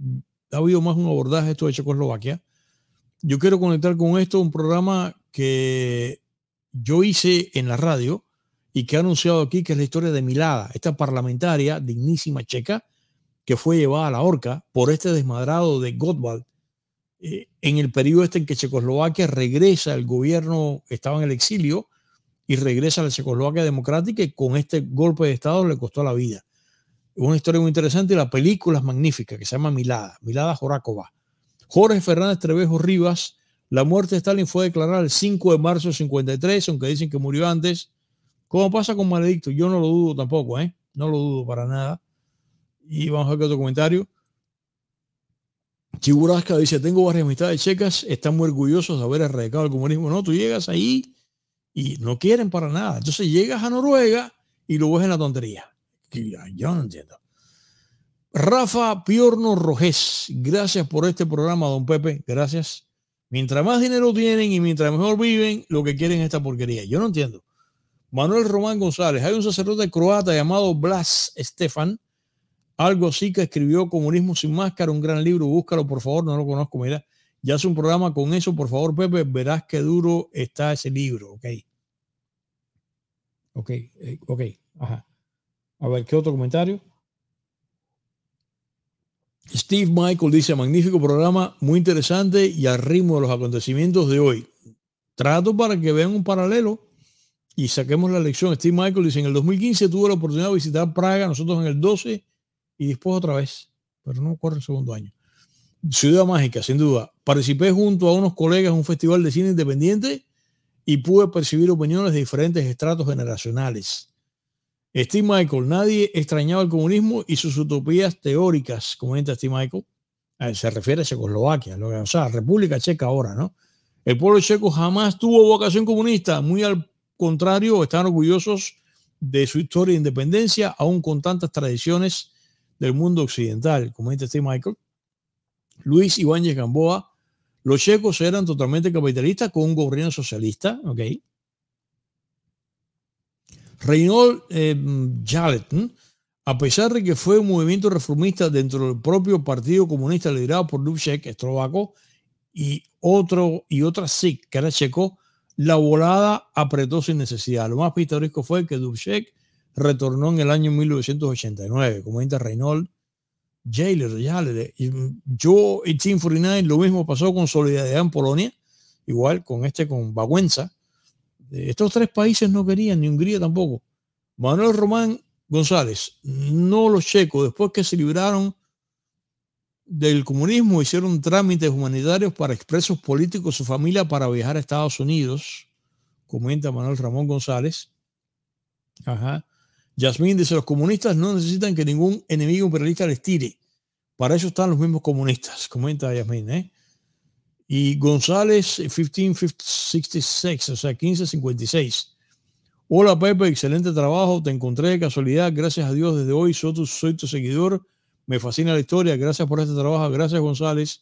Ha habido más un abordaje esto de Checoslovaquia. Yo quiero conectar con esto un programa que yo hice en la radio y que ha anunciado aquí, que es la historia de Milada, esta parlamentaria dignísima checa que fue llevada a la horca por este desmadrado de Gottwald eh, en el periodo este en que Checoslovaquia regresa, el gobierno estaba en el exilio y regresa a la Checoslovaquia democrática y con este golpe de Estado le costó la vida. Una historia muy interesante y la película es magnífica que se llama Milada, Milada Jorácova. Jorge Fernández Trevejo Rivas, la muerte de Stalin fue declarada el 5 de marzo de 53, aunque dicen que murió antes, ¿Cómo pasa con Maledicto, yo no lo dudo tampoco, ¿eh? No lo dudo para nada. Y vamos a ver otro comentario. Chiburasca dice, tengo varias amistades checas, están muy orgullosos de haber erradicado el comunismo. No, tú llegas ahí y no quieren para nada. Entonces llegas a Noruega y lo ves en la tontería. Yo no entiendo. Rafa Piorno Rojés, gracias por este programa, don Pepe, gracias. Mientras más dinero tienen y mientras mejor viven, lo que quieren es esta porquería. Yo no entiendo. Manuel Román González, hay un sacerdote croata llamado Blas Stefan, algo así que escribió Comunismo sin máscara, un gran libro, búscalo por favor, no lo conozco, mira, ya hace un programa con eso, por favor Pepe, verás qué duro está ese libro, ok. Ok, eh, ok, ajá. A ver, ¿qué otro comentario? Steve Michael dice, magnífico programa, muy interesante y al ritmo de los acontecimientos de hoy. Trato para que vean un paralelo y saquemos la lección. Steve Michael dice, en el 2015 tuve la oportunidad de visitar Praga, nosotros en el 12 y después otra vez, pero no ocurre el segundo año. Ciudad Mágica, sin duda. Participé junto a unos colegas en un festival de cine independiente y pude percibir opiniones de diferentes estratos generacionales. Steve Michael, nadie extrañaba el comunismo y sus utopías teóricas, comenta Steve Michael. Ah, se refiere a Checoslovaquia, o sea, República Checa ahora, ¿no? El pueblo checo jamás tuvo vocación comunista, muy al contrario, están orgullosos de su historia de independencia, aún con tantas tradiciones del mundo occidental, como este Michael. Luis Ibáñez Gamboa, los checos eran totalmente capitalistas con un gobierno socialista, ¿ok? Reynold eh, a pesar de que fue un movimiento reformista dentro del propio Partido Comunista liderado por Dubček, Estrobaco y, otro, y otra SIC, que era checo, la volada apretó sin necesidad. Lo más pintoresco fue que Dubček retornó en el año 1989, como dice Reynolds. Jailer, Yo y Team 49, lo mismo pasó con Solidaridad en Polonia, igual con este, con Bagüenza. Estos tres países no querían, ni Hungría tampoco. Manuel Román González, no los checos, después que se libraron del comunismo hicieron trámites humanitarios para expresos políticos, su familia para viajar a Estados Unidos, comenta Manuel Ramón González. Ajá. Yasmín dice, los comunistas no necesitan que ningún enemigo imperialista les tire. Para eso están los mismos comunistas, comenta Yasmín. ¿eh? Y González, 1566, o sea, 1556. Hola Pepe, excelente trabajo, te encontré de casualidad, gracias a Dios desde hoy soy tu, soy tu seguidor me fascina la historia. Gracias por este trabajo. Gracias, González.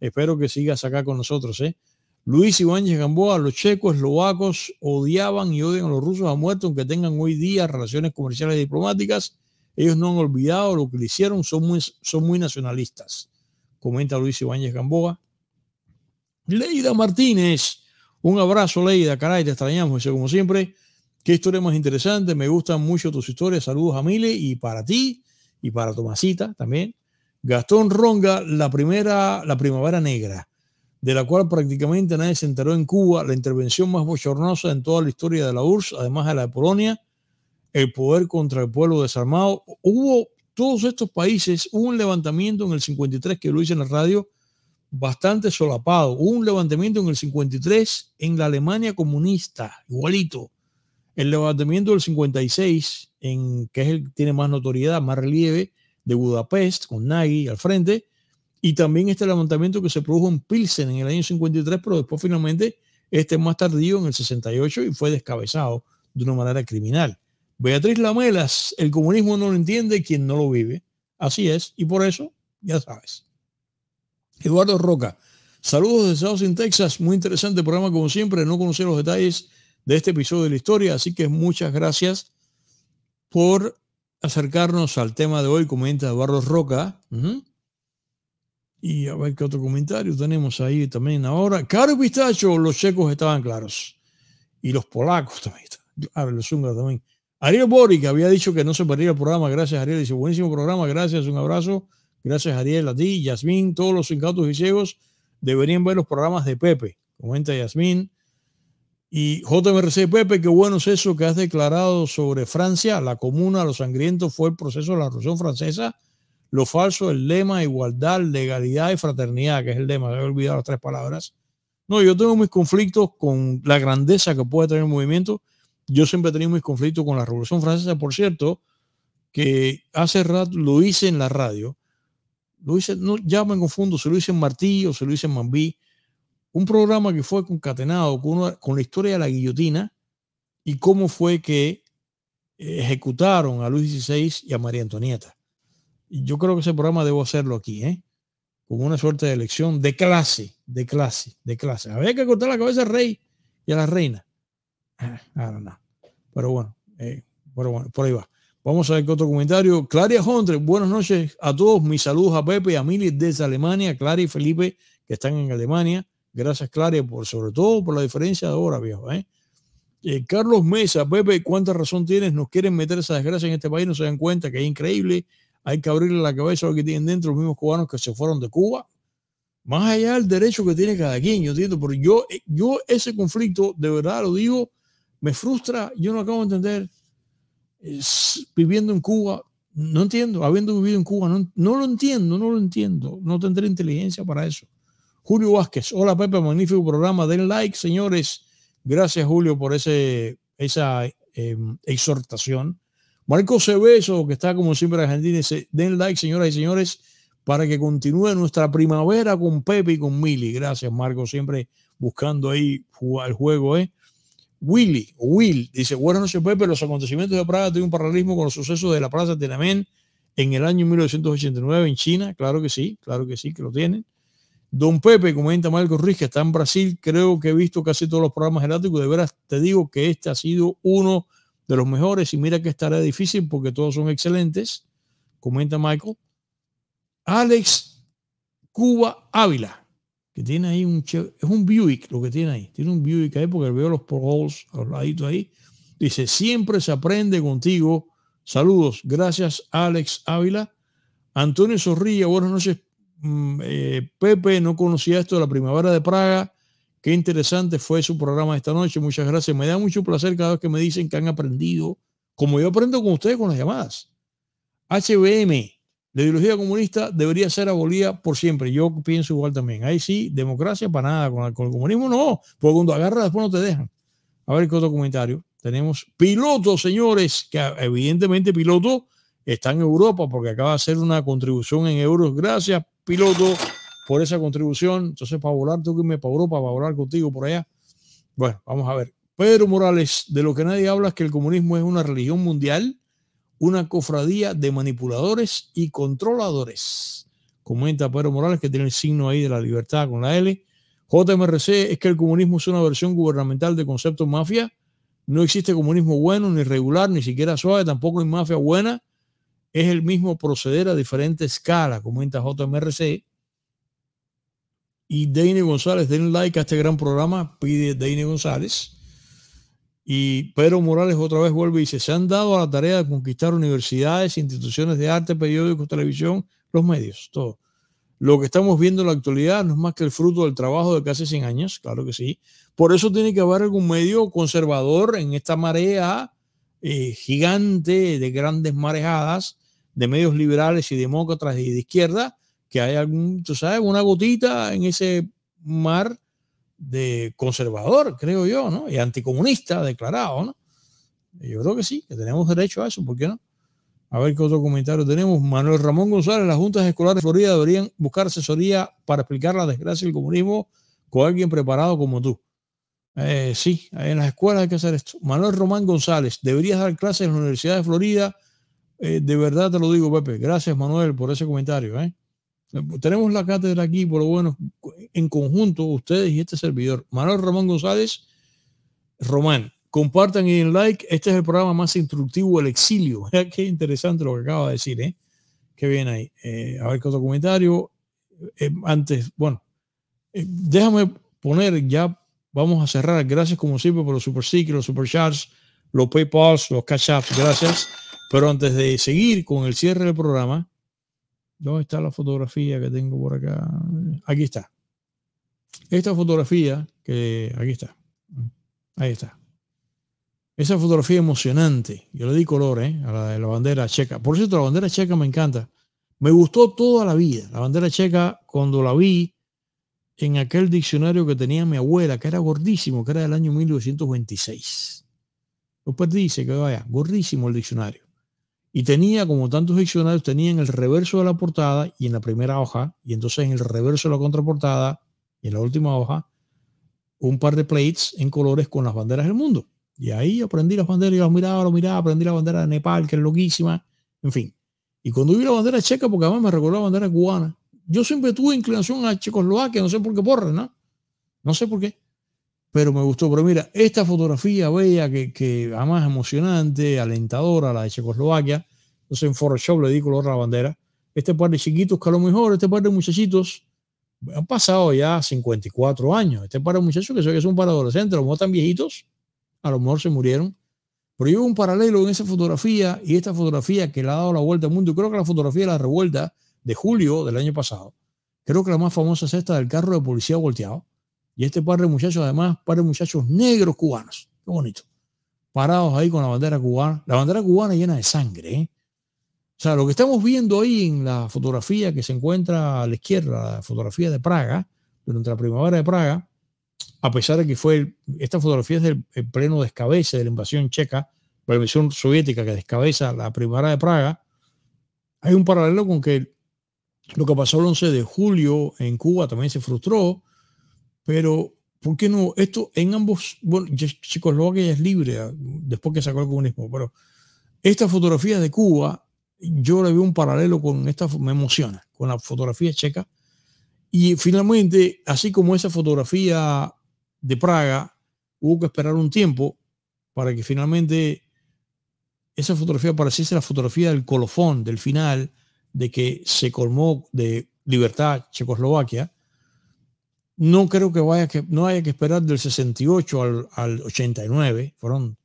Espero que sigas acá con nosotros. ¿eh? Luis Ibáñez Gamboa, los checos, eslovacos odiaban y odian a los rusos a muerte, aunque tengan hoy día relaciones comerciales y diplomáticas. Ellos no han olvidado lo que le hicieron, son muy, son muy nacionalistas. Comenta Luis Ibáñez Gamboa. Leida Martínez, un abrazo, Leida. Caray, te extrañamos, como siempre. Qué historia más interesante. Me gustan mucho tus historias. Saludos a Mile y para ti y para Tomasita también. Gastón Ronga, la primera, la primavera negra, de la cual prácticamente nadie se enteró en Cuba, la intervención más bochornosa en toda la historia de la URSS, además de la de Polonia, el poder contra el pueblo desarmado. Hubo todos estos países, un levantamiento en el 53 que lo hice en la radio, bastante solapado. un levantamiento en el 53 en la Alemania comunista, igualito. El levantamiento del 56, en, que es el que tiene más notoriedad, más relieve, de Budapest, con Nagy al frente, y también este levantamiento que se produjo en Pilsen en el año 53, pero después finalmente este más tardío en el 68 y fue descabezado de una manera criminal. Beatriz Lamelas, el comunismo no lo entiende quien no lo vive. Así es, y por eso, ya sabes. Eduardo Roca, saludos desde Austin, Texas. Muy interesante programa como siempre. No conocía los detalles de este episodio de la historia. Así que muchas gracias por acercarnos al tema de hoy, comenta Barros Roca. Y a ver qué otro comentario tenemos ahí también ahora. Caro pistacho, los checos estaban claros. Y los polacos también. ver ah, los húngaros también. Ariel Boric había dicho que no se perdía el programa. Gracias, Ariel. Dice, buenísimo programa. Gracias, un abrazo. Gracias, Ariel, a ti, Yasmín. Todos los incautos y ciegos deberían ver los programas de Pepe. Comenta Yasmín. Y JMRC Pepe, qué bueno es eso que has declarado sobre Francia, la comuna, lo sangriento fue el proceso de la Revolución Francesa, lo falso, el lema igualdad, legalidad y fraternidad, que es el lema, se había olvidado las tres palabras. No, yo tengo mis conflictos con la grandeza que puede tener el movimiento. Yo siempre he tenido mis conflictos con la Revolución Francesa, por cierto, que hace rato lo hice en la radio. Lo hice, no, ya me confundo, se lo hice en Martí o se lo hice en Mambí. Un programa que fue concatenado con, con la historia de la guillotina y cómo fue que eh, ejecutaron a Luis XVI y a María Antonieta. Yo creo que ese programa debo hacerlo aquí, ¿eh? como una suerte de elección de clase, de clase, de clase. Había que cortar la cabeza al rey y a la reina. Ahora no. Pero bueno, eh, pero bueno, por ahí va. Vamos a ver qué otro comentario. Claria Hondre, buenas noches a todos. Mis saludos a Pepe y a Mili desde Alemania. Clara y Felipe, que están en Alemania. Gracias, Claria, por, sobre todo por la diferencia de ahora, viejo. ¿eh? Eh, Carlos Mesa, Pepe, ¿cuánta razón tienes? Nos quieren meter esa desgracia en este país, no se dan cuenta que es increíble. Hay que abrirle la cabeza a lo que tienen dentro los mismos cubanos que se fueron de Cuba. Más allá del derecho que tiene cada quien, yo entiendo, yo, eh, yo ese conflicto, de verdad lo digo, me frustra, yo no acabo de entender. viviendo en Cuba, no entiendo, habiendo vivido en Cuba, no lo entiendo, no lo entiendo, no tendré inteligencia para eso. Julio Vázquez, hola Pepe, magnífico programa, den like, señores. Gracias, Julio, por ese, esa em, exhortación. Marco Cebeso, que está como siempre en Argentina, den like, señoras y señores, para que continúe nuestra primavera con Pepe y con Mili. Gracias, Marco, siempre buscando ahí al juego, ¿eh? Willy, Will, dice, buenas noches, Pepe, los acontecimientos de Praga tienen un paralelismo con los sucesos de la Plaza Tiananmen en el año 1989 en China. Claro que sí, claro que sí, que lo tienen. Don Pepe, comenta Marco Ruiz, que está en Brasil. Creo que he visto casi todos los programas eláticos. De veras, te digo que este ha sido uno de los mejores. Y mira que estará difícil porque todos son excelentes. Comenta Michael. Alex Cuba Ávila, que tiene ahí un es un Buick lo que tiene ahí. Tiene un Buick ahí porque veo los a al ladito ahí. Dice, siempre se aprende contigo. Saludos. Gracias, Alex Ávila. Antonio Zorrilla, buenas noches, Mm, eh, Pepe, no conocía esto de la primavera de Praga. Qué interesante fue su programa esta noche. Muchas gracias. Me da mucho placer cada vez que me dicen que han aprendido, como yo aprendo con ustedes con las llamadas. HBM, la ideología comunista debería ser abolida por siempre. Yo pienso igual también. Ahí sí, democracia para nada. Con el, comunismo no, porque cuando agarras después no te dejan. A ver qué otro comentario. Tenemos pilotos, señores, que evidentemente piloto está en Europa porque acaba de hacer una contribución en euros. Gracias, piloto por esa contribución. Entonces, para volar, tú que me para Europa, para volar contigo por allá. Bueno, vamos a ver. Pedro Morales, de lo que nadie habla es que el comunismo es una religión mundial, una cofradía de manipuladores y controladores. Comenta Pedro Morales que tiene el signo ahí de la libertad con la L. JMRC es que el comunismo es una versión gubernamental de concepto mafia. No existe comunismo bueno, ni regular, ni siquiera suave, tampoco hay mafia buena es el mismo proceder a diferente escala, comenta JMRC. Y Dane González, den like a este gran programa, pide Dane González. Y Pedro Morales otra vez vuelve y dice, se han dado a la tarea de conquistar universidades, instituciones de arte, periódicos, televisión, los medios, todo. Lo que estamos viendo en la actualidad no es más que el fruto del trabajo de casi 100 años, claro que sí. Por eso tiene que haber algún medio conservador en esta marea eh, gigante de grandes marejadas de medios liberales y demócratas y de izquierda, que hay algún, tú sabes, una gotita en ese mar de conservador, creo yo, ¿no? Y anticomunista declarado, ¿no? Yo creo que sí, que tenemos derecho a eso, ¿por qué no? A ver qué otro comentario tenemos. Manuel Ramón González, las juntas escolares de Florida deberían buscar asesoría para explicar la desgracia del comunismo con alguien preparado como tú. Eh, sí, en las escuelas hay que hacer esto. Manuel Román González, deberías dar clases en la Universidad de Florida eh, de verdad te lo digo, Pepe. Gracias, Manuel, por ese comentario. ¿eh? Tenemos la cátedra aquí, por lo bueno, en conjunto, ustedes y este servidor. Manuel Ramón González, Román, compartan y den like. Este es el programa más instructivo, el exilio. [laughs] Qué interesante lo que acaba de decir, ¿eh? Qué bien ahí. Eh, a ver qué otro comentario. antes, bueno, déjame poner, ya vamos a cerrar. Gracias como siempre por los super ciclos los super los PayPals, los cash ups Gracias. Pero antes de seguir con el cierre del programa, ¿dónde está la fotografía que tengo por acá? Aquí está. Esta fotografía que aquí está. Ahí está. Esa fotografía emocionante. Yo le di color ¿eh? a la la bandera checa. Por cierto, la bandera checa me encanta. Me gustó toda la vida. La bandera checa, cuando la vi en aquel diccionario que tenía mi abuela, que era gordísimo, que era del año 1926. Lo perdí, se vaya, Gordísimo el diccionario. Y tenía, como tantos diccionarios, tenía en el reverso de la portada y en la primera hoja, y entonces en el reverso de la contraportada y en la última hoja, un par de plates en colores con las banderas del mundo. Y ahí aprendí las banderas, y las miraba, lo miraba, aprendí la bandera de Nepal, que es loquísima, en fin. Y cuando vi la bandera checa, porque además me recordó la bandera cubana, yo siempre tuve inclinación a que no sé por qué porra, ¿no? No sé por qué pero me gustó. Pero mira, esta fotografía bella, que, que además emocionante, alentadora, la de Checoslovaquia, entonces en Photoshop le di color a la bandera. Este par de chiquitos que a lo mejor, este par de muchachitos, han pasado ya 54 años. Este par de muchachos que ve que son de adolescentes, a lo mejor están viejitos, a lo mejor se murieron. Pero yo un paralelo en esa fotografía y esta fotografía que le ha dado la vuelta al mundo. creo que la fotografía de la revuelta de julio del año pasado, creo que la más famosa es esta del carro de policía volteado y este par de muchachos, además, par de muchachos negros cubanos, qué bonito, parados ahí con la bandera cubana. La bandera cubana llena de sangre. ¿eh? O sea, lo que estamos viendo ahí en la fotografía que se encuentra a la izquierda, la fotografía de Praga, durante la primavera de Praga, a pesar de que fue, esta fotografía es del pleno descabece de la invasión checa, la invasión soviética que descabeza la primavera de Praga, hay un paralelo con que lo que pasó el 11 de julio en Cuba también se frustró, pero, ¿por qué no? Esto en ambos, bueno, Checoslovaquia es libre ¿ah? después que sacó el comunismo, pero esta fotografía de Cuba, yo le veo un paralelo con esta, me emociona, con la fotografía checa. Y finalmente, así como esa fotografía de Praga, hubo que esperar un tiempo para que finalmente esa fotografía pareciese la fotografía del colofón, del final, de que se colmó de libertad Checoslovaquia no creo que, vaya que no haya que esperar del 68 al, 89, fueron,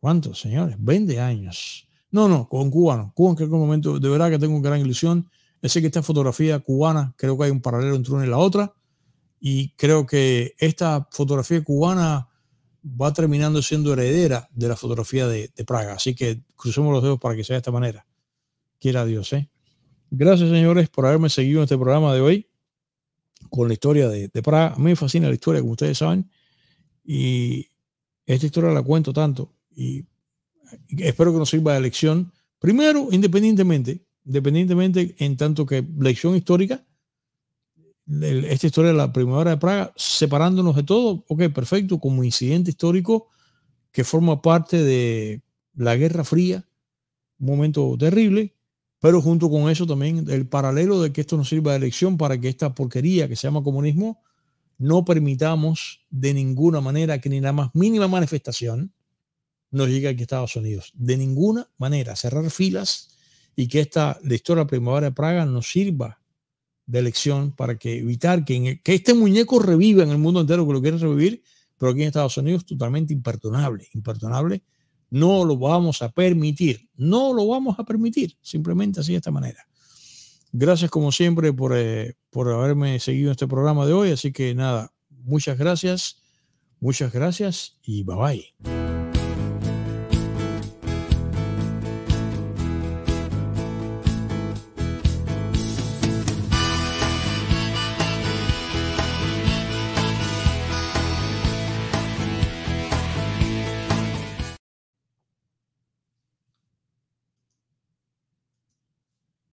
¿cuántos, señores? 20 años. No, no, con cubanos. Cuba en algún momento, de verdad que tengo gran ilusión. Sé que esta fotografía cubana, creo que hay un paralelo entre una y la otra, y creo que esta fotografía cubana va terminando siendo heredera de la fotografía de, de Praga. Así que crucemos los dedos para que sea de esta manera. Quiera Dios, ¿eh? Gracias, señores, por haberme seguido en este programa de hoy con la historia de, Praga. me fascina la historia, como ustedes saben, y esta historia la cuento tanto y espero que nos sirva de lección. Primero, independientemente, independientemente en tanto que lección histórica, esta historia de la primavera de Praga, separándonos de todo, ok, perfecto, como incidente histórico que forma parte de la Guerra Fría, un momento terrible, pero junto con eso también el paralelo de que esto nos sirva de elección para que esta porquería que se llama comunismo no permitamos de ninguna manera que ni la más mínima manifestación nos llegue aquí a Estados Unidos. De ninguna manera. Cerrar filas y que esta lectura primavera de Praga nos sirva de elección para que evitar que, este muñeco reviva en el mundo entero que lo quiere revivir, pero aquí en Estados Unidos totalmente imperdonable, imperdonable no lo vamos a permitir, no lo vamos a permitir, simplemente así de esta manera. Gracias como siempre por, eh, haberme seguido en este programa de hoy, así que nada, muchas gracias, muchas gracias y bye bye.